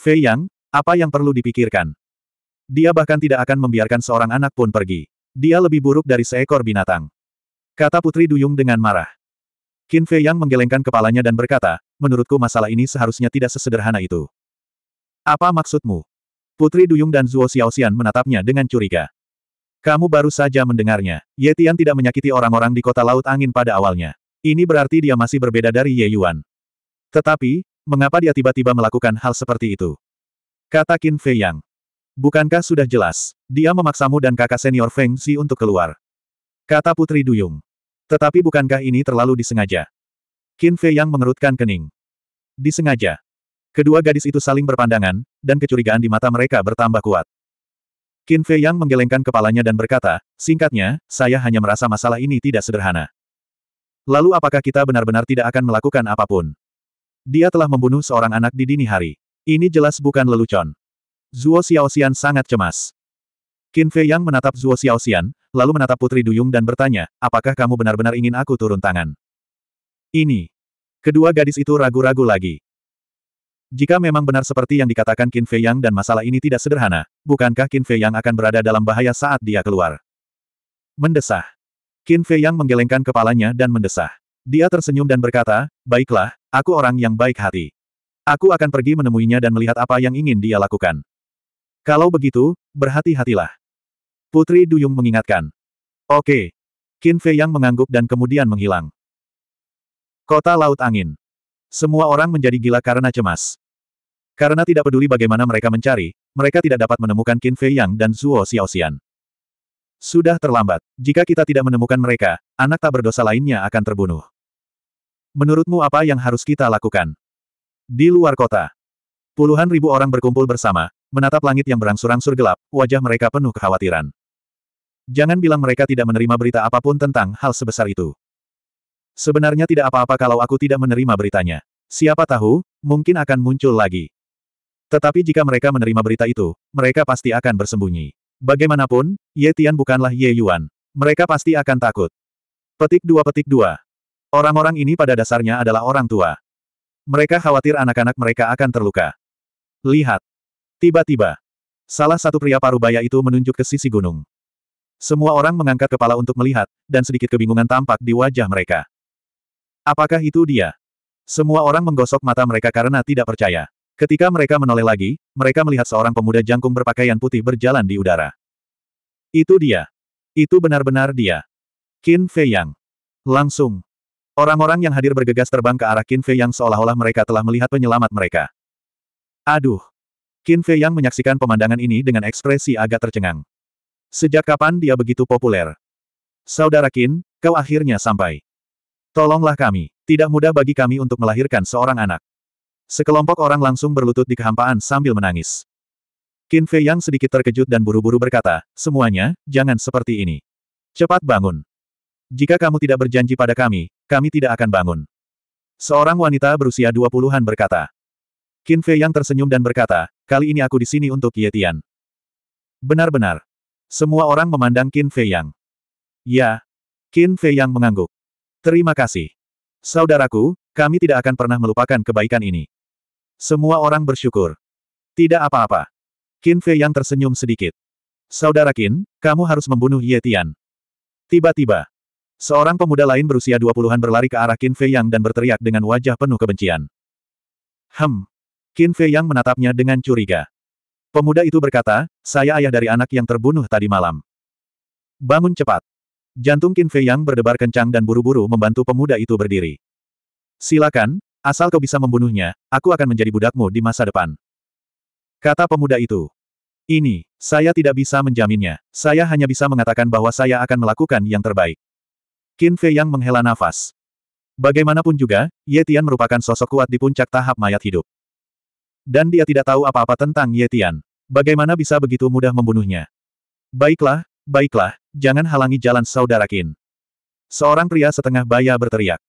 Fei Yang, apa yang perlu dipikirkan? Dia bahkan tidak akan membiarkan seorang anak pun pergi. Dia lebih buruk dari seekor binatang. Kata Putri Duyung dengan marah. Qin Fei Yang menggelengkan kepalanya dan berkata, menurutku masalah ini seharusnya tidak sesederhana itu. Apa maksudmu? Putri Duyung dan Zuo Xiaoxian menatapnya dengan curiga. Kamu baru saja mendengarnya. Ye Tian tidak menyakiti orang-orang di kota Laut Angin pada awalnya. Ini berarti dia masih berbeda dari Ye Yuan. Tetapi, Mengapa dia tiba-tiba melakukan hal seperti itu? Kata Qin Fei Yang. Bukankah sudah jelas, dia memaksamu dan kakak senior Feng Xi untuk keluar. Kata Putri Duyung. Tetapi bukankah ini terlalu disengaja? Qin Fei Yang mengerutkan kening. Disengaja. Kedua gadis itu saling berpandangan, dan kecurigaan di mata mereka bertambah kuat. Qin Fei Yang menggelengkan kepalanya dan berkata, singkatnya, saya hanya merasa masalah ini tidak sederhana. Lalu apakah kita benar-benar tidak akan melakukan apapun? Dia telah membunuh seorang anak di dini hari. Ini jelas bukan lelucon. Zuo Xiaoxian sangat cemas. Qin Fei Yang menatap Zuo Xiaoxian, lalu menatap Putri Duyung dan bertanya, apakah kamu benar-benar ingin aku turun tangan? Ini. Kedua gadis itu ragu-ragu lagi. Jika memang benar seperti yang dikatakan Qin Fei Yang dan masalah ini tidak sederhana, bukankah Qin Fei Yang akan berada dalam bahaya saat dia keluar? Mendesah. Qin Fei Yang menggelengkan kepalanya dan mendesah. Dia tersenyum dan berkata, baiklah, aku orang yang baik hati. Aku akan pergi menemuinya dan melihat apa yang ingin dia lakukan. Kalau begitu, berhati-hatilah. Putri Duyung mengingatkan. Oke. Qin Fei yang mengangguk dan kemudian menghilang. Kota Laut Angin. Semua orang menjadi gila karena cemas. Karena tidak peduli bagaimana mereka mencari, mereka tidak dapat menemukan Qin Fei Yang dan Zuo Xiaoxian. Sudah terlambat. Jika kita tidak menemukan mereka, anak tak berdosa lainnya akan terbunuh. Menurutmu apa yang harus kita lakukan? Di luar kota. Puluhan ribu orang berkumpul bersama, menatap langit yang berangsur-angsur gelap, wajah mereka penuh kekhawatiran. Jangan bilang mereka tidak menerima berita apapun tentang hal sebesar itu. Sebenarnya tidak apa-apa kalau aku tidak menerima beritanya. Siapa tahu, mungkin akan muncul lagi. Tetapi jika mereka menerima berita itu, mereka pasti akan bersembunyi. Bagaimanapun, Ye Tian bukanlah Ye Yuan. Mereka pasti akan takut. Petik 2 petik 2 Orang-orang ini pada dasarnya adalah orang tua. Mereka khawatir anak-anak mereka akan terluka. Lihat. Tiba-tiba. Salah satu pria parubaya itu menunjuk ke sisi gunung. Semua orang mengangkat kepala untuk melihat, dan sedikit kebingungan tampak di wajah mereka. Apakah itu dia? Semua orang menggosok mata mereka karena tidak percaya. Ketika mereka menoleh lagi, mereka melihat seorang pemuda jangkung berpakaian putih berjalan di udara. Itu dia. Itu benar-benar dia. Qin Fei Yang. Langsung, Orang-orang yang hadir bergegas terbang ke arah Qin Fei Yang seolah-olah mereka telah melihat penyelamat mereka. Aduh! Qin Fei Yang menyaksikan pemandangan ini dengan ekspresi agak tercengang. Sejak kapan dia begitu populer? Saudara Qin, kau akhirnya sampai. Tolonglah kami. Tidak mudah bagi kami untuk melahirkan seorang anak. Sekelompok orang langsung berlutut di kehampaan sambil menangis. Qin Fei yang sedikit terkejut dan buru-buru berkata, semuanya, jangan seperti ini. Cepat bangun. Jika kamu tidak berjanji pada kami, kami tidak akan bangun. Seorang wanita berusia dua puluhan berkata. Qin Fei yang tersenyum dan berkata, kali ini aku di sini untuk Ye Tian. Benar-benar. Semua orang memandang Qin Fei Yang. Ya. Qin Fei Yang mengangguk. Terima kasih. Saudaraku, kami tidak akan pernah melupakan kebaikan ini. Semua orang bersyukur. Tidak apa-apa. Qin Fei Yang tersenyum sedikit. Saudara Qin, kamu harus membunuh Ye Tian. Tiba-tiba, Seorang pemuda lain berusia dua puluhan berlari ke arah Qin Fei Yang dan berteriak dengan wajah penuh kebencian. Hem. Qin Fei Yang menatapnya dengan curiga. Pemuda itu berkata, saya ayah dari anak yang terbunuh tadi malam. Bangun cepat. Jantung Qin Fei Yang berdebar kencang dan buru-buru membantu pemuda itu berdiri. Silakan, asal kau bisa membunuhnya, aku akan menjadi budakmu di masa depan. Kata pemuda itu. Ini, saya tidak bisa menjaminnya. Saya hanya bisa mengatakan bahwa saya akan melakukan yang terbaik. Qin Fei yang menghela nafas. Bagaimanapun juga, Ye Tian merupakan sosok kuat di puncak tahap mayat hidup. Dan dia tidak tahu apa-apa tentang Ye Tian. Bagaimana bisa begitu mudah membunuhnya? Baiklah, baiklah, jangan halangi jalan saudara Qin. Seorang pria setengah baya berteriak.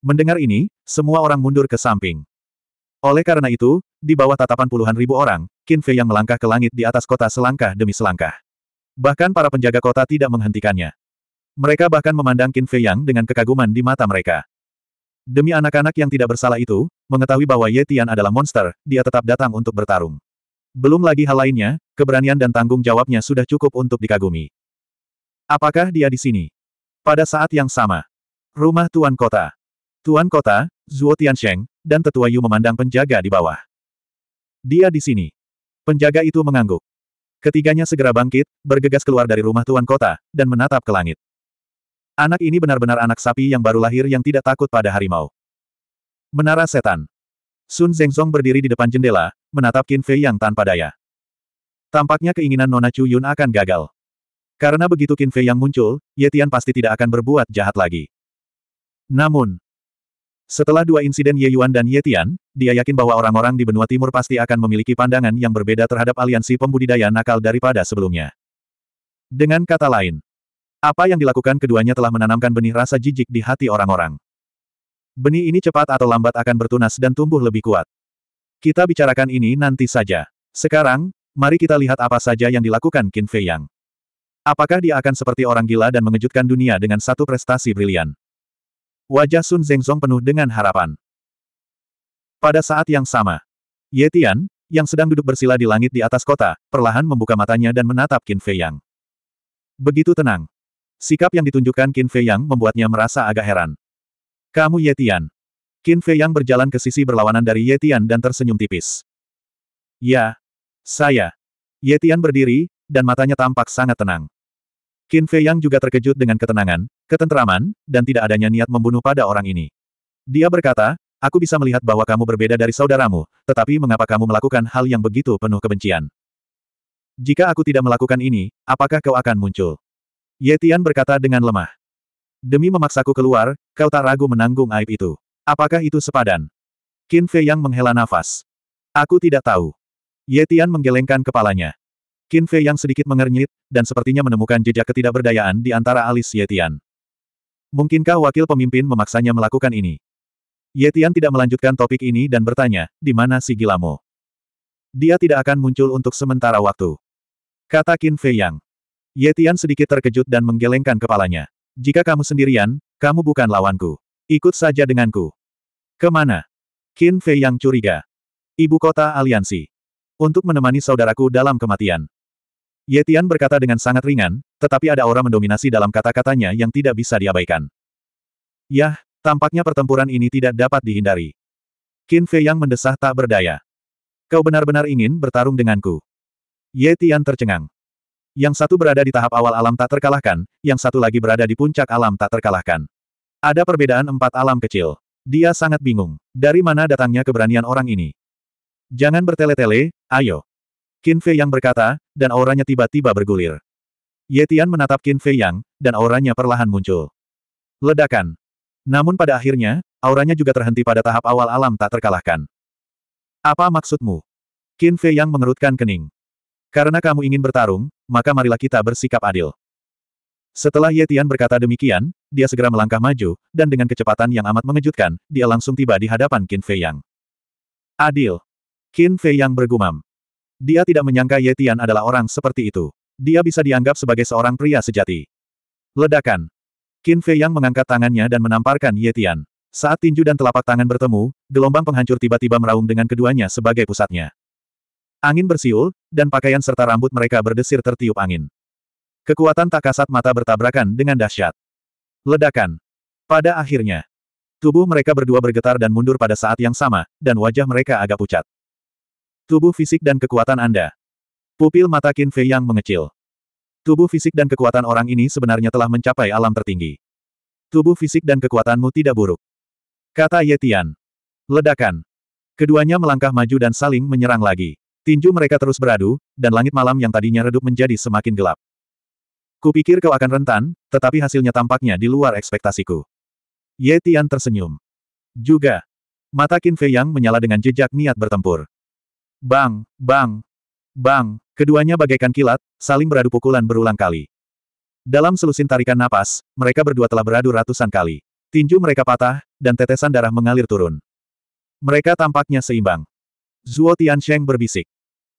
Mendengar ini, semua orang mundur ke samping. Oleh karena itu, di bawah tatapan puluhan ribu orang, Qin Fei yang melangkah ke langit di atas kota selangkah demi selangkah. Bahkan para penjaga kota tidak menghentikannya. Mereka bahkan memandang Qin Fei Yang dengan kekaguman di mata mereka. Demi anak-anak yang tidak bersalah itu, mengetahui bahwa Ye Tian adalah monster, dia tetap datang untuk bertarung. Belum lagi hal lainnya, keberanian dan tanggung jawabnya sudah cukup untuk dikagumi. Apakah dia di sini? Pada saat yang sama. Rumah Tuan Kota. Tuan Kota, Zhuo Tiansheng, dan Tetua Yu memandang penjaga di bawah. Dia di sini. Penjaga itu mengangguk. Ketiganya segera bangkit, bergegas keluar dari rumah Tuan Kota, dan menatap ke langit. Anak ini benar-benar anak sapi yang baru lahir yang tidak takut pada harimau. Menara Setan Sun Zhengzong berdiri di depan jendela, menatap Qin Fei yang tanpa daya. Tampaknya keinginan Nona Chu Yun akan gagal. Karena begitu Qin Fei yang muncul, Ye Tian pasti tidak akan berbuat jahat lagi. Namun, setelah dua insiden Ye Yuan dan Ye Tian, dia yakin bahwa orang-orang di benua timur pasti akan memiliki pandangan yang berbeda terhadap aliansi pembudidaya nakal daripada sebelumnya. Dengan kata lain, apa yang dilakukan keduanya telah menanamkan benih rasa jijik di hati orang-orang. Benih ini cepat atau lambat akan bertunas dan tumbuh lebih kuat. Kita bicarakan ini nanti saja. Sekarang, mari kita lihat apa saja yang dilakukan Qin Fei Yang. Apakah dia akan seperti orang gila dan mengejutkan dunia dengan satu prestasi brilian? Wajah Sun Zhengzong penuh dengan harapan. Pada saat yang sama, Ye Tian, yang sedang duduk bersila di langit di atas kota, perlahan membuka matanya dan menatap Qin Fei Yang. Begitu tenang, Sikap yang ditunjukkan Qin Fei Yang membuatnya merasa agak heran. Kamu Yetian. Qin Fei Yang berjalan ke sisi berlawanan dari Yetian dan tersenyum tipis. Ya. Saya. Yetian berdiri, dan matanya tampak sangat tenang. Qin Fei Yang juga terkejut dengan ketenangan, ketentraman, dan tidak adanya niat membunuh pada orang ini. Dia berkata, aku bisa melihat bahwa kamu berbeda dari saudaramu, tetapi mengapa kamu melakukan hal yang begitu penuh kebencian? Jika aku tidak melakukan ini, apakah kau akan muncul? Yetian berkata dengan lemah. Demi memaksaku keluar, kau tak ragu menanggung aib itu. Apakah itu sepadan? Qin Fei yang menghela nafas. Aku tidak tahu. Yetian menggelengkan kepalanya. Qin Fei yang sedikit mengernyit, dan sepertinya menemukan jejak ketidakberdayaan di antara alis Yetian. Mungkinkah wakil pemimpin memaksanya melakukan ini? Yetian tidak melanjutkan topik ini dan bertanya, di mana si gilamu? Dia tidak akan muncul untuk sementara waktu. Kata Qin Fei Yang. Yetian sedikit terkejut dan menggelengkan kepalanya. Jika kamu sendirian, kamu bukan lawanku. Ikut saja denganku. Kemana? Qin Fei yang curiga. Ibu kota aliansi. Untuk menemani saudaraku dalam kematian. Yetian berkata dengan sangat ringan, tetapi ada aura mendominasi dalam kata-katanya yang tidak bisa diabaikan. Yah, tampaknya pertempuran ini tidak dapat dihindari. Qin Fei yang mendesah tak berdaya. Kau benar-benar ingin bertarung denganku. Yetian tercengang. Yang satu berada di tahap awal alam tak terkalahkan, yang satu lagi berada di puncak alam tak terkalahkan. Ada perbedaan empat alam kecil. Dia sangat bingung. Dari mana datangnya keberanian orang ini? Jangan bertele-tele, ayo. Qin Fei Yang berkata, dan auranya tiba-tiba bergulir. Ye Tian menatap Qin Fei Yang, dan auranya perlahan muncul. Ledakan. Namun pada akhirnya, auranya juga terhenti pada tahap awal alam tak terkalahkan. Apa maksudmu? Qin Fei Yang mengerutkan kening. Karena kamu ingin bertarung, maka marilah kita bersikap adil. Setelah Ye Tian berkata demikian, dia segera melangkah maju, dan dengan kecepatan yang amat mengejutkan, dia langsung tiba di hadapan Qin Fei Yang. Adil. Qin Fei Yang bergumam. Dia tidak menyangka Ye Tian adalah orang seperti itu. Dia bisa dianggap sebagai seorang pria sejati. Ledakan. Qin Fei Yang mengangkat tangannya dan menamparkan Ye Tian. Saat tinju dan telapak tangan bertemu, gelombang penghancur tiba-tiba meraung dengan keduanya sebagai pusatnya. Angin bersiul, dan pakaian serta rambut mereka berdesir tertiup angin. Kekuatan tak kasat mata bertabrakan dengan dahsyat. Ledakan. Pada akhirnya, tubuh mereka berdua bergetar dan mundur pada saat yang sama, dan wajah mereka agak pucat. Tubuh fisik dan kekuatan Anda. Pupil mata Qin Fei yang mengecil. Tubuh fisik dan kekuatan orang ini sebenarnya telah mencapai alam tertinggi. Tubuh fisik dan kekuatanmu tidak buruk. Kata Yetian. Ledakan. Keduanya melangkah maju dan saling menyerang lagi. Tinju mereka terus beradu, dan langit malam yang tadinya redup menjadi semakin gelap. Kupikir kau akan rentan, tetapi hasilnya tampaknya di luar ekspektasiku. Ye Tian tersenyum. Juga. Mata Qin Fei Yang menyala dengan jejak niat bertempur. Bang, bang, bang, keduanya bagaikan kilat, saling beradu pukulan berulang kali. Dalam selusin tarikan napas, mereka berdua telah beradu ratusan kali. Tinju mereka patah, dan tetesan darah mengalir turun. Mereka tampaknya seimbang. Zuo Tiansheng berbisik.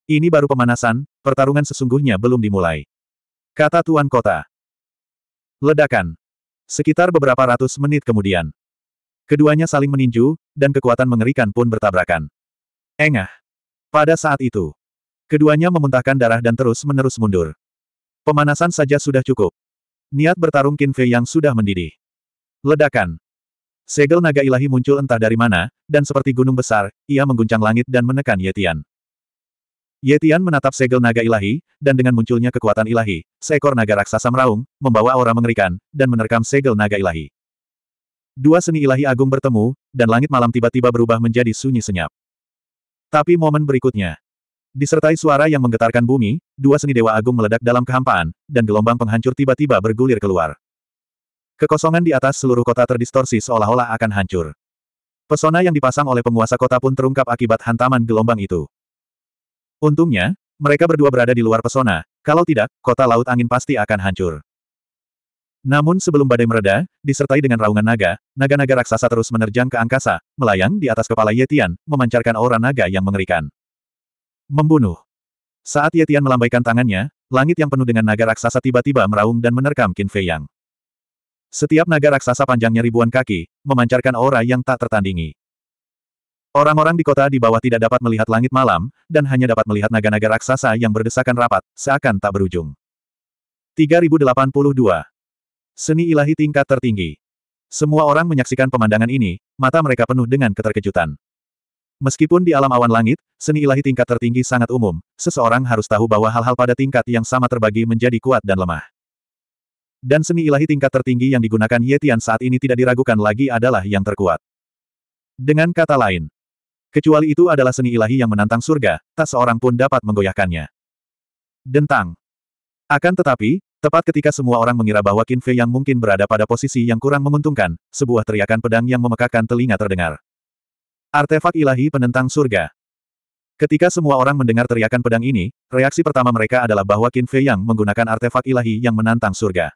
Ini baru pemanasan, pertarungan sesungguhnya belum dimulai. Kata Tuan Kota. Ledakan. Sekitar beberapa ratus menit kemudian. Keduanya saling meninju, dan kekuatan mengerikan pun bertabrakan. Engah. Pada saat itu, keduanya memuntahkan darah dan terus-menerus mundur. Pemanasan saja sudah cukup. Niat bertarung Qin Fei yang sudah mendidih. Ledakan. Segel naga ilahi muncul entah dari mana, dan seperti gunung besar, ia mengguncang langit dan menekan Yetian. Yetian menatap segel naga ilahi, dan dengan munculnya kekuatan ilahi, seekor naga raksasa meraung, membawa aura mengerikan, dan menerkam segel naga ilahi. Dua seni ilahi agung bertemu, dan langit malam tiba-tiba berubah menjadi sunyi senyap. Tapi momen berikutnya, Disertai suara yang menggetarkan bumi, dua seni dewa agung meledak dalam kehampaan, dan gelombang penghancur tiba-tiba bergulir keluar. Kekosongan di atas seluruh kota terdistorsi seolah-olah akan hancur. Pesona yang dipasang oleh penguasa kota pun terungkap akibat hantaman gelombang itu. Untungnya, mereka berdua berada di luar pesona, kalau tidak, kota laut angin pasti akan hancur. Namun sebelum badai mereda, disertai dengan raungan naga, naga-naga raksasa terus menerjang ke angkasa, melayang di atas kepala Yetian, memancarkan aura naga yang mengerikan. Membunuh. Saat Yetian melambaikan tangannya, langit yang penuh dengan naga raksasa tiba-tiba meraung dan menerkam Qin Fei Yang. Setiap naga raksasa panjangnya ribuan kaki, memancarkan aura yang tak tertandingi. Orang-orang di kota di bawah tidak dapat melihat langit malam, dan hanya dapat melihat naga-naga raksasa yang berdesakan rapat, seakan tak berujung. 3082. Seni ilahi tingkat tertinggi. Semua orang menyaksikan pemandangan ini, mata mereka penuh dengan keterkejutan. Meskipun di alam awan langit, seni ilahi tingkat tertinggi sangat umum, seseorang harus tahu bahwa hal-hal pada tingkat yang sama terbagi menjadi kuat dan lemah. Dan seni ilahi tingkat tertinggi yang digunakan Yetian saat ini tidak diragukan lagi adalah yang terkuat. Dengan kata lain, kecuali itu adalah seni ilahi yang menantang surga, tak seorang pun dapat menggoyahkannya. Dentang. Akan tetapi, tepat ketika semua orang mengira bahwa Qin Fei yang mungkin berada pada posisi yang kurang menguntungkan, sebuah teriakan pedang yang memekakan telinga terdengar. Artefak ilahi penentang surga, Ketika semua orang mendengar teriakan pedang ini, reaksi pertama mereka adalah bahwa Qin Fei Yang menggunakan artefak ilahi yang menantang surga.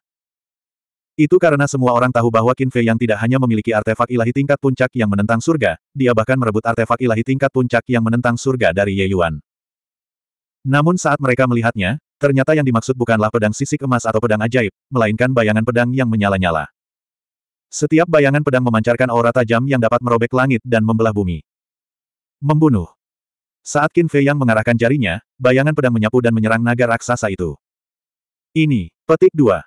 Itu karena semua orang tahu bahwa Qin Fei yang tidak hanya memiliki artefak ilahi tingkat puncak yang menentang surga, dia bahkan merebut artefak ilahi tingkat puncak yang menentang surga dari Ye Yuan. Namun saat mereka melihatnya, ternyata yang dimaksud bukanlah pedang sisik emas atau pedang ajaib, melainkan bayangan pedang yang menyala-nyala. Setiap bayangan pedang memancarkan aura tajam yang dapat merobek langit dan membelah bumi. Membunuh. Saat Qin Fei yang mengarahkan jarinya, bayangan pedang menyapu dan menyerang naga raksasa itu. Ini, petik dua.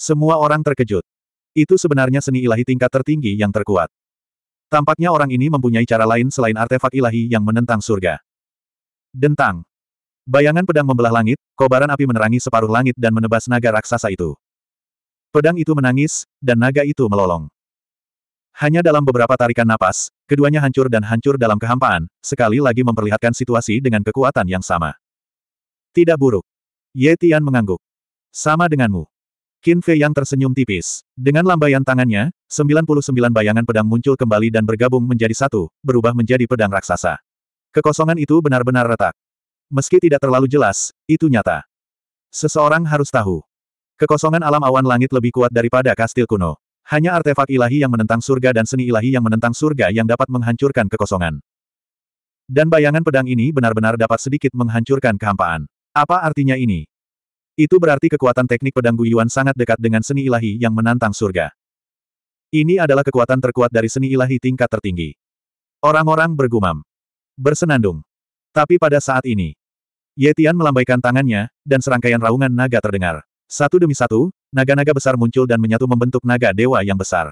Semua orang terkejut. Itu sebenarnya seni ilahi tingkat tertinggi yang terkuat. Tampaknya orang ini mempunyai cara lain selain artefak ilahi yang menentang surga. Dentang. Bayangan pedang membelah langit, kobaran api menerangi separuh langit dan menebas naga raksasa itu. Pedang itu menangis, dan naga itu melolong. Hanya dalam beberapa tarikan napas, keduanya hancur dan hancur dalam kehampaan, sekali lagi memperlihatkan situasi dengan kekuatan yang sama. Tidak buruk. Ye Tian mengangguk. Sama denganmu. Qin Fei yang tersenyum tipis. Dengan lambaian tangannya, 99 bayangan pedang muncul kembali dan bergabung menjadi satu, berubah menjadi pedang raksasa. Kekosongan itu benar-benar retak. Meski tidak terlalu jelas, itu nyata. Seseorang harus tahu. Kekosongan alam awan langit lebih kuat daripada kastil kuno. Hanya artefak ilahi yang menentang surga dan seni ilahi yang menentang surga yang dapat menghancurkan kekosongan. Dan bayangan pedang ini benar-benar dapat sedikit menghancurkan kehampaan. Apa artinya ini? Itu berarti kekuatan teknik pedang Guyuan sangat dekat dengan seni ilahi yang menantang surga. Ini adalah kekuatan terkuat dari seni ilahi tingkat tertinggi. Orang-orang bergumam. Bersenandung. Tapi pada saat ini, Yetian melambaikan tangannya, dan serangkaian raungan naga terdengar. Satu demi satu, naga-naga besar muncul dan menyatu membentuk naga dewa yang besar.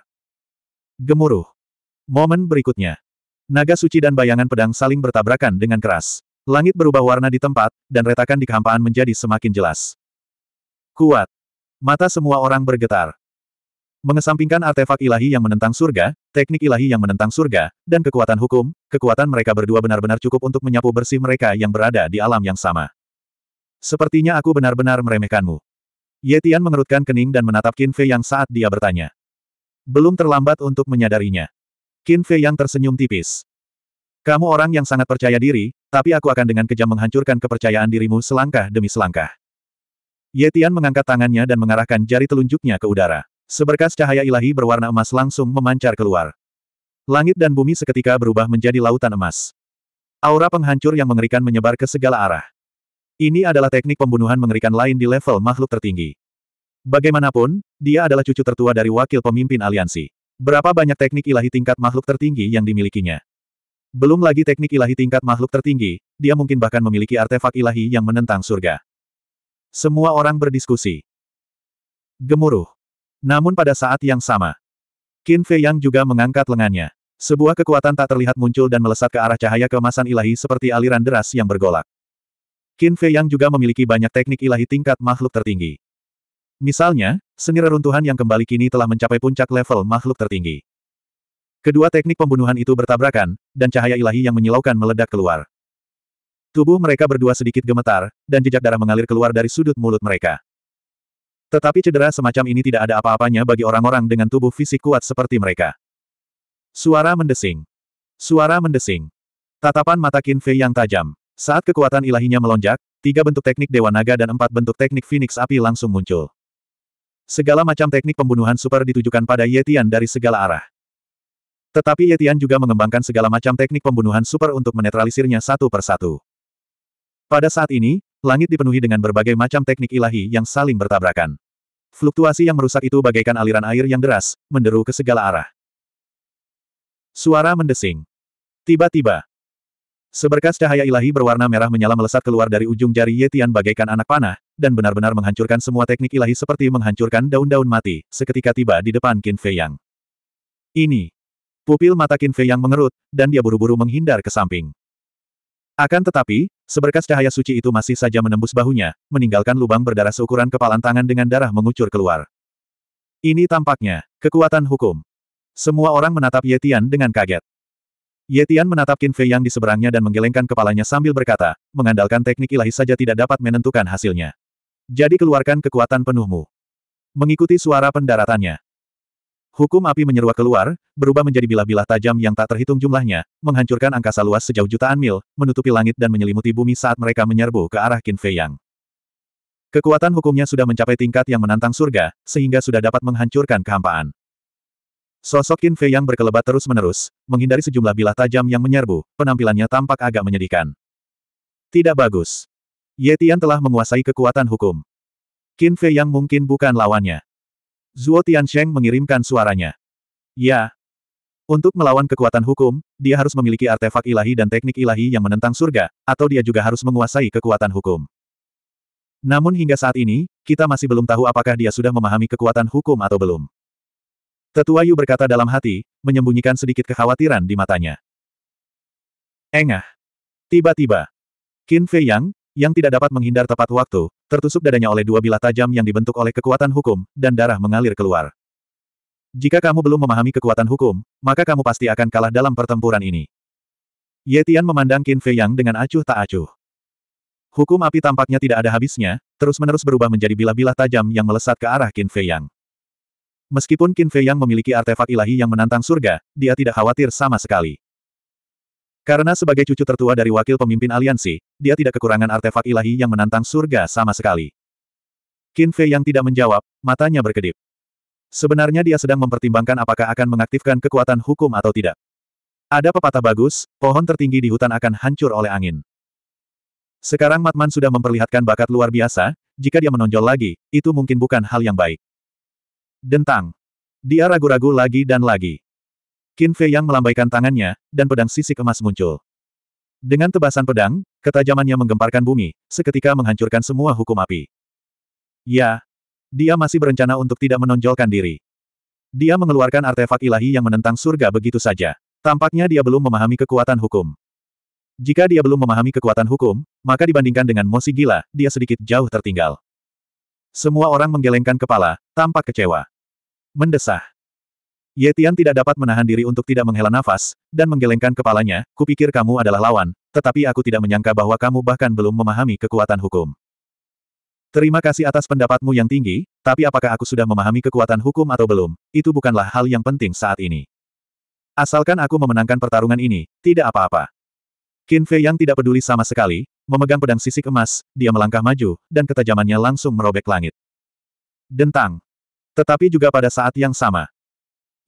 Gemuruh. Momen berikutnya. Naga suci dan bayangan pedang saling bertabrakan dengan keras. Langit berubah warna di tempat, dan retakan di kehampaan menjadi semakin jelas. Kuat. Mata semua orang bergetar. Mengesampingkan artefak ilahi yang menentang surga, teknik ilahi yang menentang surga, dan kekuatan hukum, kekuatan mereka berdua benar-benar cukup untuk menyapu bersih mereka yang berada di alam yang sama. Sepertinya aku benar-benar meremehkanmu. Yetian mengerutkan kening dan menatap Qin Fei Yang saat dia bertanya. Belum terlambat untuk menyadarinya. Qin Fei Yang tersenyum tipis. Kamu orang yang sangat percaya diri, tapi aku akan dengan kejam menghancurkan kepercayaan dirimu selangkah demi selangkah. Yetian mengangkat tangannya dan mengarahkan jari telunjuknya ke udara. Seberkas cahaya ilahi berwarna emas langsung memancar keluar. Langit dan bumi seketika berubah menjadi lautan emas. Aura penghancur yang mengerikan menyebar ke segala arah. Ini adalah teknik pembunuhan mengerikan lain di level makhluk tertinggi. Bagaimanapun, dia adalah cucu tertua dari wakil pemimpin aliansi. Berapa banyak teknik ilahi tingkat makhluk tertinggi yang dimilikinya? Belum lagi teknik ilahi tingkat makhluk tertinggi, dia mungkin bahkan memiliki artefak ilahi yang menentang surga. Semua orang berdiskusi. Gemuruh. Namun pada saat yang sama, Qin Fei Yang juga mengangkat lengannya. Sebuah kekuatan tak terlihat muncul dan melesat ke arah cahaya kemasan ilahi seperti aliran deras yang bergolak. Qin Fei Yang juga memiliki banyak teknik ilahi tingkat makhluk tertinggi. Misalnya, seni reruntuhan yang kembali kini telah mencapai puncak level makhluk tertinggi. Kedua teknik pembunuhan itu bertabrakan, dan cahaya ilahi yang menyilaukan meledak keluar. Tubuh mereka berdua sedikit gemetar, dan jejak darah mengalir keluar dari sudut mulut mereka. Tetapi cedera semacam ini tidak ada apa-apanya bagi orang-orang dengan tubuh fisik kuat seperti mereka. Suara mendesing. Suara mendesing. Tatapan mata Qin Fei yang tajam. Saat kekuatan ilahinya melonjak, tiga bentuk teknik Dewa Naga dan empat bentuk teknik Phoenix Api langsung muncul. Segala macam teknik pembunuhan super ditujukan pada Yetian dari segala arah. Tetapi Yetian juga mengembangkan segala macam teknik pembunuhan super untuk menetralisirnya satu persatu. Pada saat ini, langit dipenuhi dengan berbagai macam teknik ilahi yang saling bertabrakan. Fluktuasi yang merusak itu bagaikan aliran air yang deras, menderu ke segala arah. Suara mendesing. Tiba-tiba, seberkas cahaya ilahi berwarna merah menyala melesat keluar dari ujung jari Yetian bagaikan anak panah, dan benar-benar menghancurkan semua teknik ilahi seperti menghancurkan daun-daun mati, seketika tiba di depan Qin Fei Yang. Ini. Pupil mata Qin Fei Yang mengerut, dan dia buru-buru menghindar ke samping. Akan tetapi, seberkas cahaya suci itu masih saja menembus bahunya, meninggalkan lubang berdarah seukuran kepalan tangan dengan darah mengucur keluar. Ini tampaknya, kekuatan hukum. Semua orang menatap Yetian dengan kaget. Yetian menatap Qin Fei yang di seberangnya dan menggelengkan kepalanya sambil berkata, mengandalkan teknik ilahi saja tidak dapat menentukan hasilnya. Jadi keluarkan kekuatan penuhmu. Mengikuti suara pendaratannya, Hukum api menyeruak keluar, berubah menjadi bilah-bilah tajam yang tak terhitung jumlahnya, menghancurkan angkasa luas sejauh jutaan mil, menutupi langit dan menyelimuti bumi saat mereka menyerbu ke arah Qin Fei Yang. Kekuatan hukumnya sudah mencapai tingkat yang menantang surga, sehingga sudah dapat menghancurkan kehampaan. Sosok Qin Fei Yang berkelebat terus-menerus, menghindari sejumlah bilah tajam yang menyerbu, penampilannya tampak agak menyedihkan. Tidak bagus. Ye Tian telah menguasai kekuatan hukum. Qin Fei Yang mungkin bukan lawannya. Zuo Tiansheng mengirimkan suaranya. Ya. Untuk melawan kekuatan hukum, dia harus memiliki artefak ilahi dan teknik ilahi yang menentang surga, atau dia juga harus menguasai kekuatan hukum. Namun hingga saat ini, kita masih belum tahu apakah dia sudah memahami kekuatan hukum atau belum. Tetua Yu berkata dalam hati, menyembunyikan sedikit kekhawatiran di matanya. Engah. Tiba-tiba. Qin Fei Yang, yang tidak dapat menghindar tepat waktu, tertusuk dadanya oleh dua bilah tajam yang dibentuk oleh kekuatan hukum, dan darah mengalir keluar. Jika kamu belum memahami kekuatan hukum, maka kamu pasti akan kalah dalam pertempuran ini. Yetian memandang Qin Fei Yang dengan acuh tak acuh. Hukum api tampaknya tidak ada habisnya, terus-menerus berubah menjadi bilah-bilah tajam yang melesat ke arah Qin Fei Yang. Meskipun Qin Fei Yang memiliki artefak ilahi yang menantang surga, dia tidak khawatir sama sekali. Karena sebagai cucu tertua dari wakil pemimpin aliansi, dia tidak kekurangan artefak ilahi yang menantang surga sama sekali. Qin Fei yang tidak menjawab, matanya berkedip. Sebenarnya dia sedang mempertimbangkan apakah akan mengaktifkan kekuatan hukum atau tidak. Ada pepatah bagus, pohon tertinggi di hutan akan hancur oleh angin. Sekarang Matman sudah memperlihatkan bakat luar biasa, jika dia menonjol lagi, itu mungkin bukan hal yang baik. Dentang. Dia ragu-ragu lagi dan lagi. Qin Fei Yang melambaikan tangannya, dan pedang sisik emas muncul. Dengan tebasan pedang, ketajamannya menggemparkan bumi, seketika menghancurkan semua hukum api. Ya, dia masih berencana untuk tidak menonjolkan diri. Dia mengeluarkan artefak ilahi yang menentang surga begitu saja. Tampaknya dia belum memahami kekuatan hukum. Jika dia belum memahami kekuatan hukum, maka dibandingkan dengan Mosi Gila, dia sedikit jauh tertinggal. Semua orang menggelengkan kepala, tampak kecewa. Mendesah. Ye Tian tidak dapat menahan diri untuk tidak menghela nafas, dan menggelengkan kepalanya, kupikir kamu adalah lawan, tetapi aku tidak menyangka bahwa kamu bahkan belum memahami kekuatan hukum. Terima kasih atas pendapatmu yang tinggi, tapi apakah aku sudah memahami kekuatan hukum atau belum, itu bukanlah hal yang penting saat ini. Asalkan aku memenangkan pertarungan ini, tidak apa-apa. Qin Fei yang tidak peduli sama sekali, memegang pedang sisik emas, dia melangkah maju, dan ketajamannya langsung merobek langit. Dentang. Tetapi juga pada saat yang sama,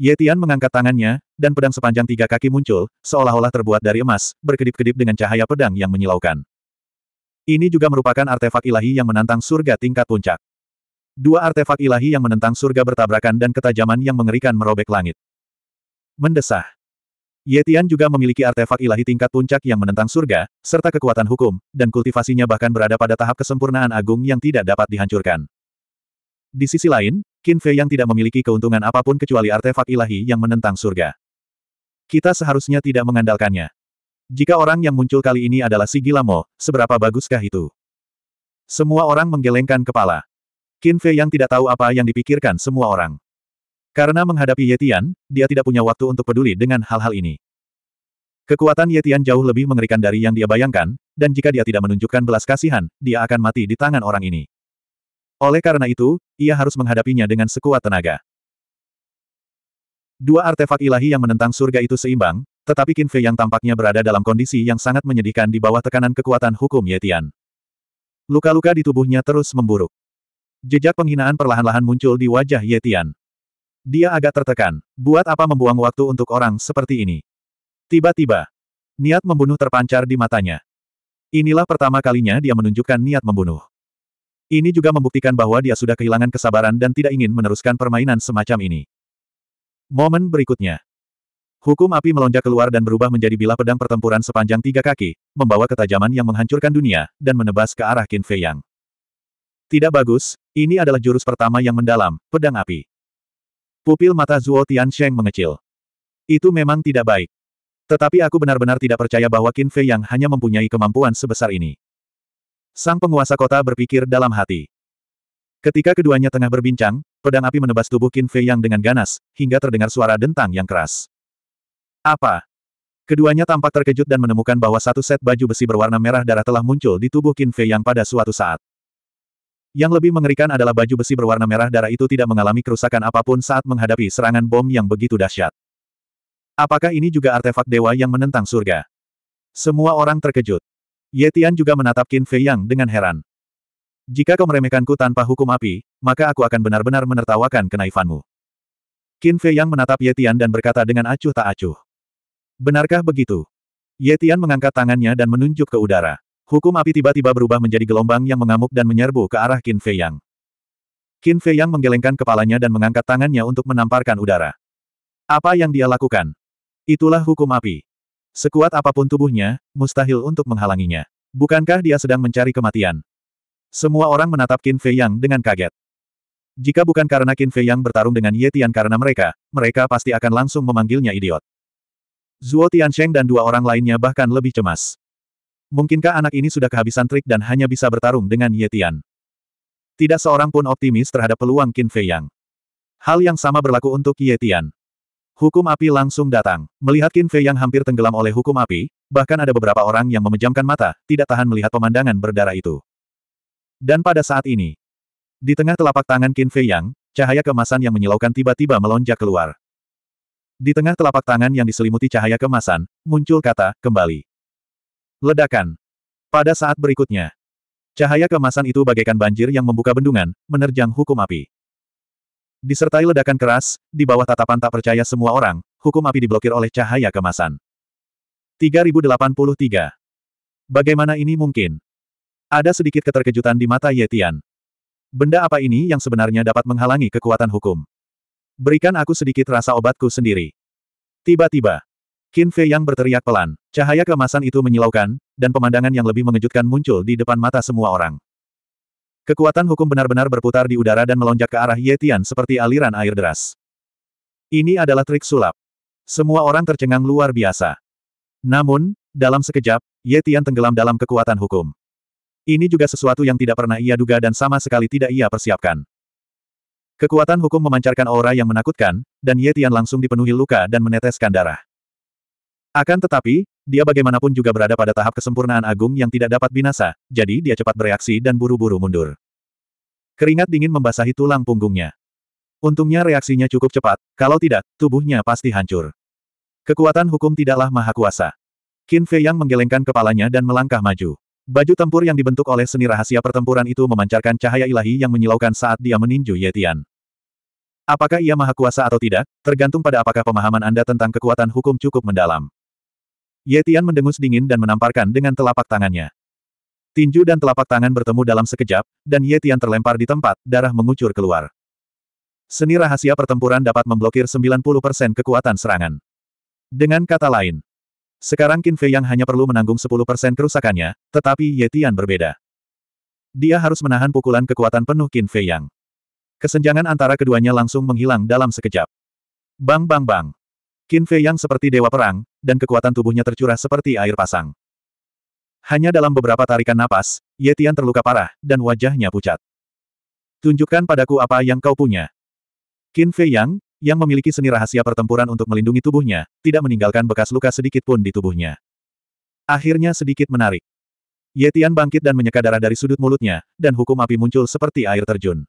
Yetian mengangkat tangannya, dan pedang sepanjang tiga kaki muncul, seolah-olah terbuat dari emas, berkedip-kedip dengan cahaya pedang yang menyilaukan. Ini juga merupakan artefak ilahi yang menantang surga tingkat puncak. Dua artefak ilahi yang menentang surga bertabrakan dan ketajaman yang mengerikan merobek langit. Mendesah. Yetian juga memiliki artefak ilahi tingkat puncak yang menentang surga, serta kekuatan hukum, dan kultivasinya bahkan berada pada tahap kesempurnaan agung yang tidak dapat dihancurkan. Di sisi lain, Qin Fei yang tidak memiliki keuntungan apapun kecuali artefak ilahi yang menentang surga. Kita seharusnya tidak mengandalkannya. Jika orang yang muncul kali ini adalah si Gilamo, seberapa baguskah itu? Semua orang menggelengkan kepala. Qin Fei yang tidak tahu apa yang dipikirkan semua orang. Karena menghadapi Yetian, dia tidak punya waktu untuk peduli dengan hal-hal ini. Kekuatan Yetian jauh lebih mengerikan dari yang dia bayangkan, dan jika dia tidak menunjukkan belas kasihan, dia akan mati di tangan orang ini. Oleh karena itu, ia harus menghadapinya dengan sekuat tenaga. Dua artefak ilahi yang menentang surga itu seimbang, tetapi Qin Fei yang tampaknya berada dalam kondisi yang sangat menyedihkan di bawah tekanan kekuatan hukum Yetian. Luka-luka di tubuhnya terus memburuk. Jejak penghinaan perlahan-lahan muncul di wajah Yetian. Dia agak tertekan. Buat apa membuang waktu untuk orang seperti ini? Tiba-tiba, niat membunuh terpancar di matanya. Inilah pertama kalinya dia menunjukkan niat membunuh. Ini juga membuktikan bahwa dia sudah kehilangan kesabaran dan tidak ingin meneruskan permainan semacam ini. Momen berikutnya. Hukum api melonjak keluar dan berubah menjadi bilah pedang pertempuran sepanjang tiga kaki, membawa ketajaman yang menghancurkan dunia, dan menebas ke arah Qin Fei Yang. Tidak bagus, ini adalah jurus pertama yang mendalam, pedang api. Pupil mata Zuo Sheng mengecil. Itu memang tidak baik. Tetapi aku benar-benar tidak percaya bahwa Qin Fei Yang hanya mempunyai kemampuan sebesar ini. Sang penguasa kota berpikir dalam hati. Ketika keduanya tengah berbincang, pedang api menebas tubuh Qin Fei yang dengan ganas, hingga terdengar suara dentang yang keras. Apa? Keduanya tampak terkejut dan menemukan bahwa satu set baju besi berwarna merah darah telah muncul di tubuh Qin Fei yang pada suatu saat. Yang lebih mengerikan adalah baju besi berwarna merah darah itu tidak mengalami kerusakan apapun saat menghadapi serangan bom yang begitu dahsyat. Apakah ini juga artefak dewa yang menentang surga? Semua orang terkejut. Ye Tian juga menatap Qin Fei Yang dengan heran. Jika kau meremehkanku tanpa hukum api, maka aku akan benar-benar menertawakan kenaifanmu. Qin Fei Yang menatap Ye Tian dan berkata dengan acuh tak acuh. Benarkah begitu? Ye Tian mengangkat tangannya dan menunjuk ke udara. Hukum api tiba-tiba berubah menjadi gelombang yang mengamuk dan menyerbu ke arah Qin Fei Yang. Qin Fei Yang menggelengkan kepalanya dan mengangkat tangannya untuk menamparkan udara. Apa yang dia lakukan? Itulah hukum api. Sekuat apapun tubuhnya, mustahil untuk menghalanginya. Bukankah dia sedang mencari kematian? Semua orang menatap Qin Fei Yang dengan kaget. Jika bukan karena Qin Fei Yang bertarung dengan Ye Tian karena mereka, mereka pasti akan langsung memanggilnya idiot. Zuo Tiansheng dan dua orang lainnya bahkan lebih cemas. Mungkinkah anak ini sudah kehabisan trik dan hanya bisa bertarung dengan Ye Tian? Tidak seorang pun optimis terhadap peluang Qin Fei Yang. Hal yang sama berlaku untuk Ye Tian. Hukum api langsung datang. Melihat Qin Fei yang hampir tenggelam oleh hukum api, bahkan ada beberapa orang yang memejamkan mata, tidak tahan melihat pemandangan berdarah itu. Dan pada saat ini, di tengah telapak tangan Qin Fei Yang, cahaya kemasan yang menyilaukan tiba-tiba melonjak keluar. Di tengah telapak tangan yang diselimuti cahaya kemasan, muncul kata, kembali. Ledakan. Pada saat berikutnya, cahaya kemasan itu bagaikan banjir yang membuka bendungan, menerjang hukum api. Disertai ledakan keras, di bawah tatapan tak percaya semua orang, hukum api diblokir oleh cahaya kemasan. 3083. Bagaimana ini mungkin? Ada sedikit keterkejutan di mata Yetian. Benda apa ini yang sebenarnya dapat menghalangi kekuatan hukum? Berikan aku sedikit rasa obatku sendiri. Tiba-tiba, Qin Fei yang berteriak pelan, cahaya kemasan itu menyilaukan, dan pemandangan yang lebih mengejutkan muncul di depan mata semua orang. Kekuatan hukum benar-benar berputar di udara dan melonjak ke arah Yetian seperti aliran air deras. Ini adalah trik sulap. Semua orang tercengang luar biasa. Namun, dalam sekejap, Yetian tenggelam dalam kekuatan hukum. Ini juga sesuatu yang tidak pernah ia duga dan sama sekali tidak ia persiapkan. Kekuatan hukum memancarkan aura yang menakutkan, dan Yetian langsung dipenuhi luka dan meneteskan darah. Akan tetapi, dia bagaimanapun juga berada pada tahap kesempurnaan agung yang tidak dapat binasa, jadi dia cepat bereaksi dan buru-buru mundur. Keringat dingin membasahi tulang punggungnya. Untungnya reaksinya cukup cepat, kalau tidak, tubuhnya pasti hancur. Kekuatan hukum tidaklah maha kuasa. Qin Fei Yang menggelengkan kepalanya dan melangkah maju. Baju tempur yang dibentuk oleh seni rahasia pertempuran itu memancarkan cahaya ilahi yang menyilaukan saat dia meninju Yetian. Apakah ia maha kuasa atau tidak, tergantung pada apakah pemahaman Anda tentang kekuatan hukum cukup mendalam. Yetian mendengus dingin dan menamparkan dengan telapak tangannya. Tinju dan telapak tangan bertemu dalam sekejap, dan Yetian terlempar di tempat, darah mengucur keluar. Seni rahasia pertempuran dapat memblokir 90% kekuatan serangan. Dengan kata lain, sekarang Qin Fei yang hanya perlu menanggung 10% kerusakannya, tetapi Yetian berbeda. Dia harus menahan pukulan kekuatan penuh Qin Fei yang. Kesenjangan antara keduanya langsung menghilang dalam sekejap. Bang bang bang. Qin Fei Yang seperti dewa perang, dan kekuatan tubuhnya tercurah seperti air pasang. Hanya dalam beberapa tarikan napas, Yetian terluka parah, dan wajahnya pucat. Tunjukkan padaku apa yang kau punya. Qin Fei Yang, yang memiliki seni rahasia pertempuran untuk melindungi tubuhnya, tidak meninggalkan bekas luka sedikit pun di tubuhnya. Akhirnya sedikit menarik. Yetian bangkit dan menyeka darah dari sudut mulutnya, dan hukum api muncul seperti air terjun.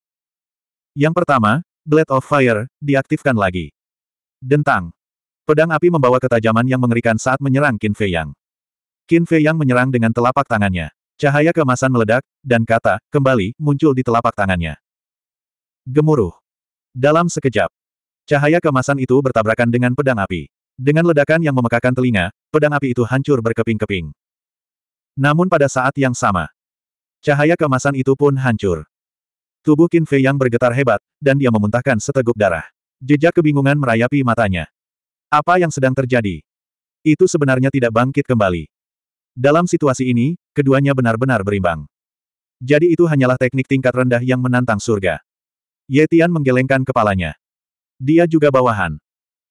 Yang pertama, Blade of Fire, diaktifkan lagi. Dentang. Pedang api membawa ketajaman yang mengerikan saat menyerang Qin Fei Yang. Qin Fei Yang menyerang dengan telapak tangannya. Cahaya kemasan meledak, dan kata, kembali, muncul di telapak tangannya. Gemuruh. Dalam sekejap, cahaya kemasan itu bertabrakan dengan pedang api. Dengan ledakan yang memekakan telinga, pedang api itu hancur berkeping-keping. Namun pada saat yang sama, cahaya kemasan itu pun hancur. Tubuh Qin Fei yang bergetar hebat, dan dia memuntahkan seteguk darah. Jejak kebingungan merayapi matanya. Apa yang sedang terjadi? Itu sebenarnya tidak bangkit kembali. Dalam situasi ini, keduanya benar-benar berimbang. Jadi itu hanyalah teknik tingkat rendah yang menantang surga. Yetian menggelengkan kepalanya. Dia juga bawahan.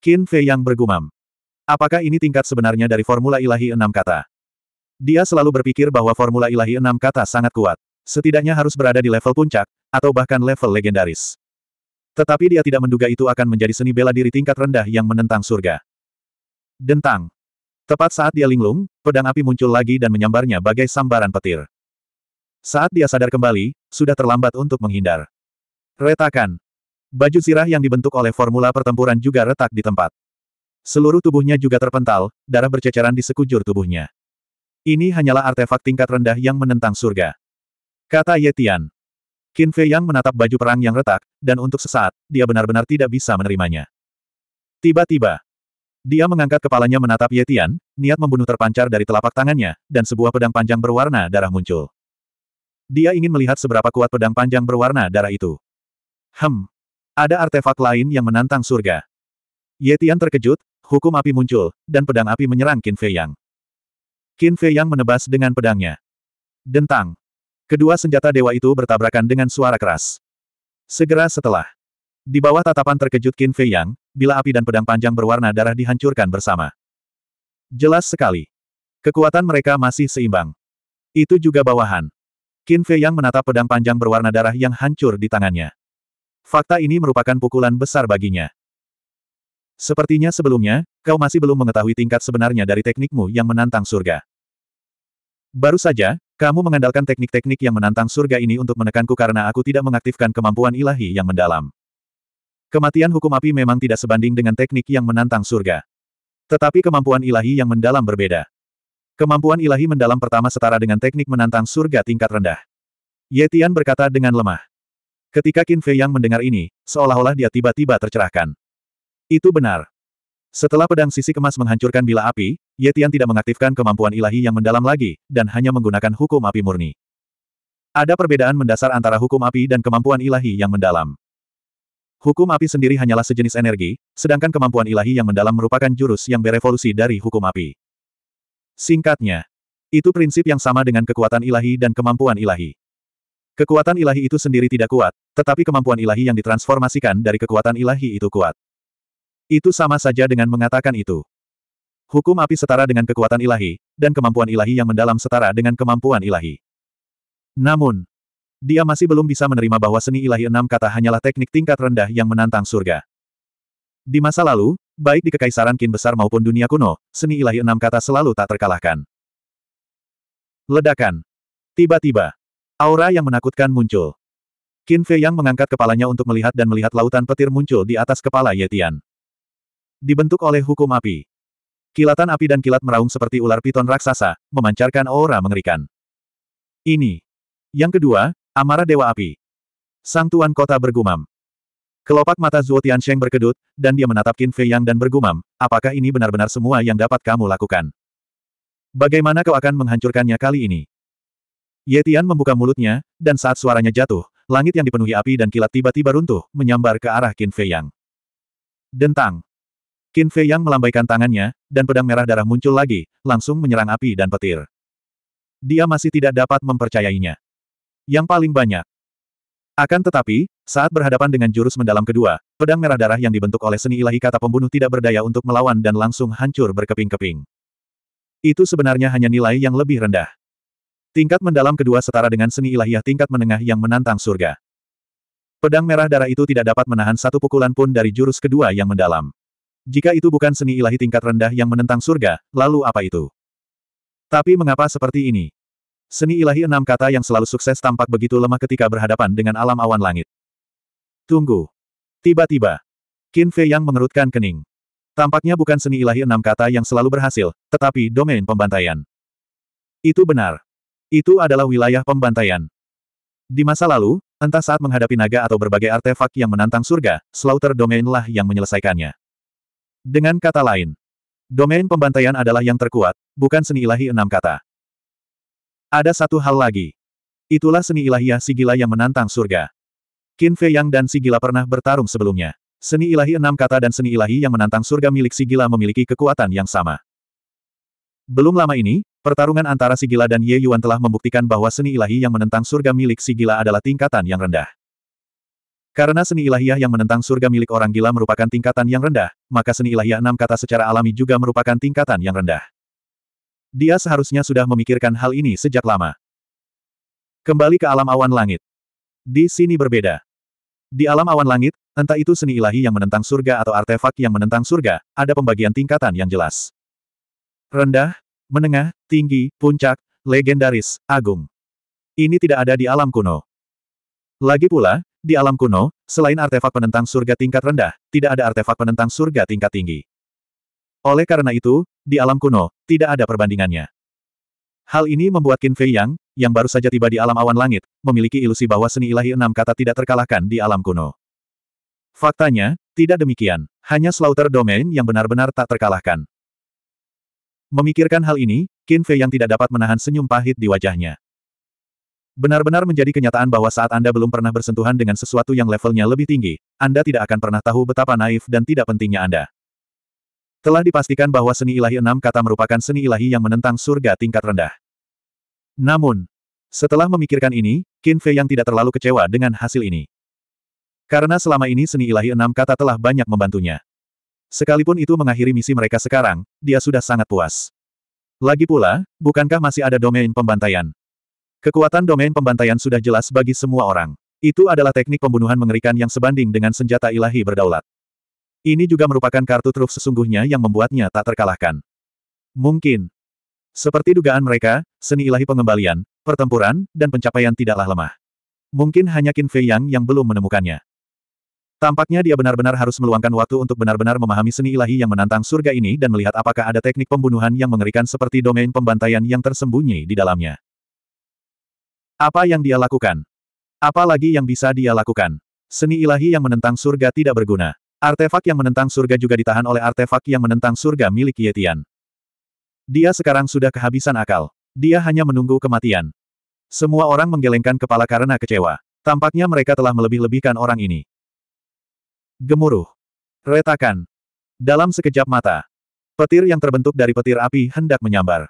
Qin Fei yang bergumam. Apakah ini tingkat sebenarnya dari formula ilahi enam kata? Dia selalu berpikir bahwa formula ilahi enam kata sangat kuat. Setidaknya harus berada di level puncak, atau bahkan level legendaris. Tetapi dia tidak menduga itu akan menjadi seni bela diri tingkat rendah yang menentang surga. Dentang. Tepat saat dia linglung, pedang api muncul lagi dan menyambarnya bagai sambaran petir. Saat dia sadar kembali, sudah terlambat untuk menghindar. Retakan. Baju sirah yang dibentuk oleh formula pertempuran juga retak di tempat. Seluruh tubuhnya juga terpental, darah berceceran di sekujur tubuhnya. Ini hanyalah artefak tingkat rendah yang menentang surga. Kata Yetian. Qin Fei Yang menatap baju perang yang retak, dan untuk sesaat, dia benar-benar tidak bisa menerimanya. Tiba-tiba, dia mengangkat kepalanya menatap Ye Tian. niat membunuh terpancar dari telapak tangannya, dan sebuah pedang panjang berwarna darah muncul. Dia ingin melihat seberapa kuat pedang panjang berwarna darah itu. Hem. Ada artefak lain yang menantang surga. Ye Tian terkejut, hukum api muncul, dan pedang api menyerang Qin Fei Yang. Qin Fei Yang menebas dengan pedangnya. Dentang. Kedua senjata dewa itu bertabrakan dengan suara keras. Segera setelah. Di bawah tatapan terkejut Qin Fei Yang, bila api dan pedang panjang berwarna darah dihancurkan bersama. Jelas sekali. Kekuatan mereka masih seimbang. Itu juga bawahan. Qin Fei Yang menatap pedang panjang berwarna darah yang hancur di tangannya. Fakta ini merupakan pukulan besar baginya. Sepertinya sebelumnya, kau masih belum mengetahui tingkat sebenarnya dari teknikmu yang menantang surga. Baru saja, kamu mengandalkan teknik-teknik yang menantang surga ini untuk menekanku karena aku tidak mengaktifkan kemampuan ilahi yang mendalam. Kematian hukum api memang tidak sebanding dengan teknik yang menantang surga. Tetapi kemampuan ilahi yang mendalam berbeda. Kemampuan ilahi mendalam pertama setara dengan teknik menantang surga tingkat rendah. Yetian berkata dengan lemah. Ketika Qin Fei Yang mendengar ini, seolah-olah dia tiba-tiba tercerahkan. Itu benar. Setelah pedang sisi kemas menghancurkan bila api, Yetian tidak mengaktifkan kemampuan ilahi yang mendalam lagi, dan hanya menggunakan hukum api murni. Ada perbedaan mendasar antara hukum api dan kemampuan ilahi yang mendalam. Hukum api sendiri hanyalah sejenis energi, sedangkan kemampuan ilahi yang mendalam merupakan jurus yang berevolusi dari hukum api. Singkatnya, itu prinsip yang sama dengan kekuatan ilahi dan kemampuan ilahi. Kekuatan ilahi itu sendiri tidak kuat, tetapi kemampuan ilahi yang ditransformasikan dari kekuatan ilahi itu kuat. Itu sama saja dengan mengatakan itu. Hukum api setara dengan kekuatan ilahi, dan kemampuan ilahi yang mendalam setara dengan kemampuan ilahi. Namun, dia masih belum bisa menerima bahwa seni ilahi enam kata hanyalah teknik tingkat rendah yang menantang surga. Di masa lalu, baik di Kekaisaran kin Besar maupun dunia kuno, seni ilahi enam kata selalu tak terkalahkan. Ledakan. Tiba-tiba, aura yang menakutkan muncul. Qin Fei yang mengangkat kepalanya untuk melihat dan melihat lautan petir muncul di atas kepala Yetian dibentuk oleh hukum api. Kilatan api dan kilat meraung seperti ular piton raksasa, memancarkan aura mengerikan. Ini. Yang kedua, amarah Dewa Api. Sang Tuan Kota bergumam. Kelopak mata Zuotian Sheng berkedut, dan dia menatap Qin Fei Yang dan bergumam, apakah ini benar-benar semua yang dapat kamu lakukan? Bagaimana kau akan menghancurkannya kali ini? Yetian membuka mulutnya, dan saat suaranya jatuh, langit yang dipenuhi api dan kilat tiba-tiba runtuh, menyambar ke arah Qin Fei Yang. Dentang. Qin Fei Yang melambaikan tangannya, dan pedang merah darah muncul lagi, langsung menyerang api dan petir. Dia masih tidak dapat mempercayainya. Yang paling banyak. Akan tetapi, saat berhadapan dengan jurus mendalam kedua, pedang merah darah yang dibentuk oleh seni ilahi kata pembunuh tidak berdaya untuk melawan dan langsung hancur berkeping-keping. Itu sebenarnya hanya nilai yang lebih rendah. Tingkat mendalam kedua setara dengan seni ilahiyah tingkat menengah yang menantang surga. Pedang merah darah itu tidak dapat menahan satu pukulan pun dari jurus kedua yang mendalam. Jika itu bukan seni ilahi tingkat rendah yang menentang surga, lalu apa itu? Tapi mengapa seperti ini? Seni ilahi enam kata yang selalu sukses tampak begitu lemah ketika berhadapan dengan alam awan langit. Tunggu. Tiba-tiba. Qin Fei yang mengerutkan kening. Tampaknya bukan seni ilahi enam kata yang selalu berhasil, tetapi domain pembantaian. Itu benar. Itu adalah wilayah pembantaian. Di masa lalu, entah saat menghadapi naga atau berbagai artefak yang menantang surga, Slaughter domainlah yang menyelesaikannya. Dengan kata lain, domain pembantaian adalah yang terkuat, bukan seni ilahi enam kata. Ada satu hal lagi. Itulah seni ilahiyah Sigila yang menantang surga. Qin Fei Yang dan Sigila pernah bertarung sebelumnya. Seni ilahi enam kata dan seni ilahi yang menantang surga milik Sigila memiliki kekuatan yang sama. Belum lama ini, pertarungan antara Sigila dan Ye Yuan telah membuktikan bahwa seni ilahi yang menentang surga milik Sigila adalah tingkatan yang rendah. Karena seni ilahiyah yang menentang surga milik orang gila merupakan tingkatan yang rendah, maka seni ilahiyah enam kata secara alami juga merupakan tingkatan yang rendah. Dia seharusnya sudah memikirkan hal ini sejak lama. Kembali ke alam awan langit. Di sini berbeda. Di alam awan langit, entah itu seni ilahi yang menentang surga atau artefak yang menentang surga, ada pembagian tingkatan yang jelas. Rendah, menengah, tinggi, puncak, legendaris, agung. Ini tidak ada di alam kuno. Lagi pula, di alam kuno, selain artefak penentang surga tingkat rendah, tidak ada artefak penentang surga tingkat tinggi. Oleh karena itu, di alam kuno, tidak ada perbandingannya. Hal ini membuat Qin Fei Yang, yang baru saja tiba di alam awan langit, memiliki ilusi bahwa seni ilahi enam kata tidak terkalahkan di alam kuno. Faktanya, tidak demikian. Hanya slaughter domain yang benar-benar tak terkalahkan. Memikirkan hal ini, Qin Fei yang tidak dapat menahan senyum pahit di wajahnya. Benar-benar menjadi kenyataan bahwa saat Anda belum pernah bersentuhan dengan sesuatu yang levelnya lebih tinggi, Anda tidak akan pernah tahu betapa naif dan tidak pentingnya Anda. Telah dipastikan bahwa seni ilahi enam kata merupakan seni ilahi yang menentang surga tingkat rendah. Namun, setelah memikirkan ini, Qin Fei yang tidak terlalu kecewa dengan hasil ini. Karena selama ini seni ilahi enam kata telah banyak membantunya. Sekalipun itu mengakhiri misi mereka sekarang, dia sudah sangat puas. Lagi pula, bukankah masih ada domain pembantaian? Kekuatan domain pembantaian sudah jelas bagi semua orang. Itu adalah teknik pembunuhan mengerikan yang sebanding dengan senjata ilahi berdaulat. Ini juga merupakan kartu truf sesungguhnya yang membuatnya tak terkalahkan. Mungkin. Seperti dugaan mereka, seni ilahi pengembalian, pertempuran, dan pencapaian tidaklah lemah. Mungkin hanya Qin Fei Yang yang belum menemukannya. Tampaknya dia benar-benar harus meluangkan waktu untuk benar-benar memahami seni ilahi yang menantang surga ini dan melihat apakah ada teknik pembunuhan yang mengerikan seperti domain pembantaian yang tersembunyi di dalamnya. Apa yang dia lakukan? Apa lagi yang bisa dia lakukan? Seni ilahi yang menentang surga tidak berguna. Artefak yang menentang surga juga ditahan oleh artefak yang menentang surga milik Yetian. Dia sekarang sudah kehabisan akal. Dia hanya menunggu kematian. Semua orang menggelengkan kepala karena kecewa. Tampaknya mereka telah melebih-lebihkan orang ini. Gemuruh. Retakan. Dalam sekejap mata. Petir yang terbentuk dari petir api hendak menyambar.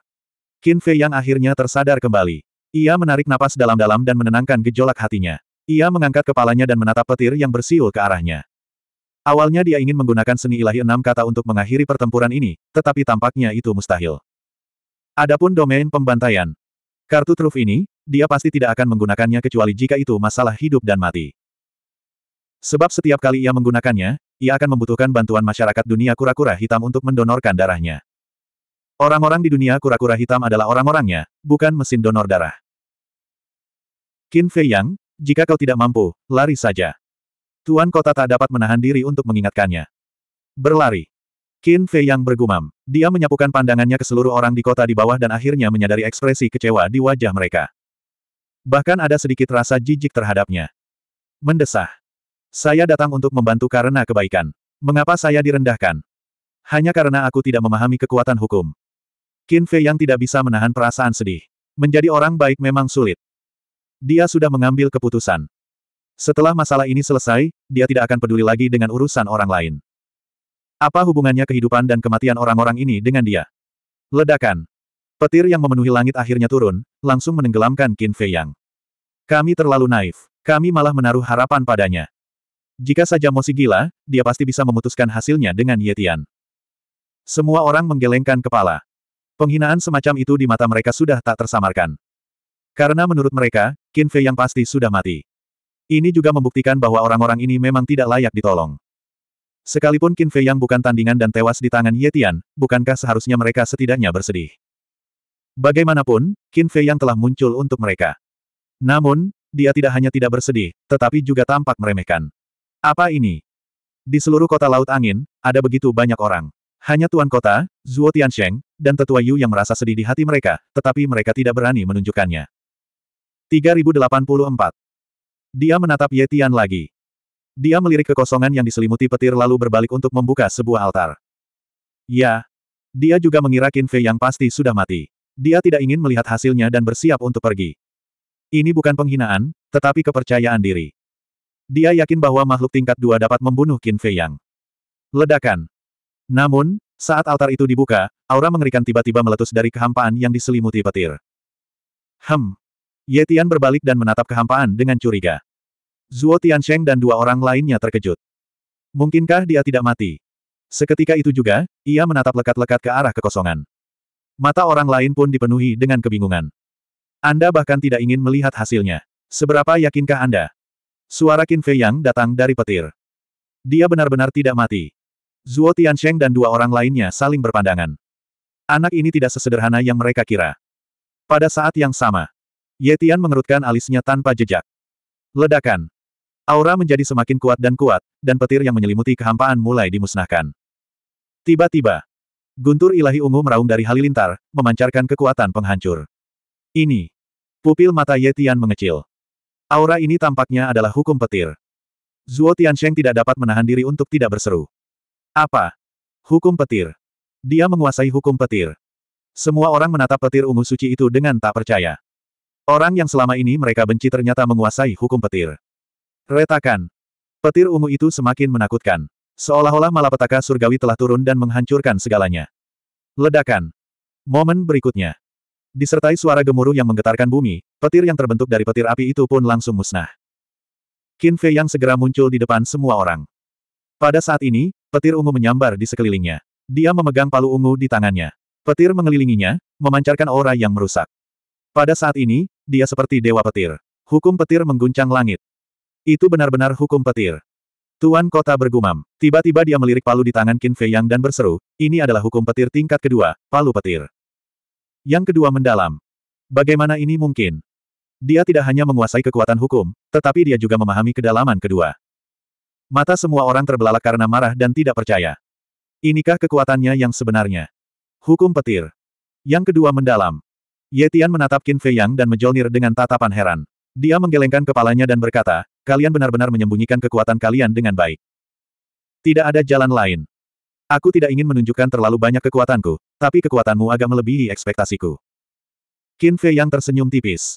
Qin Fei yang akhirnya tersadar kembali. Ia menarik napas dalam-dalam dan menenangkan gejolak hatinya. Ia mengangkat kepalanya dan menatap petir yang bersiul ke arahnya. Awalnya dia ingin menggunakan seni ilahi enam kata untuk mengakhiri pertempuran ini, tetapi tampaknya itu mustahil. Adapun domain pembantaian. Kartu truf ini, dia pasti tidak akan menggunakannya kecuali jika itu masalah hidup dan mati. Sebab setiap kali ia menggunakannya, ia akan membutuhkan bantuan masyarakat dunia kura-kura hitam untuk mendonorkan darahnya. Orang-orang di dunia kura-kura hitam adalah orang-orangnya, bukan mesin donor darah. Qin Fei Yang, jika kau tidak mampu, lari saja. Tuan kota tak dapat menahan diri untuk mengingatkannya. Berlari. Qin Fei Yang bergumam. Dia menyapukan pandangannya ke seluruh orang di kota di bawah dan akhirnya menyadari ekspresi kecewa di wajah mereka. Bahkan ada sedikit rasa jijik terhadapnya. Mendesah. Saya datang untuk membantu karena kebaikan. Mengapa saya direndahkan? Hanya karena aku tidak memahami kekuatan hukum. Qin Fei yang tidak bisa menahan perasaan sedih. Menjadi orang baik memang sulit. Dia sudah mengambil keputusan. Setelah masalah ini selesai, dia tidak akan peduli lagi dengan urusan orang lain. Apa hubungannya kehidupan dan kematian orang-orang ini dengan dia? Ledakan. Petir yang memenuhi langit akhirnya turun, langsung menenggelamkan Qin Fei Yang. Kami terlalu naif. Kami malah menaruh harapan padanya. Jika saja Mosi gila, dia pasti bisa memutuskan hasilnya dengan Yetian. Semua orang menggelengkan kepala. Penghinaan semacam itu di mata mereka sudah tak tersamarkan. Karena menurut mereka, Qin Fei yang pasti sudah mati. Ini juga membuktikan bahwa orang-orang ini memang tidak layak ditolong. Sekalipun Qin Fei yang bukan tandingan dan tewas di tangan Ye Tian, bukankah seharusnya mereka setidaknya bersedih? Bagaimanapun, Qin Fei yang telah muncul untuk mereka. Namun, dia tidak hanya tidak bersedih, tetapi juga tampak meremehkan. Apa ini? Di seluruh kota Laut Angin, ada begitu banyak orang. Hanya Tuan Kota, Zuo Tiansheng, dan Tetua Yu yang merasa sedih di hati mereka, tetapi mereka tidak berani menunjukkannya. 3084. Dia menatap Ye Tian lagi. Dia melirik kekosongan yang diselimuti petir lalu berbalik untuk membuka sebuah altar. Ya. Dia juga mengira Qin Fei yang pasti sudah mati. Dia tidak ingin melihat hasilnya dan bersiap untuk pergi. Ini bukan penghinaan, tetapi kepercayaan diri. Dia yakin bahwa makhluk tingkat dua dapat membunuh Qin Fei Yang. Ledakan. Namun, saat altar itu dibuka, aura mengerikan tiba-tiba meletus dari kehampaan yang diselimuti petir. Hem. Yetian berbalik dan menatap kehampaan dengan curiga. Zuo Tiansheng dan dua orang lainnya terkejut. Mungkinkah dia tidak mati? Seketika itu juga, ia menatap lekat-lekat ke arah kekosongan. Mata orang lain pun dipenuhi dengan kebingungan. Anda bahkan tidak ingin melihat hasilnya. Seberapa yakinkah Anda? Suara Qin Fei Yang datang dari petir. Dia benar-benar tidak mati. Zuo Tiansheng dan dua orang lainnya saling berpandangan. Anak ini tidak sesederhana yang mereka kira. Pada saat yang sama, Yetian mengerutkan alisnya tanpa jejak. Ledakan. Aura menjadi semakin kuat dan kuat, dan petir yang menyelimuti kehampaan mulai dimusnahkan. Tiba-tiba, guntur ilahi ungu meraung dari halilintar, memancarkan kekuatan penghancur. Ini. Pupil mata Yetian mengecil. Aura ini tampaknya adalah hukum petir. Zuo Tiansheng tidak dapat menahan diri untuk tidak berseru. Apa? Hukum petir. Dia menguasai hukum petir. Semua orang menatap petir ungu suci itu dengan tak percaya. Orang yang selama ini mereka benci ternyata menguasai hukum petir. Retakan. Petir ungu itu semakin menakutkan. Seolah-olah malapetaka surgawi telah turun dan menghancurkan segalanya. Ledakan. Momen berikutnya. Disertai suara gemuruh yang menggetarkan bumi, petir yang terbentuk dari petir api itu pun langsung musnah. kinfe yang segera muncul di depan semua orang. Pada saat ini, Petir ungu menyambar di sekelilingnya. Dia memegang palu ungu di tangannya. Petir mengelilinginya, memancarkan aura yang merusak. Pada saat ini, dia seperti dewa petir. Hukum petir mengguncang langit. Itu benar-benar hukum petir. Tuan kota bergumam. Tiba-tiba dia melirik palu di tangan Qin Fei Yang dan berseru, ini adalah hukum petir tingkat kedua, palu petir. Yang kedua mendalam. Bagaimana ini mungkin? Dia tidak hanya menguasai kekuatan hukum, tetapi dia juga memahami kedalaman kedua. Mata semua orang terbelalak karena marah dan tidak percaya. Inikah kekuatannya yang sebenarnya? Hukum petir. Yang kedua mendalam. Yetian menatap Qin Fei Yang dan Mejolnir dengan tatapan heran. Dia menggelengkan kepalanya dan berkata, kalian benar-benar menyembunyikan kekuatan kalian dengan baik. Tidak ada jalan lain. Aku tidak ingin menunjukkan terlalu banyak kekuatanku, tapi kekuatanmu agak melebihi ekspektasiku. Qin Fei Yang tersenyum tipis.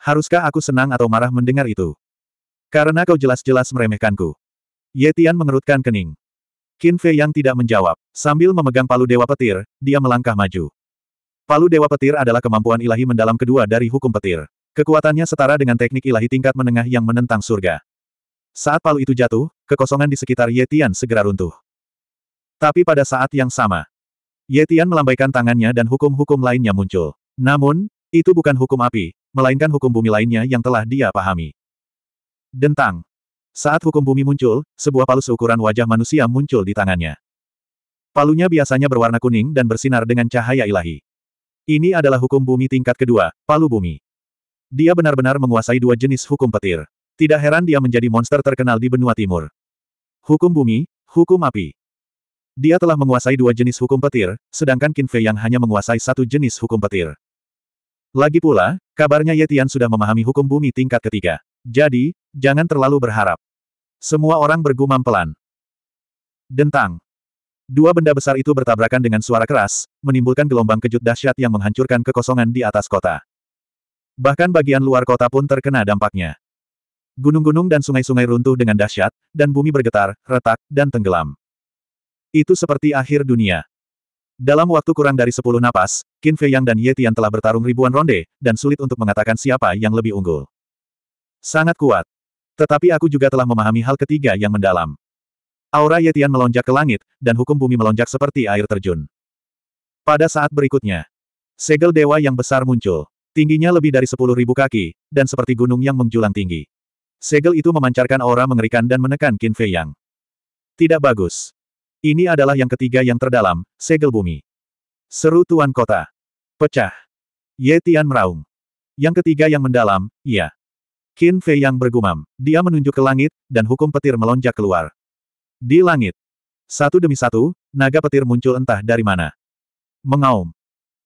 Haruskah aku senang atau marah mendengar itu? Karena kau jelas-jelas meremehkanku. Yetian mengerutkan kening. Qin Fei yang tidak menjawab. Sambil memegang palu Dewa Petir, dia melangkah maju. Palu Dewa Petir adalah kemampuan ilahi mendalam kedua dari hukum petir. Kekuatannya setara dengan teknik ilahi tingkat menengah yang menentang surga. Saat palu itu jatuh, kekosongan di sekitar Yetian segera runtuh. Tapi pada saat yang sama, Yetian melambaikan tangannya dan hukum-hukum lainnya muncul. Namun, itu bukan hukum api, melainkan hukum bumi lainnya yang telah dia pahami. Dentang. Saat hukum bumi muncul, sebuah palu seukuran wajah manusia muncul di tangannya. Palunya biasanya berwarna kuning dan bersinar dengan cahaya ilahi. Ini adalah hukum bumi tingkat kedua, palu bumi. Dia benar-benar menguasai dua jenis hukum petir. Tidak heran dia menjadi monster terkenal di benua timur. Hukum bumi, hukum api. Dia telah menguasai dua jenis hukum petir, sedangkan Qin Fei yang hanya menguasai satu jenis hukum petir. Lagi pula, kabarnya Yetian sudah memahami hukum bumi tingkat ketiga. Jadi, Jangan terlalu berharap. Semua orang bergumam pelan. Dentang. Dua benda besar itu bertabrakan dengan suara keras, menimbulkan gelombang kejut dahsyat yang menghancurkan kekosongan di atas kota. Bahkan bagian luar kota pun terkena dampaknya. Gunung-gunung dan sungai-sungai runtuh dengan dahsyat, dan bumi bergetar, retak, dan tenggelam. Itu seperti akhir dunia. Dalam waktu kurang dari sepuluh napas, Qin Fei Yang dan Ye Tian telah bertarung ribuan ronde, dan sulit untuk mengatakan siapa yang lebih unggul. Sangat kuat. Tetapi aku juga telah memahami hal ketiga yang mendalam. Aura Yetian melonjak ke langit, dan hukum bumi melonjak seperti air terjun. Pada saat berikutnya, segel dewa yang besar muncul. Tingginya lebih dari sepuluh ribu kaki, dan seperti gunung yang menjulang tinggi. Segel itu memancarkan aura mengerikan dan menekan Qin Fei Yang. Tidak bagus. Ini adalah yang ketiga yang terdalam, segel bumi. Seru Tuan Kota. Pecah. Yetian meraung. Yang ketiga yang mendalam, iya. Qin Fei yang bergumam. Dia menunjuk ke langit, dan hukum petir melonjak keluar. Di langit. Satu demi satu, naga petir muncul entah dari mana. Mengaum.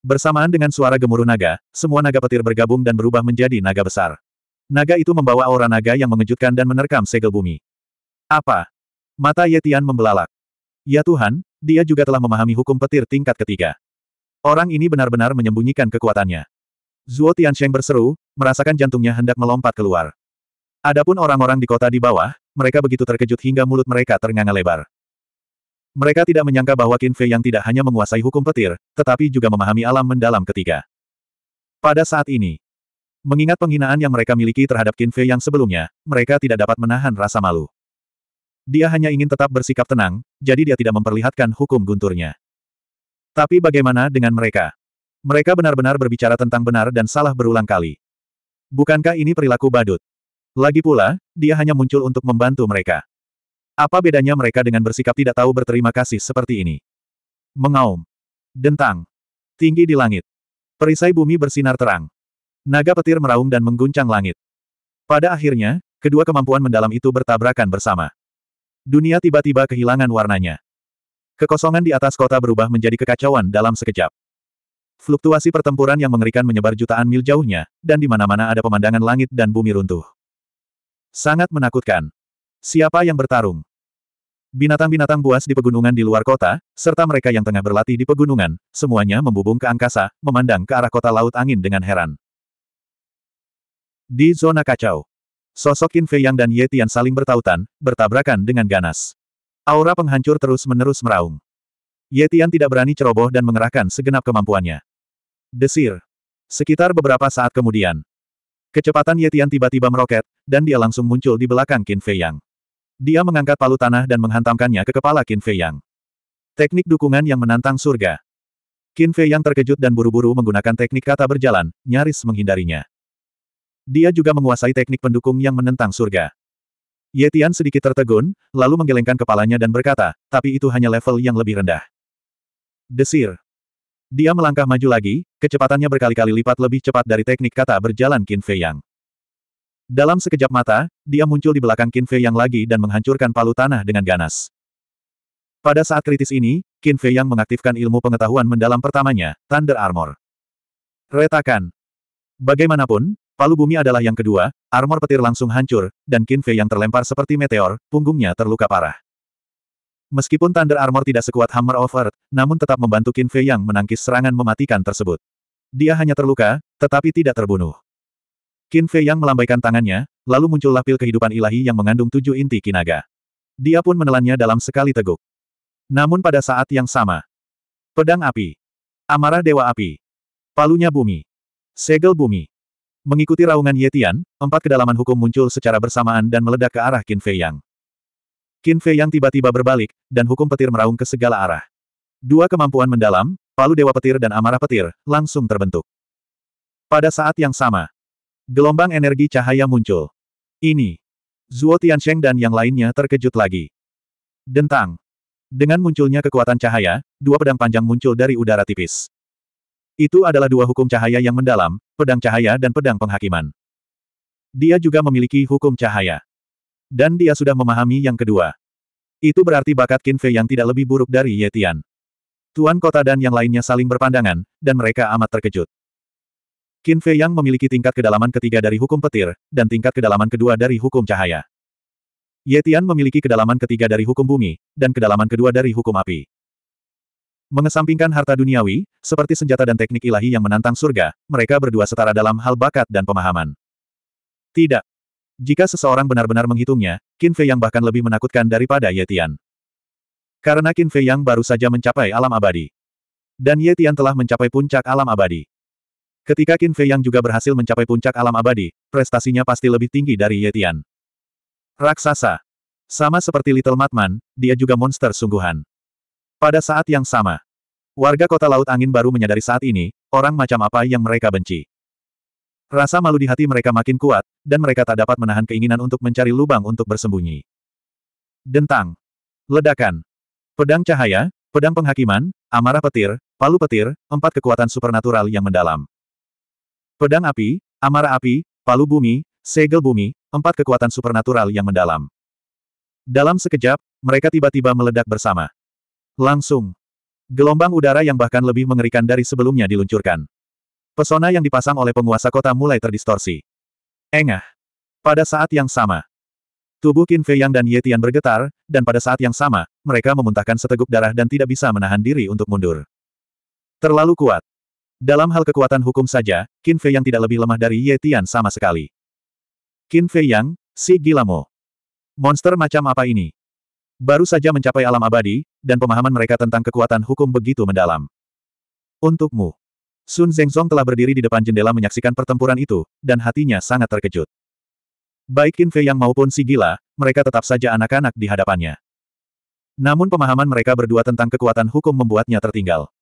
Bersamaan dengan suara gemuruh naga, semua naga petir bergabung dan berubah menjadi naga besar. Naga itu membawa aura naga yang mengejutkan dan menerkam segel bumi. Apa? Mata Yetian membelalak. Ya Tuhan, dia juga telah memahami hukum petir tingkat ketiga. Orang ini benar-benar menyembunyikan kekuatannya. Zuo Tiansheng berseru, merasakan jantungnya hendak melompat keluar. Adapun orang-orang di kota di bawah, mereka begitu terkejut hingga mulut mereka ternganga lebar. Mereka tidak menyangka bahwa Qin Fei yang tidak hanya menguasai hukum petir, tetapi juga memahami alam mendalam ketiga. Pada saat ini, mengingat penghinaan yang mereka miliki terhadap Qin Fei yang sebelumnya, mereka tidak dapat menahan rasa malu. Dia hanya ingin tetap bersikap tenang, jadi dia tidak memperlihatkan hukum gunturnya. Tapi bagaimana dengan mereka? Mereka benar-benar berbicara tentang benar dan salah berulang kali. Bukankah ini perilaku badut? Lagi pula, dia hanya muncul untuk membantu mereka. Apa bedanya mereka dengan bersikap tidak tahu berterima kasih seperti ini? Mengaum. Dentang. Tinggi di langit. Perisai bumi bersinar terang. Naga petir meraung dan mengguncang langit. Pada akhirnya, kedua kemampuan mendalam itu bertabrakan bersama. Dunia tiba-tiba kehilangan warnanya. Kekosongan di atas kota berubah menjadi kekacauan dalam sekejap. Fluktuasi pertempuran yang mengerikan menyebar jutaan mil jauhnya, dan di mana-mana ada pemandangan langit dan bumi runtuh. Sangat menakutkan. Siapa yang bertarung? Binatang-binatang buas di pegunungan di luar kota, serta mereka yang tengah berlatih di pegunungan, semuanya membubung ke angkasa, memandang ke arah kota laut angin dengan heran. Di zona kacau, sosok Qin Fei Yang dan Ye Tian saling bertautan, bertabrakan dengan ganas. Aura penghancur terus-menerus meraung. Yetian tidak berani ceroboh dan mengerahkan segenap kemampuannya. Desir. Sekitar beberapa saat kemudian. Kecepatan Yetian tiba-tiba meroket, dan dia langsung muncul di belakang Qin Fei Yang. Dia mengangkat palu tanah dan menghantamkannya ke kepala Qin Fei Yang. Teknik dukungan yang menantang surga. Qin Fei yang terkejut dan buru-buru menggunakan teknik kata berjalan, nyaris menghindarinya. Dia juga menguasai teknik pendukung yang menentang surga. Yetian sedikit tertegun, lalu menggelengkan kepalanya dan berkata, tapi itu hanya level yang lebih rendah. Desir. Dia melangkah maju lagi, kecepatannya berkali-kali lipat lebih cepat dari teknik kata berjalan Qin Fei Yang. Dalam sekejap mata, dia muncul di belakang Qin Fei Yang lagi dan menghancurkan palu tanah dengan ganas. Pada saat kritis ini, Qin Fei Yang mengaktifkan ilmu pengetahuan mendalam pertamanya, Thunder Armor. Retakan. Bagaimanapun, palu bumi adalah yang kedua, armor petir langsung hancur, dan Qin Fei Yang terlempar seperti meteor, punggungnya terluka parah. Meskipun Thunder Armor tidak sekuat Hammer of Earth, namun tetap membantu Qin Fei yang menangkis serangan mematikan tersebut. Dia hanya terluka, tetapi tidak terbunuh. Qin Fei yang melambaikan tangannya, lalu muncullah pil kehidupan ilahi yang mengandung tujuh inti kinaga. Dia pun menelannya dalam sekali teguk. Namun pada saat yang sama, pedang api, amarah dewa api, palunya bumi, segel bumi, Mengikuti raungan Yetian, empat kedalaman hukum muncul secara bersamaan dan meledak ke arah Qin Fei Yang. Qin Fei yang tiba-tiba berbalik, dan hukum petir meraung ke segala arah. Dua kemampuan mendalam, palu dewa petir dan amarah petir, langsung terbentuk. Pada saat yang sama, gelombang energi cahaya muncul. Ini, Zuo Tiansheng dan yang lainnya terkejut lagi. Dentang. Dengan munculnya kekuatan cahaya, dua pedang panjang muncul dari udara tipis. Itu adalah dua hukum cahaya yang mendalam, pedang cahaya dan pedang penghakiman. Dia juga memiliki hukum cahaya. Dan dia sudah memahami yang kedua. Itu berarti bakat Qin Fei yang tidak lebih buruk dari Ye Tian. Tuan kota dan yang lainnya saling berpandangan, dan mereka amat terkejut. Qin Fei yang memiliki tingkat kedalaman ketiga dari hukum petir, dan tingkat kedalaman kedua dari hukum cahaya. Ye Tian memiliki kedalaman ketiga dari hukum bumi, dan kedalaman kedua dari hukum api. Mengesampingkan harta duniawi, seperti senjata dan teknik ilahi yang menantang surga, mereka berdua setara dalam hal bakat dan pemahaman. Tidak, jika seseorang benar-benar menghitungnya, Qin Fei yang bahkan lebih menakutkan daripada Ye Tian. Karena Qin Fei yang baru saja mencapai alam abadi. Dan Ye Tian telah mencapai puncak alam abadi. Ketika Qin Fei yang juga berhasil mencapai puncak alam abadi, prestasinya pasti lebih tinggi dari Ye Tian. Raksasa. Sama seperti Little Matman, dia juga monster sungguhan. Pada saat yang sama, warga kota Laut Angin baru menyadari saat ini, orang macam apa yang mereka benci. Rasa malu di hati mereka makin kuat, dan mereka tak dapat menahan keinginan untuk mencari lubang untuk bersembunyi. Dentang. Ledakan. Pedang cahaya, pedang penghakiman, amarah petir, palu petir, empat kekuatan supernatural yang mendalam. Pedang api, amarah api, palu bumi, segel bumi, empat kekuatan supernatural yang mendalam. Dalam sekejap, mereka tiba-tiba meledak bersama. Langsung. Gelombang udara yang bahkan lebih mengerikan dari sebelumnya diluncurkan. Pesona yang dipasang oleh penguasa kota mulai terdistorsi. Engah. Pada saat yang sama, tubuh Qin Fei Yang dan Ye Tian bergetar, dan pada saat yang sama, mereka memuntahkan seteguk darah dan tidak bisa menahan diri untuk mundur. Terlalu kuat. Dalam hal kekuatan hukum saja, Qin Fei Yang tidak lebih lemah dari Ye Tian sama sekali. Qin Fei Yang, si gilamu. Monster macam apa ini? Baru saja mencapai alam abadi, dan pemahaman mereka tentang kekuatan hukum begitu mendalam. Untukmu. Sun Zengzong telah berdiri di depan jendela menyaksikan pertempuran itu, dan hatinya sangat terkejut. Baik Qin Fei Yang maupun si gila, mereka tetap saja anak-anak di hadapannya. Namun pemahaman mereka berdua tentang kekuatan hukum membuatnya tertinggal.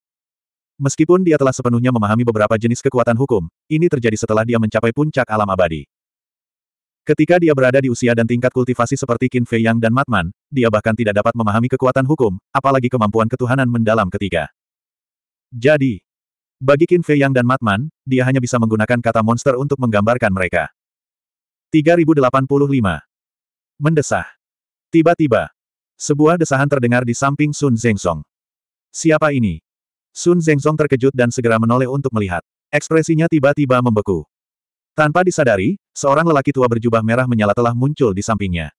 Meskipun dia telah sepenuhnya memahami beberapa jenis kekuatan hukum, ini terjadi setelah dia mencapai puncak alam abadi. Ketika dia berada di usia dan tingkat kultivasi seperti Qin Fei Yang dan Matman, dia bahkan tidak dapat memahami kekuatan hukum, apalagi kemampuan ketuhanan mendalam ketiga. Jadi, bagi Qin Fei Yang dan Matman, dia hanya bisa menggunakan kata monster untuk menggambarkan mereka. 3085. Mendesah. Tiba-tiba, sebuah desahan terdengar di samping Sun Zhengzong. Siapa ini? Sun Zhengzong terkejut dan segera menoleh untuk melihat. Ekspresinya tiba-tiba membeku. Tanpa disadari, seorang lelaki tua berjubah merah menyala telah muncul di sampingnya.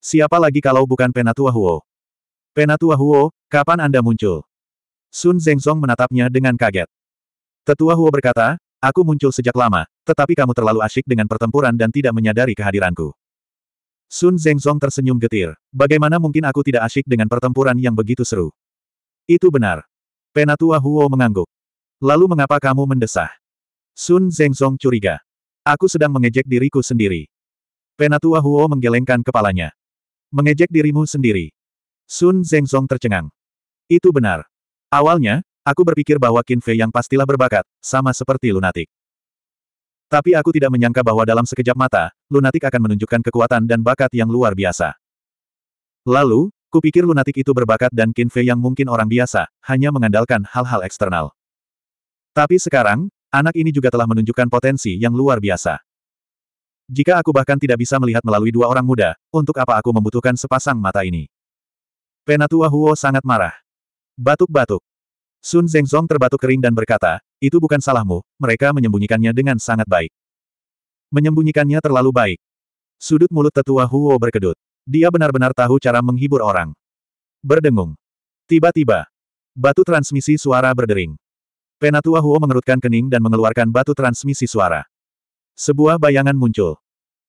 Siapa lagi kalau bukan Penatua Huo? Penatua Huo, kapan Anda muncul? Sun Zhengzong menatapnya dengan kaget. Tetua Huo berkata, aku muncul sejak lama, tetapi kamu terlalu asyik dengan pertempuran dan tidak menyadari kehadiranku. Sun Zhengzong tersenyum getir. Bagaimana mungkin aku tidak asyik dengan pertempuran yang begitu seru? Itu benar. Penatua Huo mengangguk. Lalu mengapa kamu mendesah? Sun Zhengzong curiga. Aku sedang mengejek diriku sendiri. Penatua Huo menggelengkan kepalanya. Mengejek dirimu sendiri. Sun Zhengzong tercengang. Itu benar. Awalnya, aku berpikir bahwa Qin Fei yang pastilah berbakat, sama seperti lunatik. Tapi aku tidak menyangka bahwa dalam sekejap mata, lunatik akan menunjukkan kekuatan dan bakat yang luar biasa. Lalu, kupikir lunatik itu berbakat dan Qin Fei yang mungkin orang biasa, hanya mengandalkan hal-hal eksternal. Tapi sekarang, anak ini juga telah menunjukkan potensi yang luar biasa. Jika aku bahkan tidak bisa melihat melalui dua orang muda, untuk apa aku membutuhkan sepasang mata ini? Penatua Huo sangat marah. Batuk-batuk. Sun Zengzong terbatuk kering dan berkata, itu bukan salahmu, mereka menyembunyikannya dengan sangat baik. Menyembunyikannya terlalu baik. Sudut mulut tetua Huo berkedut. Dia benar-benar tahu cara menghibur orang. Berdengung. Tiba-tiba. Batu transmisi suara berdering. Penatua Huo mengerutkan kening dan mengeluarkan batu transmisi suara. Sebuah bayangan muncul.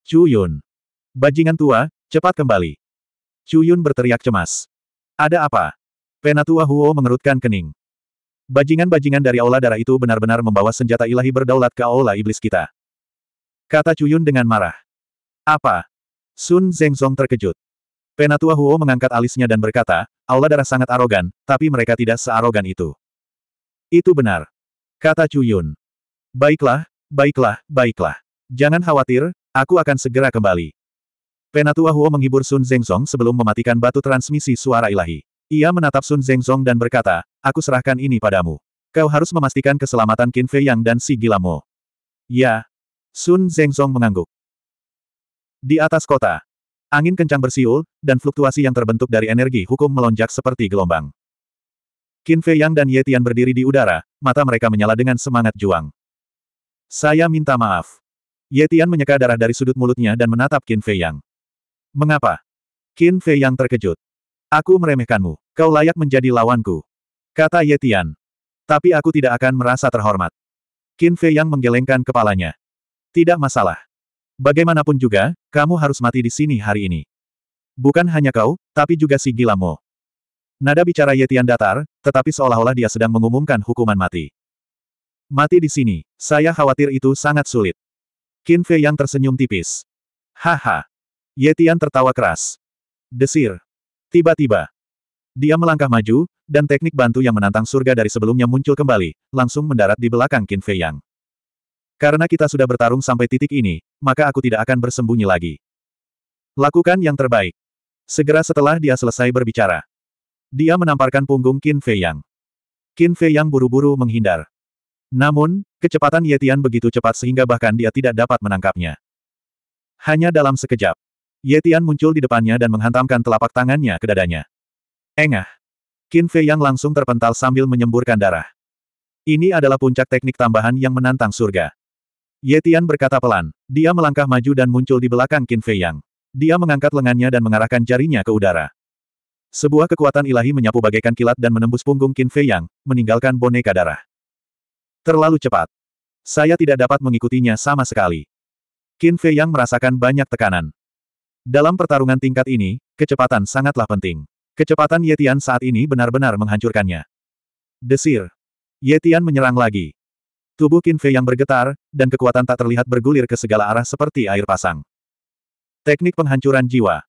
Chu Yun. Bajingan tua, cepat kembali. Chu Yun berteriak cemas. Ada apa? Penatua Huo mengerutkan kening. Bajingan-bajingan dari aula darah itu benar-benar membawa senjata ilahi berdaulat ke aula iblis kita. Kata Cuyun dengan marah. Apa? Sun Zengzong terkejut. Penatua Huo mengangkat alisnya dan berkata, aula darah sangat arogan, tapi mereka tidak searogan itu. Itu benar. Kata Cuyun. Baiklah, baiklah, baiklah. Jangan khawatir, aku akan segera kembali. Penatua Huo menghibur Sun Zengzong sebelum mematikan batu transmisi suara ilahi. Ia menatap Sun Zhengzong dan berkata, aku serahkan ini padamu. Kau harus memastikan keselamatan Qin Fei Yang dan si Gilamo. Ya. Sun Zhengzong mengangguk. Di atas kota. Angin kencang bersiul, dan fluktuasi yang terbentuk dari energi hukum melonjak seperti gelombang. Qin Fei Yang dan Ye Tian berdiri di udara, mata mereka menyala dengan semangat juang. Saya minta maaf. Ye Tian menyeka darah dari sudut mulutnya dan menatap Qin Fei Yang. Mengapa? Qin Fei Yang terkejut. Aku meremehkanmu. Kau layak menjadi lawanku. Kata Yetian. Tapi aku tidak akan merasa terhormat. Qin Fei yang menggelengkan kepalanya. Tidak masalah. Bagaimanapun juga, kamu harus mati di sini hari ini. Bukan hanya kau, tapi juga si Gilamo. Nada bicara Yetian datar, tetapi seolah-olah dia sedang mengumumkan hukuman mati. Mati di sini, saya khawatir itu sangat sulit. Qin Fei yang tersenyum tipis. Haha. Yetian tertawa keras. Desir, Tiba-tiba, dia melangkah maju, dan teknik bantu yang menantang surga dari sebelumnya muncul kembali, langsung mendarat di belakang Qin Fei Yang. Karena kita sudah bertarung sampai titik ini, maka aku tidak akan bersembunyi lagi. Lakukan yang terbaik. Segera setelah dia selesai berbicara, dia menamparkan punggung Qin Fei Yang. Qin Fei Yang buru-buru menghindar. Namun, kecepatan Yetian begitu cepat sehingga bahkan dia tidak dapat menangkapnya. Hanya dalam sekejap, Yetian muncul di depannya dan menghantamkan telapak tangannya ke dadanya. Engah. Qin Fei Yang langsung terpental sambil menyemburkan darah. Ini adalah puncak teknik tambahan yang menantang surga. Yetian berkata pelan, dia melangkah maju dan muncul di belakang Qin Fei Yang. Dia mengangkat lengannya dan mengarahkan jarinya ke udara. Sebuah kekuatan ilahi menyapu bagaikan kilat dan menembus punggung Qin Fei Yang, meninggalkan boneka darah. Terlalu cepat. Saya tidak dapat mengikutinya sama sekali. Qin Fei Yang merasakan banyak tekanan. Dalam pertarungan tingkat ini, kecepatan sangatlah penting. Kecepatan Yetian saat ini benar-benar menghancurkannya. Desir. Yetian menyerang lagi. Tubuh Qin yang bergetar, dan kekuatan tak terlihat bergulir ke segala arah seperti air pasang. Teknik penghancuran jiwa.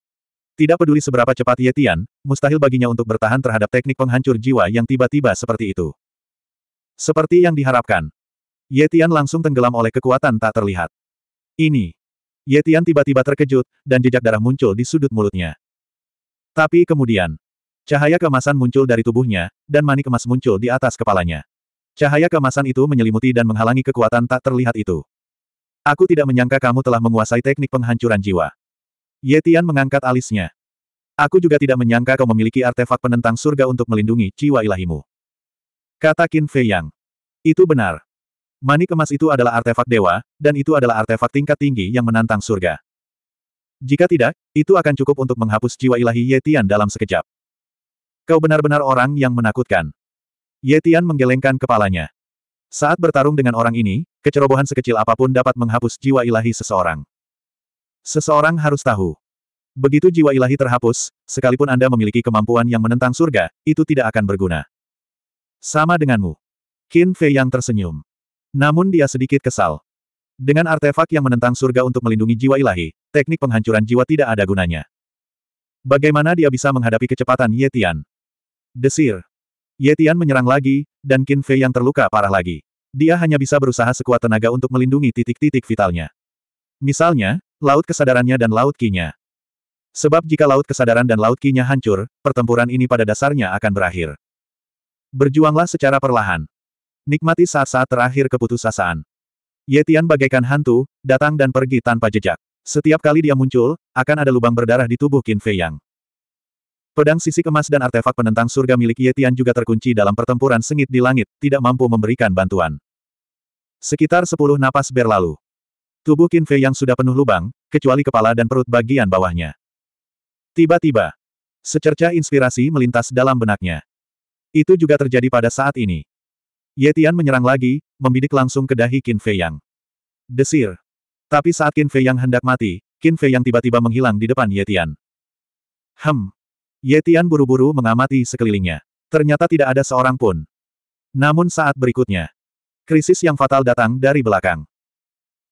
Tidak peduli seberapa cepat Yetian, mustahil baginya untuk bertahan terhadap teknik penghancur jiwa yang tiba-tiba seperti itu. Seperti yang diharapkan. Yetian langsung tenggelam oleh kekuatan tak terlihat. Ini. Yetian tiba-tiba terkejut, dan jejak darah muncul di sudut mulutnya. Tapi kemudian, cahaya kemasan muncul dari tubuhnya, dan manik kemas muncul di atas kepalanya. Cahaya kemasan itu menyelimuti dan menghalangi kekuatan tak terlihat itu. Aku tidak menyangka kamu telah menguasai teknik penghancuran jiwa. Yetian mengangkat alisnya. Aku juga tidak menyangka kau memiliki artefak penentang surga untuk melindungi jiwa ilahimu. Kata Qin Fei Yang. Itu benar. Manik emas itu adalah artefak dewa, dan itu adalah artefak tingkat tinggi yang menantang surga. Jika tidak, itu akan cukup untuk menghapus jiwa ilahi Yetian dalam sekejap. Kau benar-benar orang yang menakutkan. Yetian menggelengkan kepalanya. Saat bertarung dengan orang ini, kecerobohan sekecil apapun dapat menghapus jiwa ilahi seseorang. Seseorang harus tahu. Begitu jiwa ilahi terhapus, sekalipun Anda memiliki kemampuan yang menentang surga, itu tidak akan berguna. Sama denganmu. Qin Fei yang tersenyum. Namun dia sedikit kesal. Dengan artefak yang menentang surga untuk melindungi jiwa ilahi, teknik penghancuran jiwa tidak ada gunanya. Bagaimana dia bisa menghadapi kecepatan Yetian? Desir. Yetian menyerang lagi, dan Qin Fei yang terluka parah lagi. Dia hanya bisa berusaha sekuat tenaga untuk melindungi titik-titik vitalnya. Misalnya, laut kesadarannya dan laut kinya. Sebab jika laut kesadaran dan laut kinya hancur, pertempuran ini pada dasarnya akan berakhir. Berjuanglah secara perlahan. Nikmati saat-saat terakhir keputusasaan. Yetian bagaikan hantu, datang dan pergi tanpa jejak. Setiap kali dia muncul, akan ada lubang berdarah di tubuh Qin Fei Yang. Pedang sisi kemas dan artefak penentang surga milik Yetian juga terkunci dalam pertempuran sengit di langit, tidak mampu memberikan bantuan. Sekitar sepuluh napas berlalu. Tubuh Qin Fei yang sudah penuh lubang, kecuali kepala dan perut bagian bawahnya. Tiba-tiba, secerca inspirasi melintas dalam benaknya. Itu juga terjadi pada saat ini. Yetian menyerang lagi, membidik langsung ke dahi Qin Fei Yang. Desir. Tapi saat Qin Fei Yang hendak mati, Qin Fei Yang tiba-tiba menghilang di depan Yetian. Hem. Yetian buru-buru mengamati sekelilingnya. Ternyata tidak ada seorang pun. Namun saat berikutnya, krisis yang fatal datang dari belakang.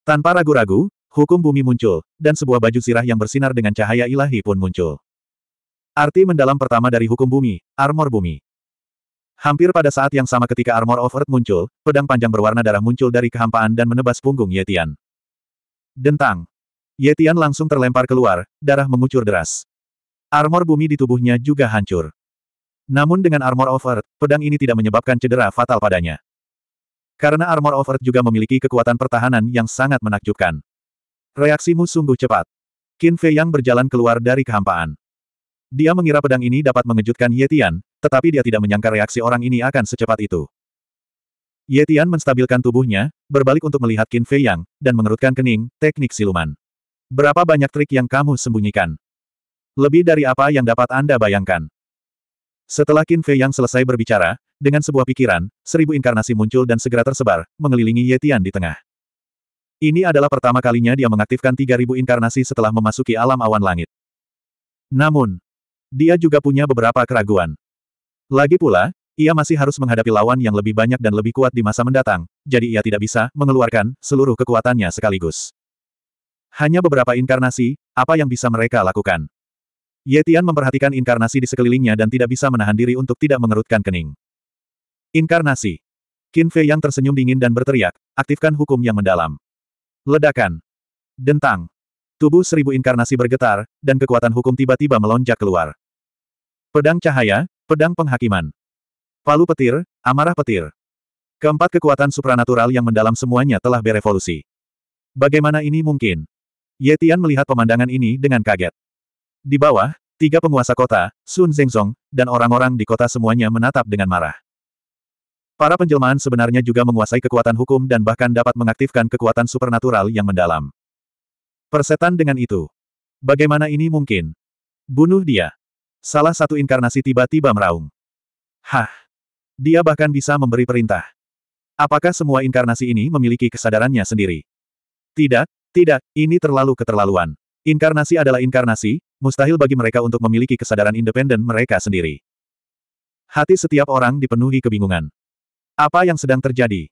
Tanpa ragu-ragu, hukum bumi muncul, dan sebuah baju sirah yang bersinar dengan cahaya ilahi pun muncul. Arti mendalam pertama dari hukum bumi, armor bumi. Hampir pada saat yang sama ketika Armor of Earth muncul, pedang panjang berwarna darah muncul dari kehampaan dan menebas punggung Yetian. Dentang. Yetian langsung terlempar keluar, darah mengucur deras. Armor bumi di tubuhnya juga hancur. Namun dengan Armor of Earth, pedang ini tidak menyebabkan cedera fatal padanya. Karena Armor of Earth juga memiliki kekuatan pertahanan yang sangat menakjubkan. Reaksimu sungguh cepat. Qin Fei Yang berjalan keluar dari kehampaan. Dia mengira pedang ini dapat mengejutkan Yetian, tetapi dia tidak menyangka reaksi orang ini akan secepat itu. Yetian menstabilkan tubuhnya, berbalik untuk melihat Qin Fei Yang, dan mengerutkan kening, teknik siluman. Berapa banyak trik yang kamu sembunyikan? Lebih dari apa yang dapat Anda bayangkan. Setelah Qin Fei Yang selesai berbicara, dengan sebuah pikiran, seribu inkarnasi muncul dan segera tersebar, mengelilingi Yetian di tengah. Ini adalah pertama kalinya dia mengaktifkan 3000 inkarnasi setelah memasuki alam awan langit. Namun, dia juga punya beberapa keraguan. Lagi pula, ia masih harus menghadapi lawan yang lebih banyak dan lebih kuat di masa mendatang, jadi ia tidak bisa mengeluarkan seluruh kekuatannya sekaligus. Hanya beberapa inkarnasi, apa yang bisa mereka lakukan? Yetian memperhatikan inkarnasi di sekelilingnya dan tidak bisa menahan diri untuk tidak mengerutkan kening. Inkarnasi. Qin Fei yang tersenyum dingin dan berteriak, aktifkan hukum yang mendalam. Ledakan. Dentang. Tubuh seribu inkarnasi bergetar, dan kekuatan hukum tiba-tiba melonjak keluar. Pedang cahaya, pedang penghakiman. Palu petir, amarah petir. Keempat kekuatan supranatural yang mendalam semuanya telah berevolusi. Bagaimana ini mungkin? Yetian melihat pemandangan ini dengan kaget. Di bawah, tiga penguasa kota, Sun Zengzong, dan orang-orang di kota semuanya menatap dengan marah. Para penjelmaan sebenarnya juga menguasai kekuatan hukum dan bahkan dapat mengaktifkan kekuatan supranatural yang mendalam. Persetan dengan itu. Bagaimana ini mungkin? Bunuh dia. Salah satu inkarnasi tiba-tiba meraung. Hah. Dia bahkan bisa memberi perintah. Apakah semua inkarnasi ini memiliki kesadarannya sendiri? Tidak, tidak, ini terlalu keterlaluan. Inkarnasi adalah inkarnasi, mustahil bagi mereka untuk memiliki kesadaran independen mereka sendiri. Hati setiap orang dipenuhi kebingungan. Apa yang sedang terjadi?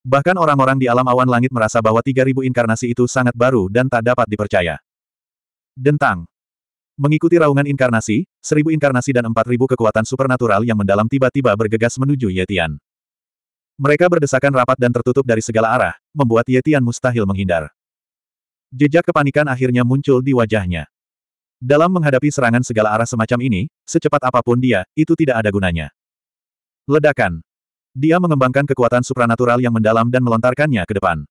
Bahkan orang-orang di alam awan langit merasa bahwa 3000 inkarnasi itu sangat baru dan tak dapat dipercaya. Dentang. Mengikuti raungan inkarnasi, 1000 inkarnasi dan 4000 kekuatan supernatural yang mendalam tiba-tiba bergegas menuju Yetian. Mereka berdesakan rapat dan tertutup dari segala arah, membuat Yetian mustahil menghindar. Jejak kepanikan akhirnya muncul di wajahnya. Dalam menghadapi serangan segala arah semacam ini, secepat apapun dia, itu tidak ada gunanya. Ledakan. Dia mengembangkan kekuatan supranatural yang mendalam dan melontarkannya ke depan.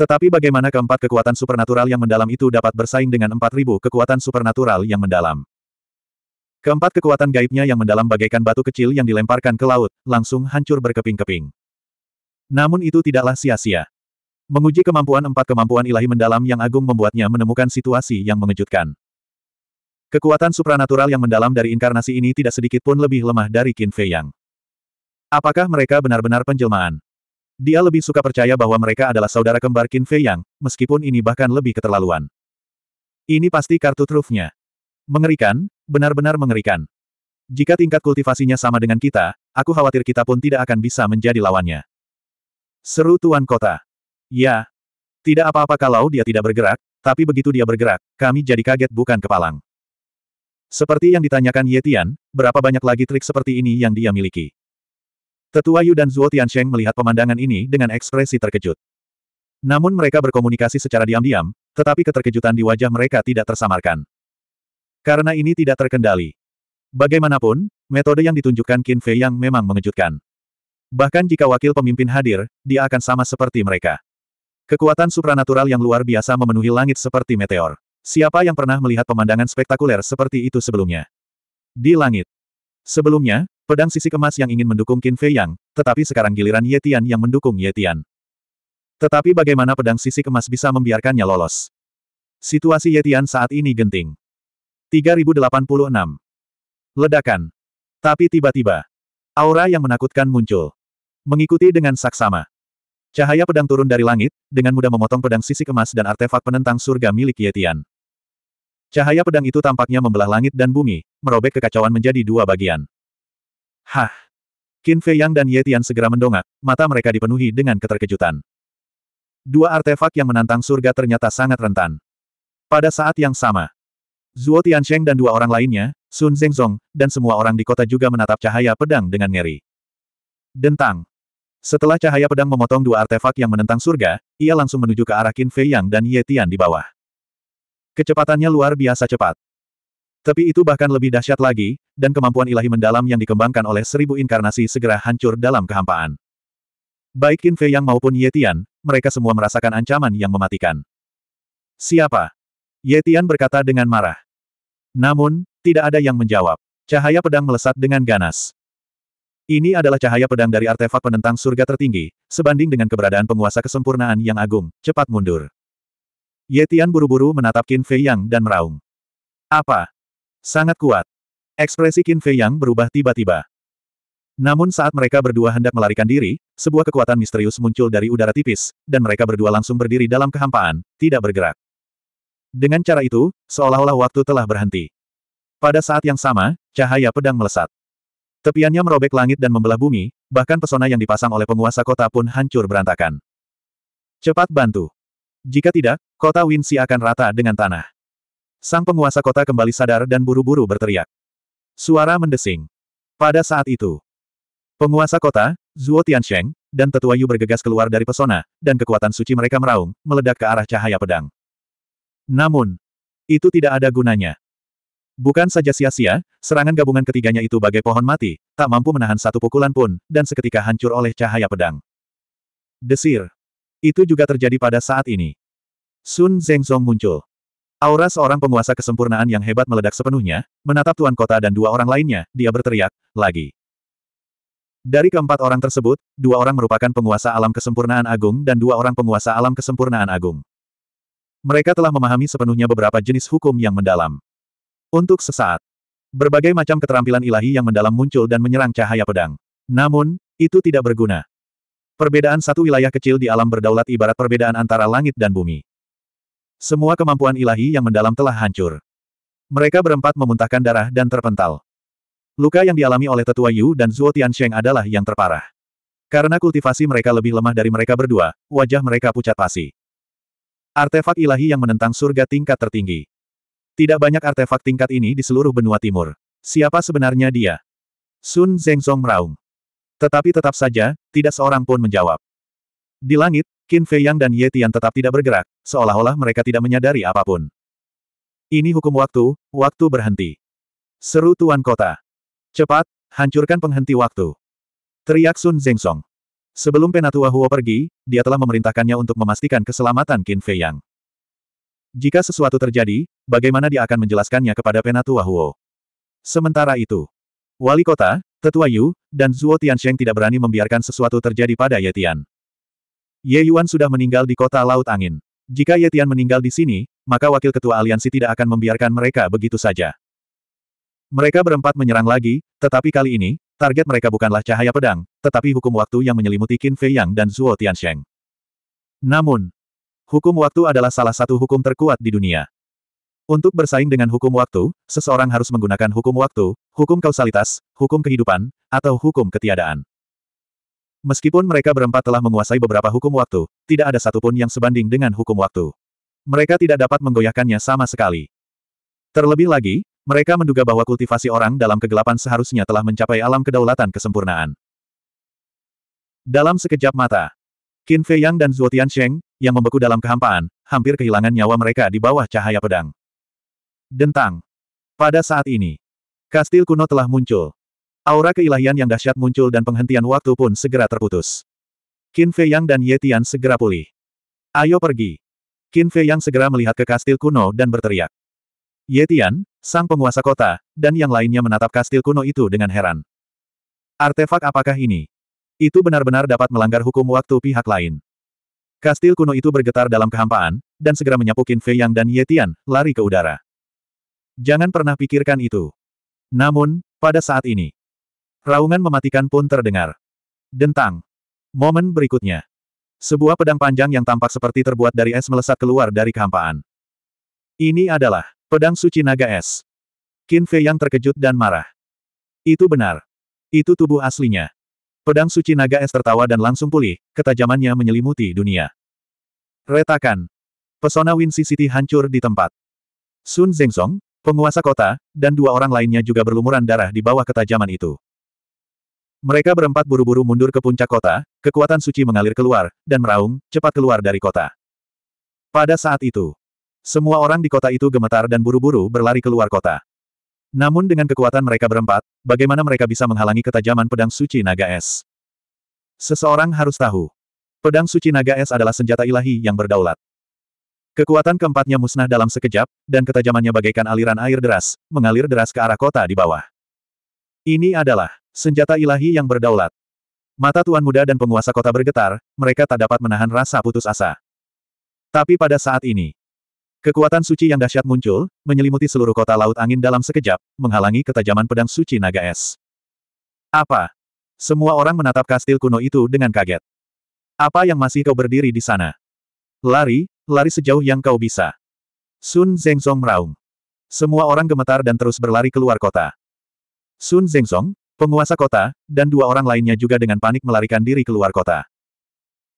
Tetapi bagaimana keempat kekuatan supranatural yang mendalam itu dapat bersaing dengan 4.000 kekuatan supranatural yang mendalam? Keempat kekuatan gaibnya yang mendalam bagaikan batu kecil yang dilemparkan ke laut, langsung hancur berkeping-keping. Namun itu tidaklah sia-sia. Menguji kemampuan empat kemampuan ilahi mendalam yang agung membuatnya menemukan situasi yang mengejutkan. Kekuatan supranatural yang mendalam dari inkarnasi ini tidak sedikit pun lebih lemah dari Qin Fei Yang. Apakah mereka benar-benar penjelmaan? Dia lebih suka percaya bahwa mereka adalah saudara kembar Qin Fei Yang, meskipun ini bahkan lebih keterlaluan. Ini pasti kartu trufnya. Mengerikan, benar-benar mengerikan. Jika tingkat kultivasinya sama dengan kita, aku khawatir kita pun tidak akan bisa menjadi lawannya. Seru Tuan Kota. Ya. Tidak apa-apa kalau dia tidak bergerak, tapi begitu dia bergerak, kami jadi kaget bukan kepalang. Seperti yang ditanyakan Yetian, berapa banyak lagi trik seperti ini yang dia miliki? Tetua Yu dan Zuo Tiansheng melihat pemandangan ini dengan ekspresi terkejut. Namun mereka berkomunikasi secara diam-diam, tetapi keterkejutan di wajah mereka tidak tersamarkan. Karena ini tidak terkendali. Bagaimanapun, metode yang ditunjukkan Qin Fei yang memang mengejutkan. Bahkan jika wakil pemimpin hadir, dia akan sama seperti mereka. Kekuatan supranatural yang luar biasa memenuhi langit seperti meteor. Siapa yang pernah melihat pemandangan spektakuler seperti itu sebelumnya? Di langit. Sebelumnya, Pedang sisi kemas yang ingin mendukung Qin Fei Yang, tetapi sekarang giliran Ye Tian yang mendukung Ye Tian. Tetapi bagaimana pedang sisi kemas bisa membiarkannya lolos? Situasi Ye Tian saat ini genting. 3086. Ledakan. Tapi tiba-tiba, aura yang menakutkan muncul. Mengikuti dengan saksama. Cahaya pedang turun dari langit, dengan mudah memotong pedang sisi kemas dan artefak penentang surga milik Ye Tian. Cahaya pedang itu tampaknya membelah langit dan bumi, merobek kekacauan menjadi dua bagian. Hah! Qin Fei Yang dan Ye Tian segera mendongak, mata mereka dipenuhi dengan keterkejutan. Dua artefak yang menantang surga ternyata sangat rentan. Pada saat yang sama, Zhuo Tiansheng dan dua orang lainnya, Sun Zhengzong, dan semua orang di kota juga menatap cahaya pedang dengan ngeri. Dentang. Setelah cahaya pedang memotong dua artefak yang menentang surga, ia langsung menuju ke arah Qin Fei Yang dan Ye Tian di bawah. Kecepatannya luar biasa cepat. Tapi itu bahkan lebih dahsyat lagi, dan kemampuan ilahi mendalam yang dikembangkan oleh seribu inkarnasi segera hancur dalam kehampaan. Baik Qin Fei Yang maupun Ye Tian, mereka semua merasakan ancaman yang mematikan. Siapa? Ye Tian berkata dengan marah. Namun, tidak ada yang menjawab. Cahaya pedang melesat dengan ganas. Ini adalah cahaya pedang dari artefak penentang surga tertinggi, sebanding dengan keberadaan penguasa kesempurnaan yang agung, cepat mundur. Ye Tian buru-buru menatap Qin Fei Yang dan meraung. Apa? Sangat kuat. Ekspresi Qin Fei Yang berubah tiba-tiba. Namun saat mereka berdua hendak melarikan diri, sebuah kekuatan misterius muncul dari udara tipis, dan mereka berdua langsung berdiri dalam kehampaan, tidak bergerak. Dengan cara itu, seolah-olah waktu telah berhenti. Pada saat yang sama, cahaya pedang melesat. Tepiannya merobek langit dan membelah bumi, bahkan pesona yang dipasang oleh penguasa kota pun hancur berantakan. Cepat bantu. Jika tidak, kota Winsi akan rata dengan tanah. Sang penguasa kota kembali sadar dan buru-buru berteriak. Suara mendesing. Pada saat itu, penguasa kota, Zhuo Tiansheng, dan tetua Yu bergegas keluar dari pesona, dan kekuatan suci mereka meraung, meledak ke arah cahaya pedang. Namun, itu tidak ada gunanya. Bukan saja sia-sia, serangan gabungan ketiganya itu bagai pohon mati, tak mampu menahan satu pukulan pun, dan seketika hancur oleh cahaya pedang. Desir. Itu juga terjadi pada saat ini. Sun Zhengzong muncul. Aura seorang penguasa kesempurnaan yang hebat meledak sepenuhnya, menatap tuan kota dan dua orang lainnya, dia berteriak, lagi. Dari keempat orang tersebut, dua orang merupakan penguasa alam kesempurnaan agung dan dua orang penguasa alam kesempurnaan agung. Mereka telah memahami sepenuhnya beberapa jenis hukum yang mendalam. Untuk sesaat, berbagai macam keterampilan ilahi yang mendalam muncul dan menyerang cahaya pedang. Namun, itu tidak berguna. Perbedaan satu wilayah kecil di alam berdaulat ibarat perbedaan antara langit dan bumi. Semua kemampuan ilahi yang mendalam telah hancur. Mereka berempat memuntahkan darah dan terpental. Luka yang dialami oleh tetua Yu dan Zhuo Tiansheng adalah yang terparah. Karena kultivasi mereka lebih lemah dari mereka berdua, wajah mereka pucat pasi. Artefak ilahi yang menentang surga tingkat tertinggi. Tidak banyak artefak tingkat ini di seluruh benua timur. Siapa sebenarnya dia? Sun Zhengzong meraung. Tetapi tetap saja, tidak seorang pun menjawab. Di langit, Qin Fei Yang dan Ye Tian tetap tidak bergerak, seolah-olah mereka tidak menyadari apapun. Ini hukum waktu, waktu berhenti. Seru Tuan Kota. Cepat, hancurkan penghenti waktu. Teriak Sun Zengsong. Sebelum Penatua Huo pergi, dia telah memerintahkannya untuk memastikan keselamatan Qin Fei Yang. Jika sesuatu terjadi, bagaimana dia akan menjelaskannya kepada Penatua Huo? Sementara itu, Wali Kota, Tetua Yu, dan Zuo Sheng tidak berani membiarkan sesuatu terjadi pada Ye Tian. Ye Yuan sudah meninggal di kota Laut Angin. Jika Ye Tian meninggal di sini, maka wakil ketua aliansi tidak akan membiarkan mereka begitu saja. Mereka berempat menyerang lagi, tetapi kali ini, target mereka bukanlah cahaya pedang, tetapi hukum waktu yang menyelimuti Qin Fei Yang dan Zuo Tiansheng. Namun, hukum waktu adalah salah satu hukum terkuat di dunia. Untuk bersaing dengan hukum waktu, seseorang harus menggunakan hukum waktu, hukum kausalitas, hukum kehidupan, atau hukum ketiadaan. Meskipun mereka berempat telah menguasai beberapa hukum waktu, tidak ada satupun yang sebanding dengan hukum waktu. Mereka tidak dapat menggoyahkannya sama sekali. Terlebih lagi, mereka menduga bahwa kultivasi orang dalam kegelapan seharusnya telah mencapai alam kedaulatan kesempurnaan. Dalam sekejap mata, Qin Fei Yang dan Zhuo Sheng, yang membeku dalam kehampaan, hampir kehilangan nyawa mereka di bawah cahaya pedang. Dentang. Pada saat ini, kastil kuno telah muncul. Aura keilahian yang dahsyat muncul dan penghentian waktu pun segera terputus. Qin Fei Yang dan Ye Tian segera pulih. Ayo pergi. Qin Fei Yang segera melihat ke kastil kuno dan berteriak. Ye Tian, sang penguasa kota, dan yang lainnya menatap kastil kuno itu dengan heran. Artefak apakah ini? Itu benar-benar dapat melanggar hukum waktu pihak lain. Kastil kuno itu bergetar dalam kehampaan, dan segera menyapu Qin Fei Yang dan Ye Tian, lari ke udara. Jangan pernah pikirkan itu. Namun, pada saat ini, Raungan mematikan pun terdengar. Dentang. Momen berikutnya. Sebuah pedang panjang yang tampak seperti terbuat dari es melesat keluar dari kehampaan. Ini adalah pedang suci naga es. Qin Fei yang terkejut dan marah. Itu benar. Itu tubuh aslinya. Pedang suci naga es tertawa dan langsung pulih, ketajamannya menyelimuti dunia. Retakan. Pesona Win City hancur di tempat. Sun Zengzong, penguasa kota, dan dua orang lainnya juga berlumuran darah di bawah ketajaman itu. Mereka berempat buru-buru mundur ke puncak kota, kekuatan suci mengalir keluar, dan meraung, cepat keluar dari kota. Pada saat itu, semua orang di kota itu gemetar dan buru-buru berlari keluar kota. Namun dengan kekuatan mereka berempat, bagaimana mereka bisa menghalangi ketajaman pedang suci naga es? Seseorang harus tahu. Pedang suci naga es adalah senjata ilahi yang berdaulat. Kekuatan keempatnya musnah dalam sekejap, dan ketajamannya bagaikan aliran air deras, mengalir deras ke arah kota di bawah. Ini adalah senjata ilahi yang berdaulat. Mata Tuan Muda dan penguasa kota bergetar, mereka tak dapat menahan rasa putus asa. Tapi pada saat ini, kekuatan suci yang dahsyat muncul, menyelimuti seluruh kota Laut Angin dalam sekejap, menghalangi ketajaman pedang suci naga es. Apa? Semua orang menatap kastil kuno itu dengan kaget. Apa yang masih kau berdiri di sana? Lari, lari sejauh yang kau bisa. Sun Zengzong meraung. Semua orang gemetar dan terus berlari keluar kota. Sun Zhengzong, penguasa kota, dan dua orang lainnya juga dengan panik melarikan diri keluar kota.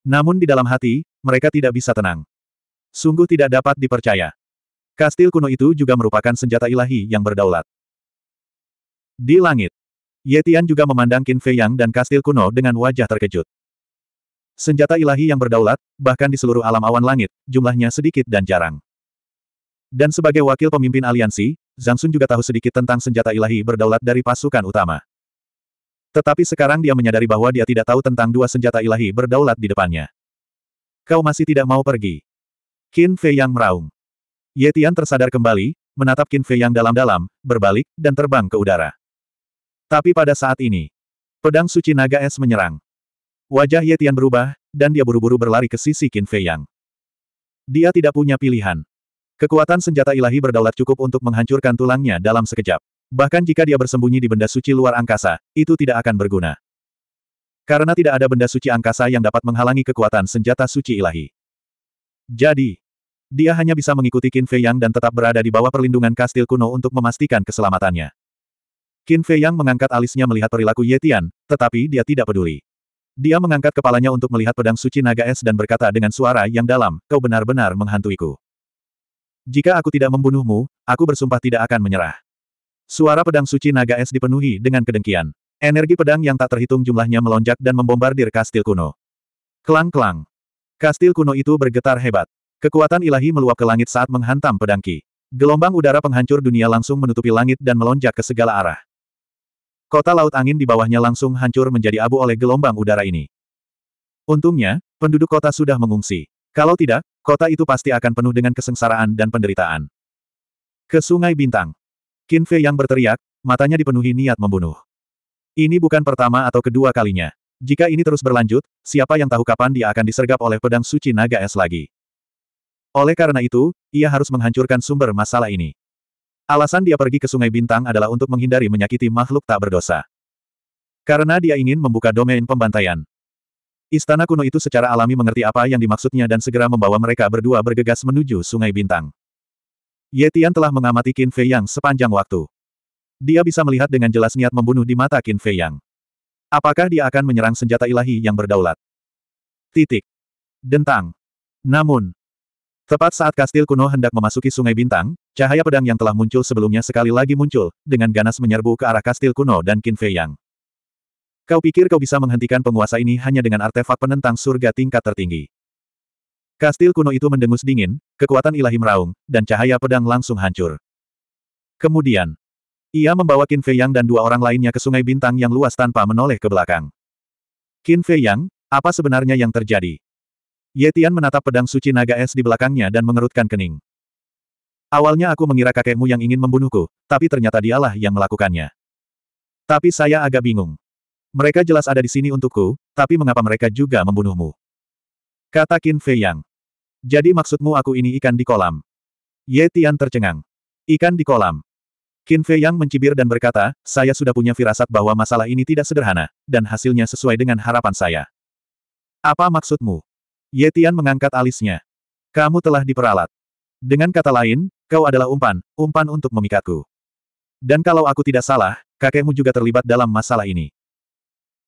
Namun di dalam hati, mereka tidak bisa tenang. Sungguh tidak dapat dipercaya. Kastil kuno itu juga merupakan senjata ilahi yang berdaulat. Di langit, Yetian juga memandang Qin Fei Yang dan kastil kuno dengan wajah terkejut. Senjata ilahi yang berdaulat, bahkan di seluruh alam awan langit, jumlahnya sedikit dan jarang. Dan sebagai wakil pemimpin aliansi, Zhang Sun juga tahu sedikit tentang senjata ilahi berdaulat dari pasukan utama. Tetapi sekarang dia menyadari bahwa dia tidak tahu tentang dua senjata ilahi berdaulat di depannya. Kau masih tidak mau pergi. Qin Fei Yang meraung. Ye Tian tersadar kembali, menatap Qin Fei Yang dalam-dalam, berbalik, dan terbang ke udara. Tapi pada saat ini, pedang suci naga es menyerang. Wajah Ye Tian berubah, dan dia buru-buru berlari ke sisi Qin Fei Yang. Dia tidak punya pilihan. Kekuatan senjata ilahi berdaulat cukup untuk menghancurkan tulangnya dalam sekejap. Bahkan jika dia bersembunyi di benda suci luar angkasa, itu tidak akan berguna. Karena tidak ada benda suci angkasa yang dapat menghalangi kekuatan senjata suci ilahi. Jadi, dia hanya bisa mengikuti Qin Fei Yang dan tetap berada di bawah perlindungan kastil kuno untuk memastikan keselamatannya. Qin Fei Yang mengangkat alisnya melihat perilaku Ye Tian, tetapi dia tidak peduli. Dia mengangkat kepalanya untuk melihat pedang suci naga es dan berkata dengan suara yang dalam, kau benar-benar menghantuiku. Jika aku tidak membunuhmu, aku bersumpah tidak akan menyerah. Suara pedang suci naga es dipenuhi dengan kedengkian. Energi pedang yang tak terhitung jumlahnya melonjak dan membombardir kastil kuno. Kelang-kelang. Kastil kuno itu bergetar hebat. Kekuatan ilahi meluap ke langit saat menghantam pedang Ki. Gelombang udara penghancur dunia langsung menutupi langit dan melonjak ke segala arah. Kota laut angin di bawahnya langsung hancur menjadi abu oleh gelombang udara ini. Untungnya, penduduk kota sudah mengungsi. Kalau tidak, Kota itu pasti akan penuh dengan kesengsaraan dan penderitaan. Ke Sungai Bintang. Qin Fei yang berteriak, matanya dipenuhi niat membunuh. Ini bukan pertama atau kedua kalinya. Jika ini terus berlanjut, siapa yang tahu kapan dia akan disergap oleh pedang suci naga es lagi. Oleh karena itu, ia harus menghancurkan sumber masalah ini. Alasan dia pergi ke Sungai Bintang adalah untuk menghindari menyakiti makhluk tak berdosa. Karena dia ingin membuka domain pembantaian, Istana kuno itu secara alami mengerti apa yang dimaksudnya dan segera membawa mereka berdua bergegas menuju Sungai Bintang. Yetian telah mengamati Qin Fei Yang sepanjang waktu. Dia bisa melihat dengan jelas niat membunuh di mata Qin Fei Yang. Apakah dia akan menyerang senjata ilahi yang berdaulat? Titik. Dentang. Namun, tepat saat kastil kuno hendak memasuki Sungai Bintang, cahaya pedang yang telah muncul sebelumnya sekali lagi muncul, dengan ganas menyerbu ke arah kastil kuno dan Qin Fei Yang. Kau pikir kau bisa menghentikan penguasa ini hanya dengan artefak penentang surga tingkat tertinggi. Kastil kuno itu mendengus dingin, kekuatan ilahi meraung, dan cahaya pedang langsung hancur. Kemudian, ia membawa Qin Fei Yang dan dua orang lainnya ke sungai bintang yang luas tanpa menoleh ke belakang. Qin Fei Yang, apa sebenarnya yang terjadi? Yetian menatap pedang suci naga es di belakangnya dan mengerutkan kening. Awalnya aku mengira kakekmu yang ingin membunuhku, tapi ternyata dialah yang melakukannya. Tapi saya agak bingung. Mereka jelas ada di sini untukku, tapi mengapa mereka juga membunuhmu? Kata Qin Fei Yang. Jadi maksudmu aku ini ikan di kolam? Ye Tian tercengang. Ikan di kolam. Qin Fei Yang mencibir dan berkata, saya sudah punya firasat bahwa masalah ini tidak sederhana, dan hasilnya sesuai dengan harapan saya. Apa maksudmu? Ye Tian mengangkat alisnya. Kamu telah diperalat. Dengan kata lain, kau adalah umpan, umpan untuk memikatku. Dan kalau aku tidak salah, kakekmu juga terlibat dalam masalah ini.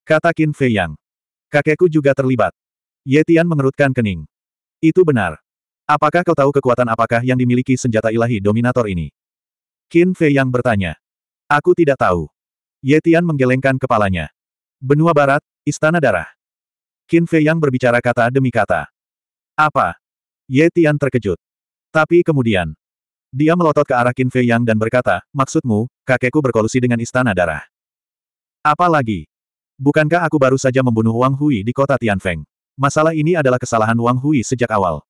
Kata Qin Fei Yang. Kakekku juga terlibat. Ye Tian mengerutkan kening. Itu benar. Apakah kau tahu kekuatan apakah yang dimiliki senjata ilahi dominator ini? Qin Fei Yang bertanya. Aku tidak tahu. Ye Tian menggelengkan kepalanya. Benua Barat, Istana Darah. Qin Fei Yang berbicara kata demi kata. Apa? Ye Tian terkejut. Tapi kemudian, dia melotot ke arah Qin Fei Yang dan berkata, maksudmu, kakekku berkolusi dengan istana darah. Apalagi, Bukankah aku baru saja membunuh Wang Hui di kota Tianfeng? Masalah ini adalah kesalahan Wang Hui sejak awal.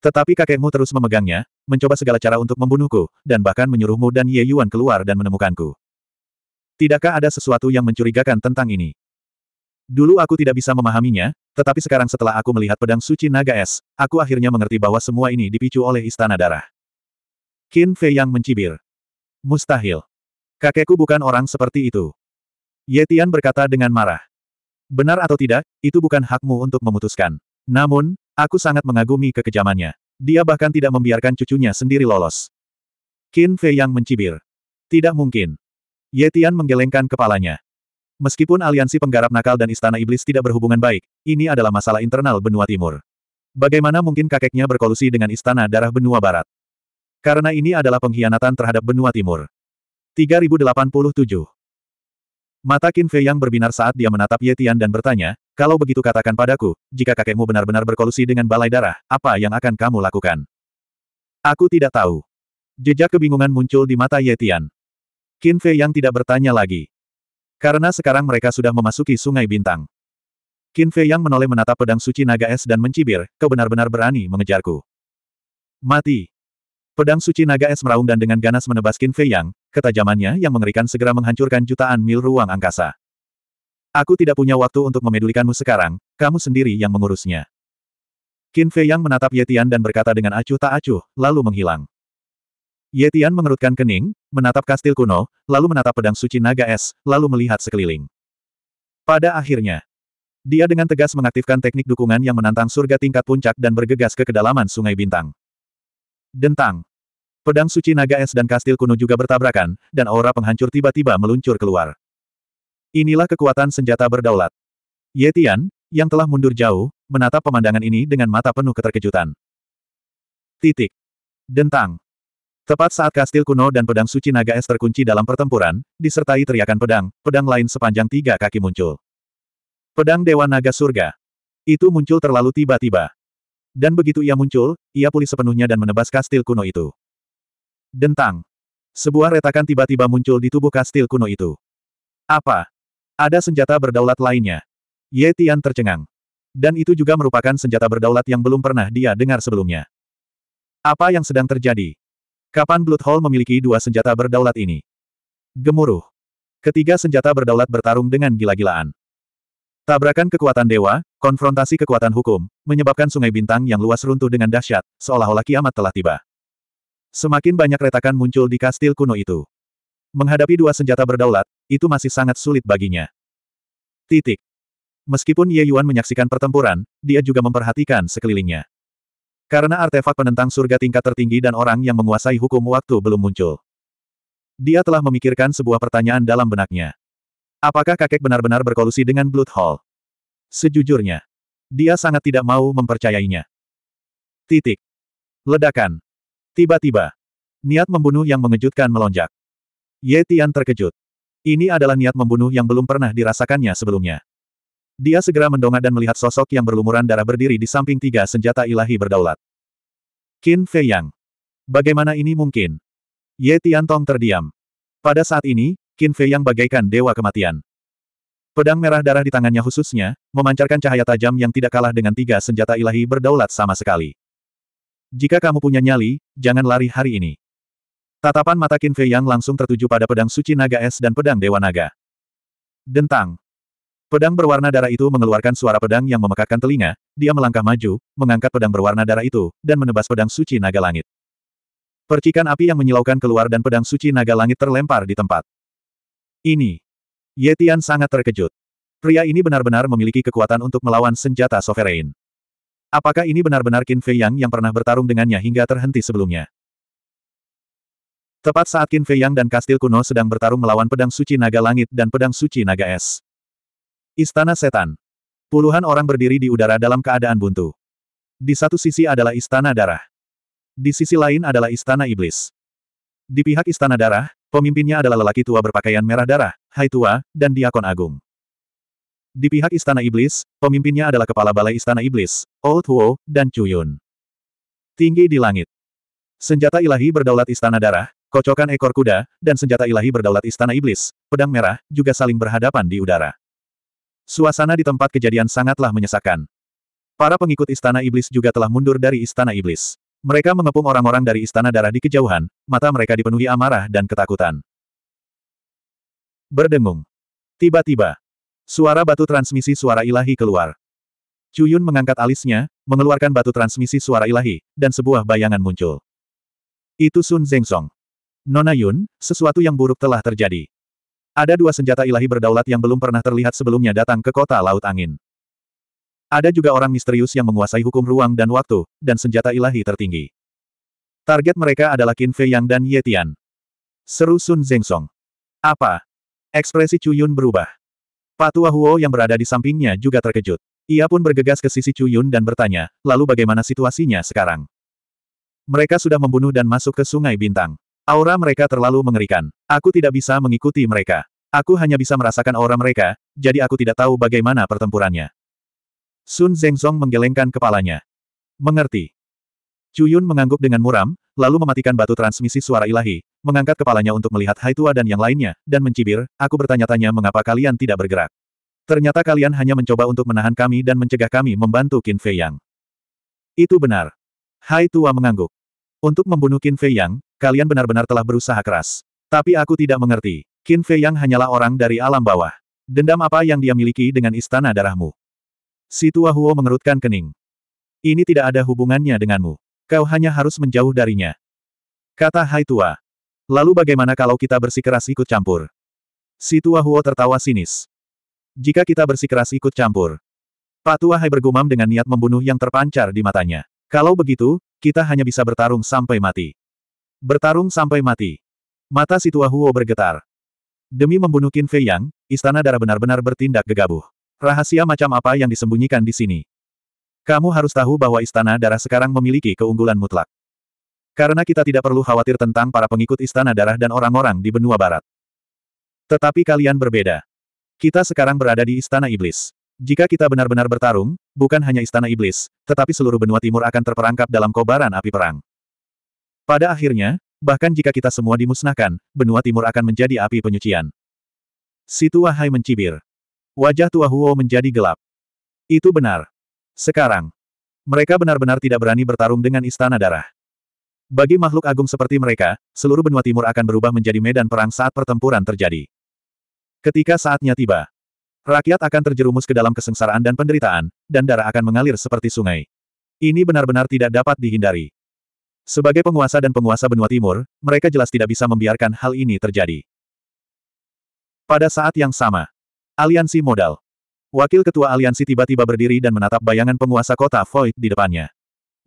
Tetapi kakekmu terus memegangnya, mencoba segala cara untuk membunuhku, dan bahkan menyuruhmu dan Ye Yuan keluar dan menemukanku. Tidakkah ada sesuatu yang mencurigakan tentang ini? Dulu aku tidak bisa memahaminya, tetapi sekarang setelah aku melihat pedang suci naga es, aku akhirnya mengerti bahwa semua ini dipicu oleh istana darah. Qin Fei yang mencibir. Mustahil. Kakekku bukan orang seperti itu. Yetian berkata dengan marah. Benar atau tidak, itu bukan hakmu untuk memutuskan. Namun, aku sangat mengagumi kekejamannya. Dia bahkan tidak membiarkan cucunya sendiri lolos. Qin Fei yang mencibir. Tidak mungkin. Yetian menggelengkan kepalanya. Meskipun aliansi penggarap nakal dan istana iblis tidak berhubungan baik, ini adalah masalah internal benua timur. Bagaimana mungkin kakeknya berkolusi dengan istana darah benua barat? Karena ini adalah pengkhianatan terhadap benua timur. 3087 Mata Qin Fei yang berbinar saat dia menatap Yetian dan bertanya, kalau begitu katakan padaku, jika kakekmu benar-benar berkolusi dengan balai darah, apa yang akan kamu lakukan? Aku tidak tahu. Jejak kebingungan muncul di mata Yetian. Qin Fei yang tidak bertanya lagi. Karena sekarang mereka sudah memasuki Sungai Bintang. Qin Fei yang menoleh menatap pedang suci naga es dan mencibir, kau benar-benar berani mengejarku. Mati. Pedang suci naga es meraung dan dengan ganas menebas Qin Fei yang, Ketajamannya yang mengerikan segera menghancurkan jutaan mil ruang angkasa. Aku tidak punya waktu untuk memedulikanmu sekarang, kamu sendiri yang mengurusnya. Qin Fei Yang menatap Yetian dan berkata dengan acuh tak acuh, lalu menghilang. Yetian mengerutkan kening, menatap kastil kuno, lalu menatap pedang suci naga es, lalu melihat sekeliling. Pada akhirnya, dia dengan tegas mengaktifkan teknik dukungan yang menantang surga tingkat puncak dan bergegas ke kedalaman Sungai Bintang. Dentang. Pedang suci naga es dan kastil kuno juga bertabrakan, dan aura penghancur tiba-tiba meluncur keluar. Inilah kekuatan senjata berdaulat. Ye Tian, yang telah mundur jauh, menatap pemandangan ini dengan mata penuh keterkejutan. Titik. Dentang. Tepat saat kastil kuno dan pedang suci naga es terkunci dalam pertempuran, disertai teriakan pedang, pedang lain sepanjang tiga kaki muncul. Pedang Dewa Naga Surga. Itu muncul terlalu tiba-tiba. Dan begitu ia muncul, ia pulih sepenuhnya dan menebas kastil kuno itu. Dentang. Sebuah retakan tiba-tiba muncul di tubuh kastil kuno itu. Apa? Ada senjata berdaulat lainnya. Ye Tian tercengang. Dan itu juga merupakan senjata berdaulat yang belum pernah dia dengar sebelumnya. Apa yang sedang terjadi? Kapan Blood Hall memiliki dua senjata berdaulat ini? Gemuruh. Ketiga senjata berdaulat bertarung dengan gila-gilaan. Tabrakan kekuatan dewa, konfrontasi kekuatan hukum, menyebabkan sungai bintang yang luas runtuh dengan dahsyat, seolah-olah kiamat telah tiba. Semakin banyak retakan muncul di kastil kuno itu. Menghadapi dua senjata berdaulat, itu masih sangat sulit baginya. Titik. Meskipun Ye Yuan menyaksikan pertempuran, dia juga memperhatikan sekelilingnya. Karena artefak penentang surga tingkat tertinggi dan orang yang menguasai hukum waktu belum muncul. Dia telah memikirkan sebuah pertanyaan dalam benaknya. Apakah kakek benar-benar berkolusi dengan Blood Hall? Sejujurnya, dia sangat tidak mau mempercayainya. Titik. Ledakan. Tiba-tiba, niat membunuh yang mengejutkan melonjak. Ye Tian terkejut. Ini adalah niat membunuh yang belum pernah dirasakannya sebelumnya. Dia segera mendongak dan melihat sosok yang berlumuran darah berdiri di samping tiga senjata ilahi berdaulat. Qin Fei Yang. Bagaimana ini mungkin? Ye Tian Tong terdiam. Pada saat ini, Qin Fei Yang bagaikan dewa kematian. Pedang merah darah di tangannya khususnya, memancarkan cahaya tajam yang tidak kalah dengan tiga senjata ilahi berdaulat sama sekali. Jika kamu punya nyali, jangan lari hari ini. Tatapan mata Qin Fei Yang langsung tertuju pada pedang suci naga es dan pedang dewa naga. Dentang. Pedang berwarna darah itu mengeluarkan suara pedang yang memekakkan telinga, dia melangkah maju, mengangkat pedang berwarna darah itu, dan menebas pedang suci naga langit. Percikan api yang menyilaukan keluar dan pedang suci naga langit terlempar di tempat. Ini. Yetian sangat terkejut. Pria ini benar-benar memiliki kekuatan untuk melawan senjata sovereign. Apakah ini benar-benar Qin Fei Yang yang pernah bertarung dengannya hingga terhenti sebelumnya? Tepat saat Qin Fei Yang dan kastil kuno sedang bertarung melawan pedang suci naga langit dan pedang suci naga es. Istana Setan. Puluhan orang berdiri di udara dalam keadaan buntu. Di satu sisi adalah Istana Darah. Di sisi lain adalah Istana Iblis. Di pihak Istana Darah, pemimpinnya adalah lelaki tua berpakaian merah darah, Hai Tua, dan Diakon Agung. Di pihak Istana Iblis, pemimpinnya adalah Kepala Balai Istana Iblis, Old Huo, dan Chuyun. Tinggi di langit. Senjata ilahi berdaulat Istana Darah, kocokan ekor kuda, dan senjata ilahi berdaulat Istana Iblis, pedang merah, juga saling berhadapan di udara. Suasana di tempat kejadian sangatlah menyesakkan. Para pengikut Istana Iblis juga telah mundur dari Istana Iblis. Mereka mengepung orang-orang dari Istana Darah di kejauhan, mata mereka dipenuhi amarah dan ketakutan. Berdengung. Tiba-tiba, Suara batu transmisi suara ilahi keluar. Cuyun mengangkat alisnya, mengeluarkan batu transmisi suara ilahi, dan sebuah bayangan muncul. Itu Sun Zengsong. Nona Yun, sesuatu yang buruk telah terjadi. Ada dua senjata ilahi berdaulat yang belum pernah terlihat sebelumnya datang ke kota Laut Angin. Ada juga orang misterius yang menguasai hukum ruang dan waktu, dan senjata ilahi tertinggi. Target mereka adalah Qin Fei Yang dan Ye Tian. Seru Sun Zengsong. Apa? Ekspresi Cuyun berubah. Patua Huo yang berada di sampingnya juga terkejut. Ia pun bergegas ke sisi Cuyun dan bertanya, lalu bagaimana situasinya sekarang? Mereka sudah membunuh dan masuk ke Sungai Bintang. Aura mereka terlalu mengerikan. Aku tidak bisa mengikuti mereka. Aku hanya bisa merasakan aura mereka, jadi aku tidak tahu bagaimana pertempurannya. Sun Zhengzong menggelengkan kepalanya. Mengerti. Cuyun mengangguk dengan muram, lalu mematikan batu transmisi suara ilahi, mengangkat kepalanya untuk melihat Hai Tua dan yang lainnya, dan mencibir, aku bertanya-tanya mengapa kalian tidak bergerak. Ternyata kalian hanya mencoba untuk menahan kami dan mencegah kami membantu Qin Fei Yang. Itu benar. Hai Tua mengangguk. Untuk membunuh Qin Fei Yang, kalian benar-benar telah berusaha keras. Tapi aku tidak mengerti. Qin Fei Yang hanyalah orang dari alam bawah. Dendam apa yang dia miliki dengan istana darahmu? Si Tua Huo mengerutkan kening. Ini tidak ada hubungannya denganmu. Kau hanya harus menjauh darinya. Kata Hai Tua. Lalu bagaimana kalau kita bersikeras ikut campur? Si Tua Huo tertawa sinis. Jika kita bersikeras ikut campur. Pak Tua Hai bergumam dengan niat membunuh yang terpancar di matanya. Kalau begitu, kita hanya bisa bertarung sampai mati. Bertarung sampai mati. Mata si Tua Huo bergetar. Demi membunuh Qin Fei Yang, Istana Darah benar-benar bertindak gegabah. Rahasia macam apa yang disembunyikan di sini? Kamu harus tahu bahwa Istana Darah sekarang memiliki keunggulan mutlak. Karena kita tidak perlu khawatir tentang para pengikut Istana Darah dan orang-orang di benua barat. Tetapi kalian berbeda. Kita sekarang berada di Istana Iblis. Jika kita benar-benar bertarung, bukan hanya Istana Iblis, tetapi seluruh benua timur akan terperangkap dalam kobaran api perang. Pada akhirnya, bahkan jika kita semua dimusnahkan, benua timur akan menjadi api penyucian. Si Hai mencibir. Wajah Tua Huo menjadi gelap. Itu benar. Sekarang. Mereka benar-benar tidak berani bertarung dengan Istana Darah. Bagi makhluk agung seperti mereka, seluruh benua timur akan berubah menjadi medan perang saat pertempuran terjadi. Ketika saatnya tiba, rakyat akan terjerumus ke dalam kesengsaraan dan penderitaan, dan darah akan mengalir seperti sungai. Ini benar-benar tidak dapat dihindari. Sebagai penguasa dan penguasa benua timur, mereka jelas tidak bisa membiarkan hal ini terjadi. Pada saat yang sama, aliansi modal. Wakil ketua aliansi tiba-tiba berdiri dan menatap bayangan penguasa kota Void di depannya.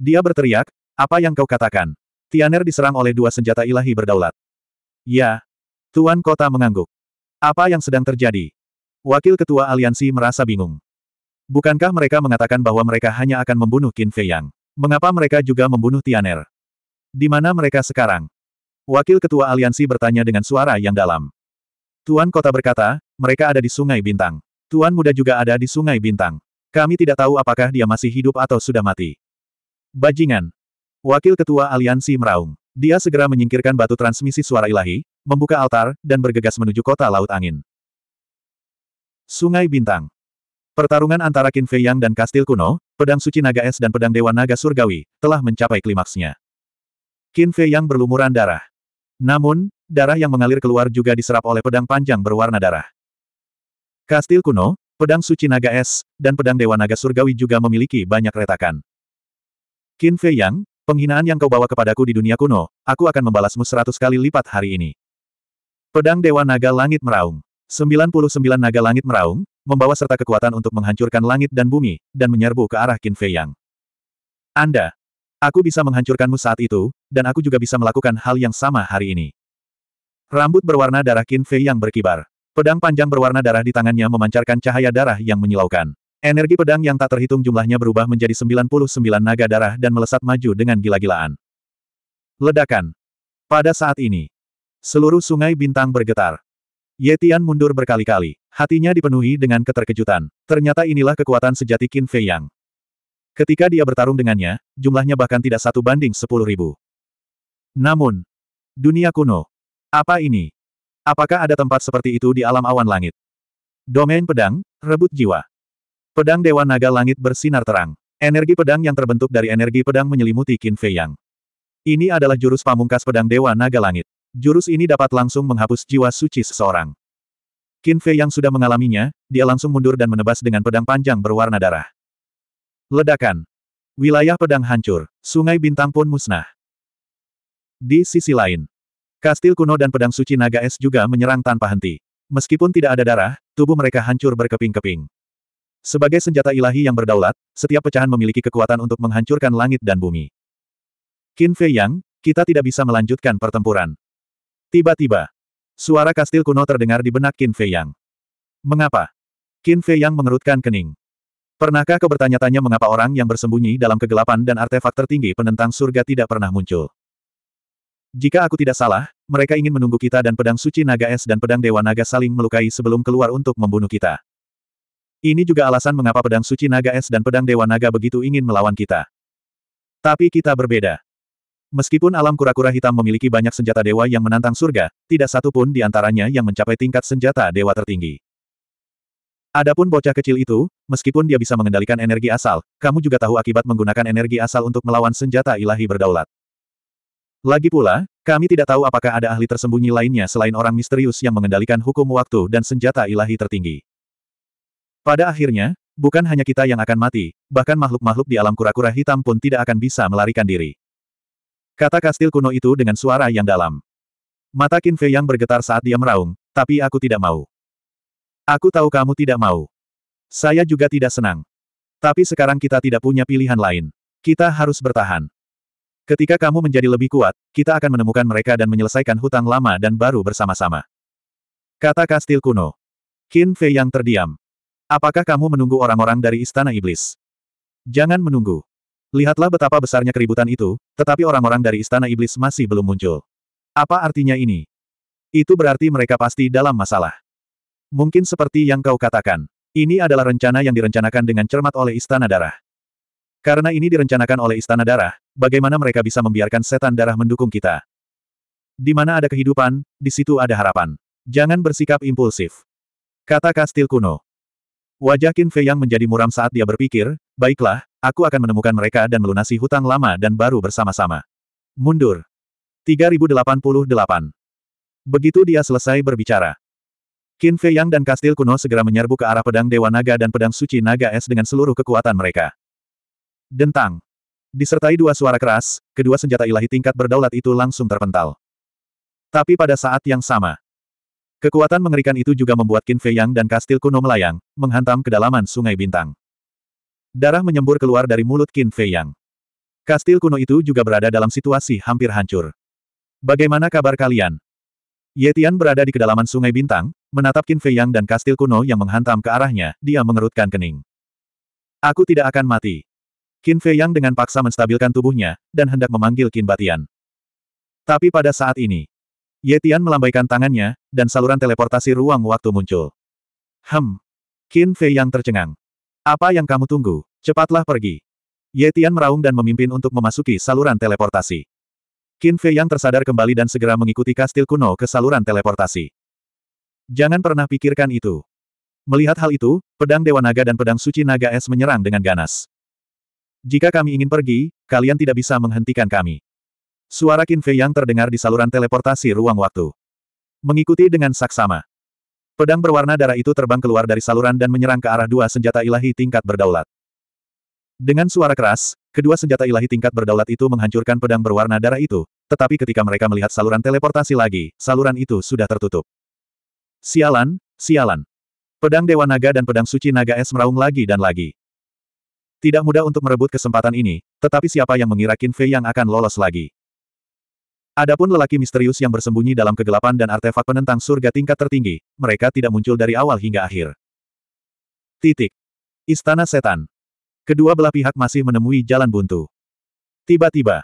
Dia berteriak, apa yang kau katakan? Tianer diserang oleh dua senjata ilahi berdaulat. Ya. Tuan kota mengangguk. Apa yang sedang terjadi? Wakil Ketua Aliansi merasa bingung. Bukankah mereka mengatakan bahwa mereka hanya akan membunuh Qin Fei Yang? Mengapa mereka juga membunuh Tianer? Di mana mereka sekarang? Wakil Ketua Aliansi bertanya dengan suara yang dalam. Tuan Kota berkata, mereka ada di Sungai Bintang. Tuan Muda juga ada di Sungai Bintang. Kami tidak tahu apakah dia masih hidup atau sudah mati. Bajingan, Wakil Ketua Aliansi meraung. Dia segera menyingkirkan batu transmisi suara ilahi, membuka altar, dan bergegas menuju kota Laut Angin. Sungai Bintang Pertarungan antara Qin Fei Yang dan Kastil Kuno, Pedang Suci Naga Es dan Pedang Dewa Naga Surgawi, telah mencapai klimaksnya. Qin Fei Yang berlumuran darah. Namun, darah yang mengalir keluar juga diserap oleh pedang panjang berwarna darah. Kastil Kuno, Pedang Suci Naga Es, dan Pedang Dewa Naga Surgawi juga memiliki banyak retakan. Qin Fei Yang, Penghinaan yang kau bawa kepadaku di dunia kuno, aku akan membalasmu seratus kali lipat hari ini. Pedang Dewa Naga Langit Meraung. 99 Naga Langit Meraung, membawa serta kekuatan untuk menghancurkan langit dan bumi, dan menyerbu ke arah Qin Fei Yang. Anda. Aku bisa menghancurkanmu saat itu, dan aku juga bisa melakukan hal yang sama hari ini. Rambut berwarna darah Qin Fei Yang berkibar. Pedang panjang berwarna darah di tangannya memancarkan cahaya darah yang menyilaukan. Energi pedang yang tak terhitung jumlahnya berubah menjadi 99 naga darah dan melesat maju dengan gila-gilaan. Ledakan. Pada saat ini, seluruh sungai bintang bergetar. Yetian mundur berkali-kali, hatinya dipenuhi dengan keterkejutan. Ternyata inilah kekuatan sejati Qin Fei Yang. Ketika dia bertarung dengannya, jumlahnya bahkan tidak satu banding sepuluh ribu. Namun, dunia kuno. Apa ini? Apakah ada tempat seperti itu di alam awan langit? Domain pedang, rebut jiwa. Pedang Dewa Naga Langit bersinar terang. Energi pedang yang terbentuk dari energi pedang menyelimuti Qin Fei Yang. Ini adalah jurus pamungkas pedang Dewa Naga Langit. Jurus ini dapat langsung menghapus jiwa suci seseorang. Qin Fei Yang sudah mengalaminya, dia langsung mundur dan menebas dengan pedang panjang berwarna darah. Ledakan. Wilayah pedang hancur, sungai bintang pun musnah. Di sisi lain, kastil kuno dan pedang suci naga es juga menyerang tanpa henti. Meskipun tidak ada darah, tubuh mereka hancur berkeping-keping. Sebagai senjata ilahi yang berdaulat, setiap pecahan memiliki kekuatan untuk menghancurkan langit dan bumi. Qin Fei Yang, kita tidak bisa melanjutkan pertempuran. Tiba-tiba, suara kastil kuno terdengar di benak Qin Fei Yang. Mengapa? Qin Fei Yang mengerutkan kening. Pernahkah kau bertanya-tanya mengapa orang yang bersembunyi dalam kegelapan dan artefak tertinggi penentang surga tidak pernah muncul? Jika aku tidak salah, mereka ingin menunggu kita dan pedang suci naga es dan pedang dewa naga saling melukai sebelum keluar untuk membunuh kita. Ini juga alasan mengapa pedang suci naga es dan pedang dewa naga begitu ingin melawan kita. Tapi kita berbeda. Meskipun alam kura-kura hitam memiliki banyak senjata dewa yang menantang surga, tidak satu pun di antaranya yang mencapai tingkat senjata dewa tertinggi. Adapun bocah kecil itu, meskipun dia bisa mengendalikan energi asal, kamu juga tahu akibat menggunakan energi asal untuk melawan senjata ilahi berdaulat. Lagi pula, kami tidak tahu apakah ada ahli tersembunyi lainnya selain orang misterius yang mengendalikan hukum waktu dan senjata ilahi tertinggi. Pada akhirnya, bukan hanya kita yang akan mati, bahkan makhluk-makhluk di alam kura-kura hitam pun tidak akan bisa melarikan diri. Kata kastil kuno itu dengan suara yang dalam. Mata Qin Fei yang bergetar saat dia meraung, tapi aku tidak mau. Aku tahu kamu tidak mau. Saya juga tidak senang. Tapi sekarang kita tidak punya pilihan lain. Kita harus bertahan. Ketika kamu menjadi lebih kuat, kita akan menemukan mereka dan menyelesaikan hutang lama dan baru bersama-sama. Kata kastil kuno. Qin Fei yang terdiam. Apakah kamu menunggu orang-orang dari Istana Iblis? Jangan menunggu. Lihatlah betapa besarnya keributan itu, tetapi orang-orang dari Istana Iblis masih belum muncul. Apa artinya ini? Itu berarti mereka pasti dalam masalah. Mungkin seperti yang kau katakan. Ini adalah rencana yang direncanakan dengan cermat oleh Istana Darah. Karena ini direncanakan oleh Istana Darah, bagaimana mereka bisa membiarkan setan darah mendukung kita? Di mana ada kehidupan, di situ ada harapan. Jangan bersikap impulsif. Kata kastil kuno. Wajah Qin Fei yang menjadi muram saat dia berpikir, baiklah, aku akan menemukan mereka dan melunasi hutang lama dan baru bersama-sama. Mundur. 3088. Begitu dia selesai berbicara. Qin Fei Yang dan kastil kuno segera menyerbu ke arah pedang Dewa Naga dan pedang suci Naga Es dengan seluruh kekuatan mereka. Dentang. Disertai dua suara keras, kedua senjata ilahi tingkat berdaulat itu langsung terpental. Tapi pada saat yang sama, Kekuatan mengerikan itu juga membuat Qin Fei Yang dan kastil kuno melayang, menghantam kedalaman sungai bintang. Darah menyembur keluar dari mulut Qin Fei Yang. Kastil kuno itu juga berada dalam situasi hampir hancur. Bagaimana kabar kalian? Yetian berada di kedalaman sungai bintang, menatap Qin Fei Yang dan kastil kuno yang menghantam ke arahnya, dia mengerutkan kening. Aku tidak akan mati. Qin Fei Yang dengan paksa menstabilkan tubuhnya, dan hendak memanggil Qin Batian. Tapi pada saat ini, Yetian melambaikan tangannya, dan saluran teleportasi ruang waktu muncul. Hem. Qin Fei yang tercengang. Apa yang kamu tunggu? Cepatlah pergi. Yetian meraung dan memimpin untuk memasuki saluran teleportasi. Qin Fei yang tersadar kembali dan segera mengikuti kastil kuno ke saluran teleportasi. Jangan pernah pikirkan itu. Melihat hal itu, pedang Dewa Naga dan pedang suci Naga Es menyerang dengan ganas. Jika kami ingin pergi, kalian tidak bisa menghentikan kami. Suara Qin Fei yang terdengar di saluran teleportasi ruang waktu. Mengikuti dengan saksama. Pedang berwarna darah itu terbang keluar dari saluran dan menyerang ke arah dua senjata ilahi tingkat berdaulat. Dengan suara keras, kedua senjata ilahi tingkat berdaulat itu menghancurkan pedang berwarna darah itu, tetapi ketika mereka melihat saluran teleportasi lagi, saluran itu sudah tertutup. Sialan, sialan. Pedang Dewa Naga dan Pedang Suci Naga Es meraung lagi dan lagi. Tidak mudah untuk merebut kesempatan ini, tetapi siapa yang mengira Qin Fei yang akan lolos lagi? Adapun lelaki misterius yang bersembunyi dalam kegelapan dan artefak penentang surga tingkat tertinggi, mereka tidak muncul dari awal hingga akhir. Titik. Istana Setan. Kedua belah pihak masih menemui jalan buntu. Tiba-tiba,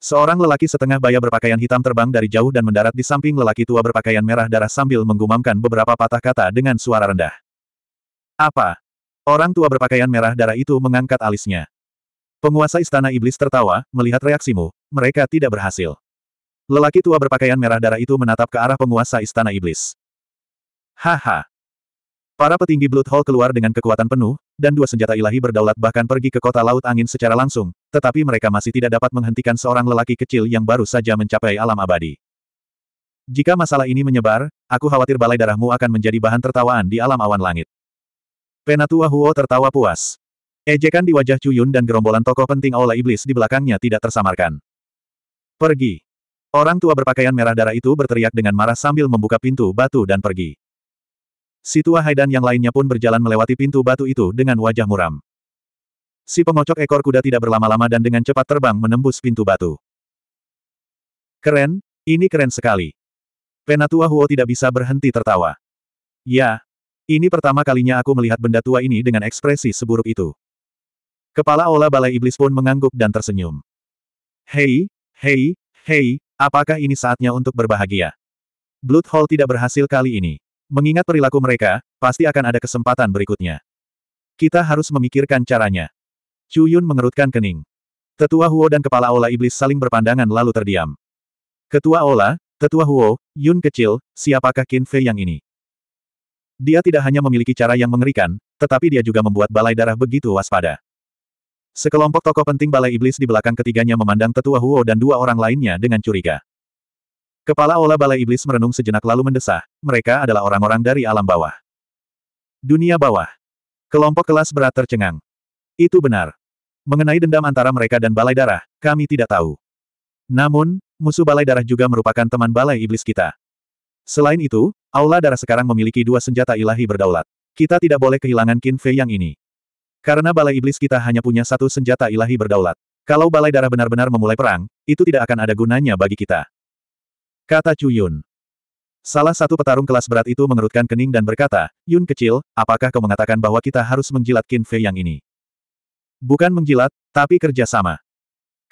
seorang lelaki setengah baya berpakaian hitam terbang dari jauh dan mendarat di samping lelaki tua berpakaian merah darah sambil menggumamkan beberapa patah kata dengan suara rendah. Apa? Orang tua berpakaian merah darah itu mengangkat alisnya. Penguasa istana iblis tertawa, melihat reaksimu, mereka tidak berhasil. Lelaki tua berpakaian merah darah itu menatap ke arah penguasa istana iblis. Haha. Para petinggi Blood Hall keluar dengan kekuatan penuh, dan dua senjata ilahi berdaulat bahkan pergi ke kota laut angin secara langsung, tetapi mereka masih tidak dapat menghentikan seorang lelaki kecil yang baru saja mencapai alam abadi. Jika masalah ini menyebar, aku khawatir balai darahmu akan menjadi bahan tertawaan di alam awan langit. Penatua Huo tertawa puas. Ejekan di wajah Cuyun dan gerombolan tokoh penting Aula Iblis di belakangnya tidak tersamarkan. Pergi. Orang tua berpakaian merah darah itu berteriak dengan marah sambil membuka pintu batu dan pergi. Si tua Haidan yang lainnya pun berjalan melewati pintu batu itu dengan wajah muram. Si pengocok ekor kuda tidak berlama-lama dan dengan cepat terbang menembus pintu batu. Keren, ini keren sekali. Penatua Huo tidak bisa berhenti tertawa. Ya, ini pertama kalinya aku melihat benda tua ini dengan ekspresi seburuk itu. Kepala Ola Balai Iblis pun mengangguk dan tersenyum. Hei, hei, hei, Apakah ini saatnya untuk berbahagia? Blood Hall tidak berhasil kali ini. Mengingat perilaku mereka, pasti akan ada kesempatan berikutnya. Kita harus memikirkan caranya. Chu Yun mengerutkan kening. Tetua Huo dan Kepala Ola Iblis saling berpandangan lalu terdiam. Ketua Ola, Tetua Huo, Yun kecil, siapakah Qin Fei yang ini? Dia tidak hanya memiliki cara yang mengerikan, tetapi dia juga membuat balai darah begitu waspada. Sekelompok tokoh penting Balai Iblis di belakang ketiganya memandang tetua Huo dan dua orang lainnya dengan curiga. Kepala Olah Balai Iblis merenung sejenak lalu mendesah, mereka adalah orang-orang dari alam bawah. Dunia bawah. Kelompok kelas berat tercengang. Itu benar. Mengenai dendam antara mereka dan Balai Darah, kami tidak tahu. Namun, musuh Balai Darah juga merupakan teman Balai Iblis kita. Selain itu, Aula Darah sekarang memiliki dua senjata ilahi berdaulat. Kita tidak boleh kehilangan Qin Fei yang ini. Karena balai iblis kita hanya punya satu senjata ilahi berdaulat. Kalau balai darah benar-benar memulai perang, itu tidak akan ada gunanya bagi kita. Kata Chu Salah satu petarung kelas berat itu mengerutkan kening dan berkata, Yun kecil, apakah kau mengatakan bahwa kita harus menjilat Qin Fei yang ini? Bukan menjilat, tapi kerjasama.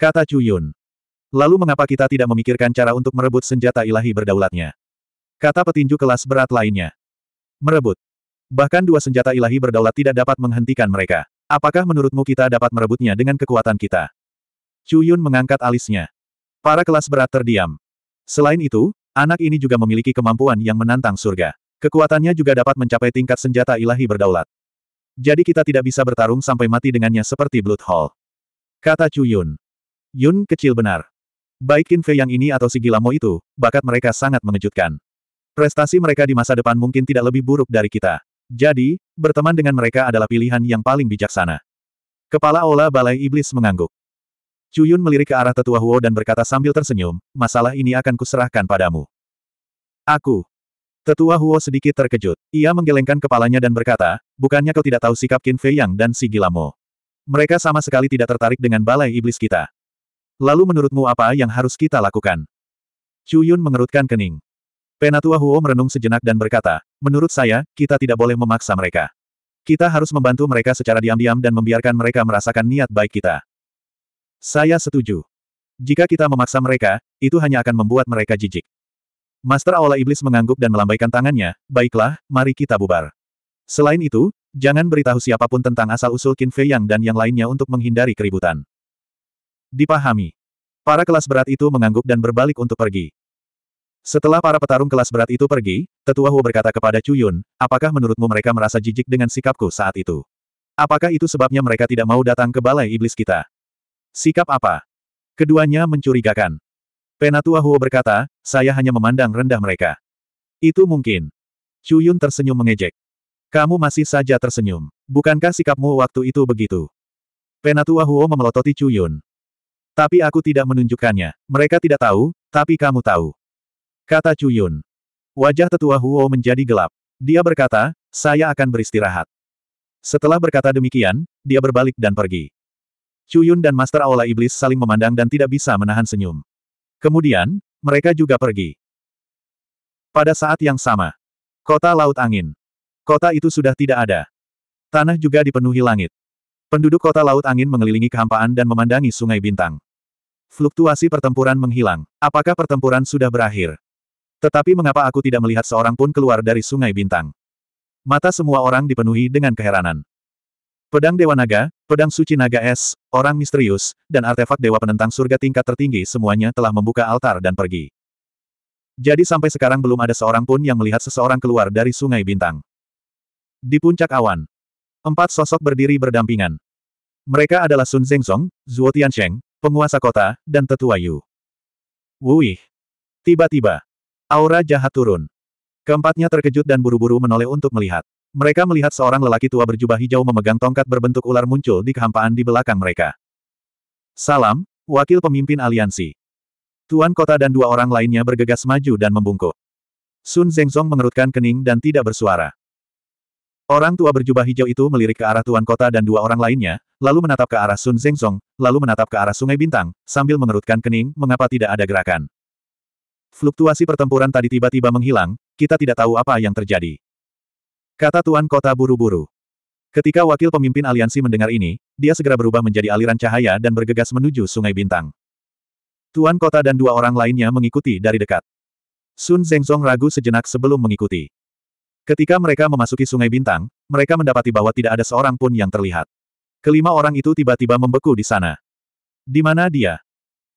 Kata Chu Lalu mengapa kita tidak memikirkan cara untuk merebut senjata ilahi berdaulatnya? Kata petinju kelas berat lainnya. Merebut. Bahkan dua senjata ilahi berdaulat tidak dapat menghentikan mereka. Apakah menurutmu kita dapat merebutnya dengan kekuatan kita? Chu Yun mengangkat alisnya. Para kelas berat terdiam. Selain itu, anak ini juga memiliki kemampuan yang menantang surga. Kekuatannya juga dapat mencapai tingkat senjata ilahi berdaulat. Jadi kita tidak bisa bertarung sampai mati dengannya seperti Blood Hall. Kata Chu Yun. Yun kecil benar. Baik Qin Fei yang ini atau si Gilamo itu, bakat mereka sangat mengejutkan. Prestasi mereka di masa depan mungkin tidak lebih buruk dari kita. Jadi, berteman dengan mereka adalah pilihan yang paling bijaksana. Kepala Ola Balai Iblis mengangguk. Cuyun melirik ke arah tetua Huo dan berkata sambil tersenyum, masalah ini akan kuserahkan padamu. Aku. Tetua Huo sedikit terkejut. Ia menggelengkan kepalanya dan berkata, bukannya kau tidak tahu sikap Qin Fei Yang dan si Gilamo. Mereka sama sekali tidak tertarik dengan balai iblis kita. Lalu menurutmu apa yang harus kita lakukan? Cuyun mengerutkan kening. Penatua Huo merenung sejenak dan berkata, menurut saya, kita tidak boleh memaksa mereka. Kita harus membantu mereka secara diam-diam dan membiarkan mereka merasakan niat baik kita. Saya setuju. Jika kita memaksa mereka, itu hanya akan membuat mereka jijik. Master Aula Iblis mengangguk dan melambaikan tangannya, baiklah, mari kita bubar. Selain itu, jangan beritahu siapapun tentang asal-usul Qin Fei Yang dan yang lainnya untuk menghindari keributan. Dipahami. Para kelas berat itu mengangguk dan berbalik untuk pergi. Setelah para petarung kelas berat itu pergi, Tetua Huo berkata kepada Chu apakah menurutmu mereka merasa jijik dengan sikapku saat itu? Apakah itu sebabnya mereka tidak mau datang ke balai iblis kita? Sikap apa? Keduanya mencurigakan. Penatua Huo berkata, saya hanya memandang rendah mereka. Itu mungkin. Chu tersenyum mengejek. Kamu masih saja tersenyum. Bukankah sikapmu waktu itu begitu? Penatua Huo memelototi Chu Tapi aku tidak menunjukkannya. Mereka tidak tahu, tapi kamu tahu. Kata Cuyun. Wajah tetua Huo menjadi gelap. Dia berkata, saya akan beristirahat. Setelah berkata demikian, dia berbalik dan pergi. Cuyun dan Master Aula Iblis saling memandang dan tidak bisa menahan senyum. Kemudian, mereka juga pergi. Pada saat yang sama, kota Laut Angin. Kota itu sudah tidak ada. Tanah juga dipenuhi langit. Penduduk kota Laut Angin mengelilingi kehampaan dan memandangi Sungai Bintang. Fluktuasi pertempuran menghilang. Apakah pertempuran sudah berakhir? Tetapi mengapa aku tidak melihat seorang pun keluar dari Sungai Bintang? Mata semua orang dipenuhi dengan keheranan. Pedang Dewa Naga, Pedang Suci Naga Es, Orang Misterius, dan artefak Dewa Penentang Surga tingkat tertinggi semuanya telah membuka altar dan pergi. Jadi sampai sekarang belum ada seorang pun yang melihat seseorang keluar dari Sungai Bintang. Di puncak awan, empat sosok berdiri berdampingan. Mereka adalah Sun Zhengzong, Zhuo Tiansheng, penguasa kota, dan tetua Yu. Wuih. Tiba-tiba, Aura jahat turun. Keempatnya terkejut dan buru-buru menoleh untuk melihat. Mereka melihat seorang lelaki tua berjubah hijau memegang tongkat berbentuk ular muncul di kehampaan di belakang mereka. Salam, wakil pemimpin aliansi. Tuan kota dan dua orang lainnya bergegas maju dan membungkuk. Sun Zengzong mengerutkan kening dan tidak bersuara. Orang tua berjubah hijau itu melirik ke arah tuan kota dan dua orang lainnya, lalu menatap ke arah Sun Zengzong, lalu menatap ke arah Sungai Bintang, sambil mengerutkan kening, mengapa tidak ada gerakan. Fluktuasi pertempuran tadi tiba-tiba menghilang, kita tidak tahu apa yang terjadi. Kata Tuan Kota buru-buru. Ketika wakil pemimpin aliansi mendengar ini, dia segera berubah menjadi aliran cahaya dan bergegas menuju Sungai Bintang. Tuan Kota dan dua orang lainnya mengikuti dari dekat. Sun Zengzong ragu sejenak sebelum mengikuti. Ketika mereka memasuki Sungai Bintang, mereka mendapati bahwa tidak ada seorang pun yang terlihat. Kelima orang itu tiba-tiba membeku di sana. Di mana dia?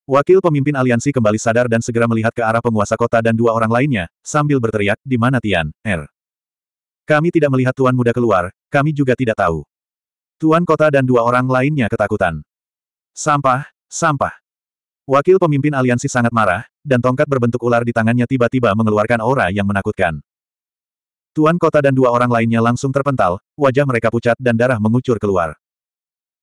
Wakil pemimpin aliansi kembali sadar dan segera melihat ke arah penguasa kota dan dua orang lainnya, sambil berteriak, di mana Tian, Er. Kami tidak melihat Tuan Muda keluar, kami juga tidak tahu. Tuan kota dan dua orang lainnya ketakutan. Sampah, sampah. Wakil pemimpin aliansi sangat marah, dan tongkat berbentuk ular di tangannya tiba-tiba mengeluarkan aura yang menakutkan. Tuan kota dan dua orang lainnya langsung terpental, wajah mereka pucat dan darah mengucur keluar.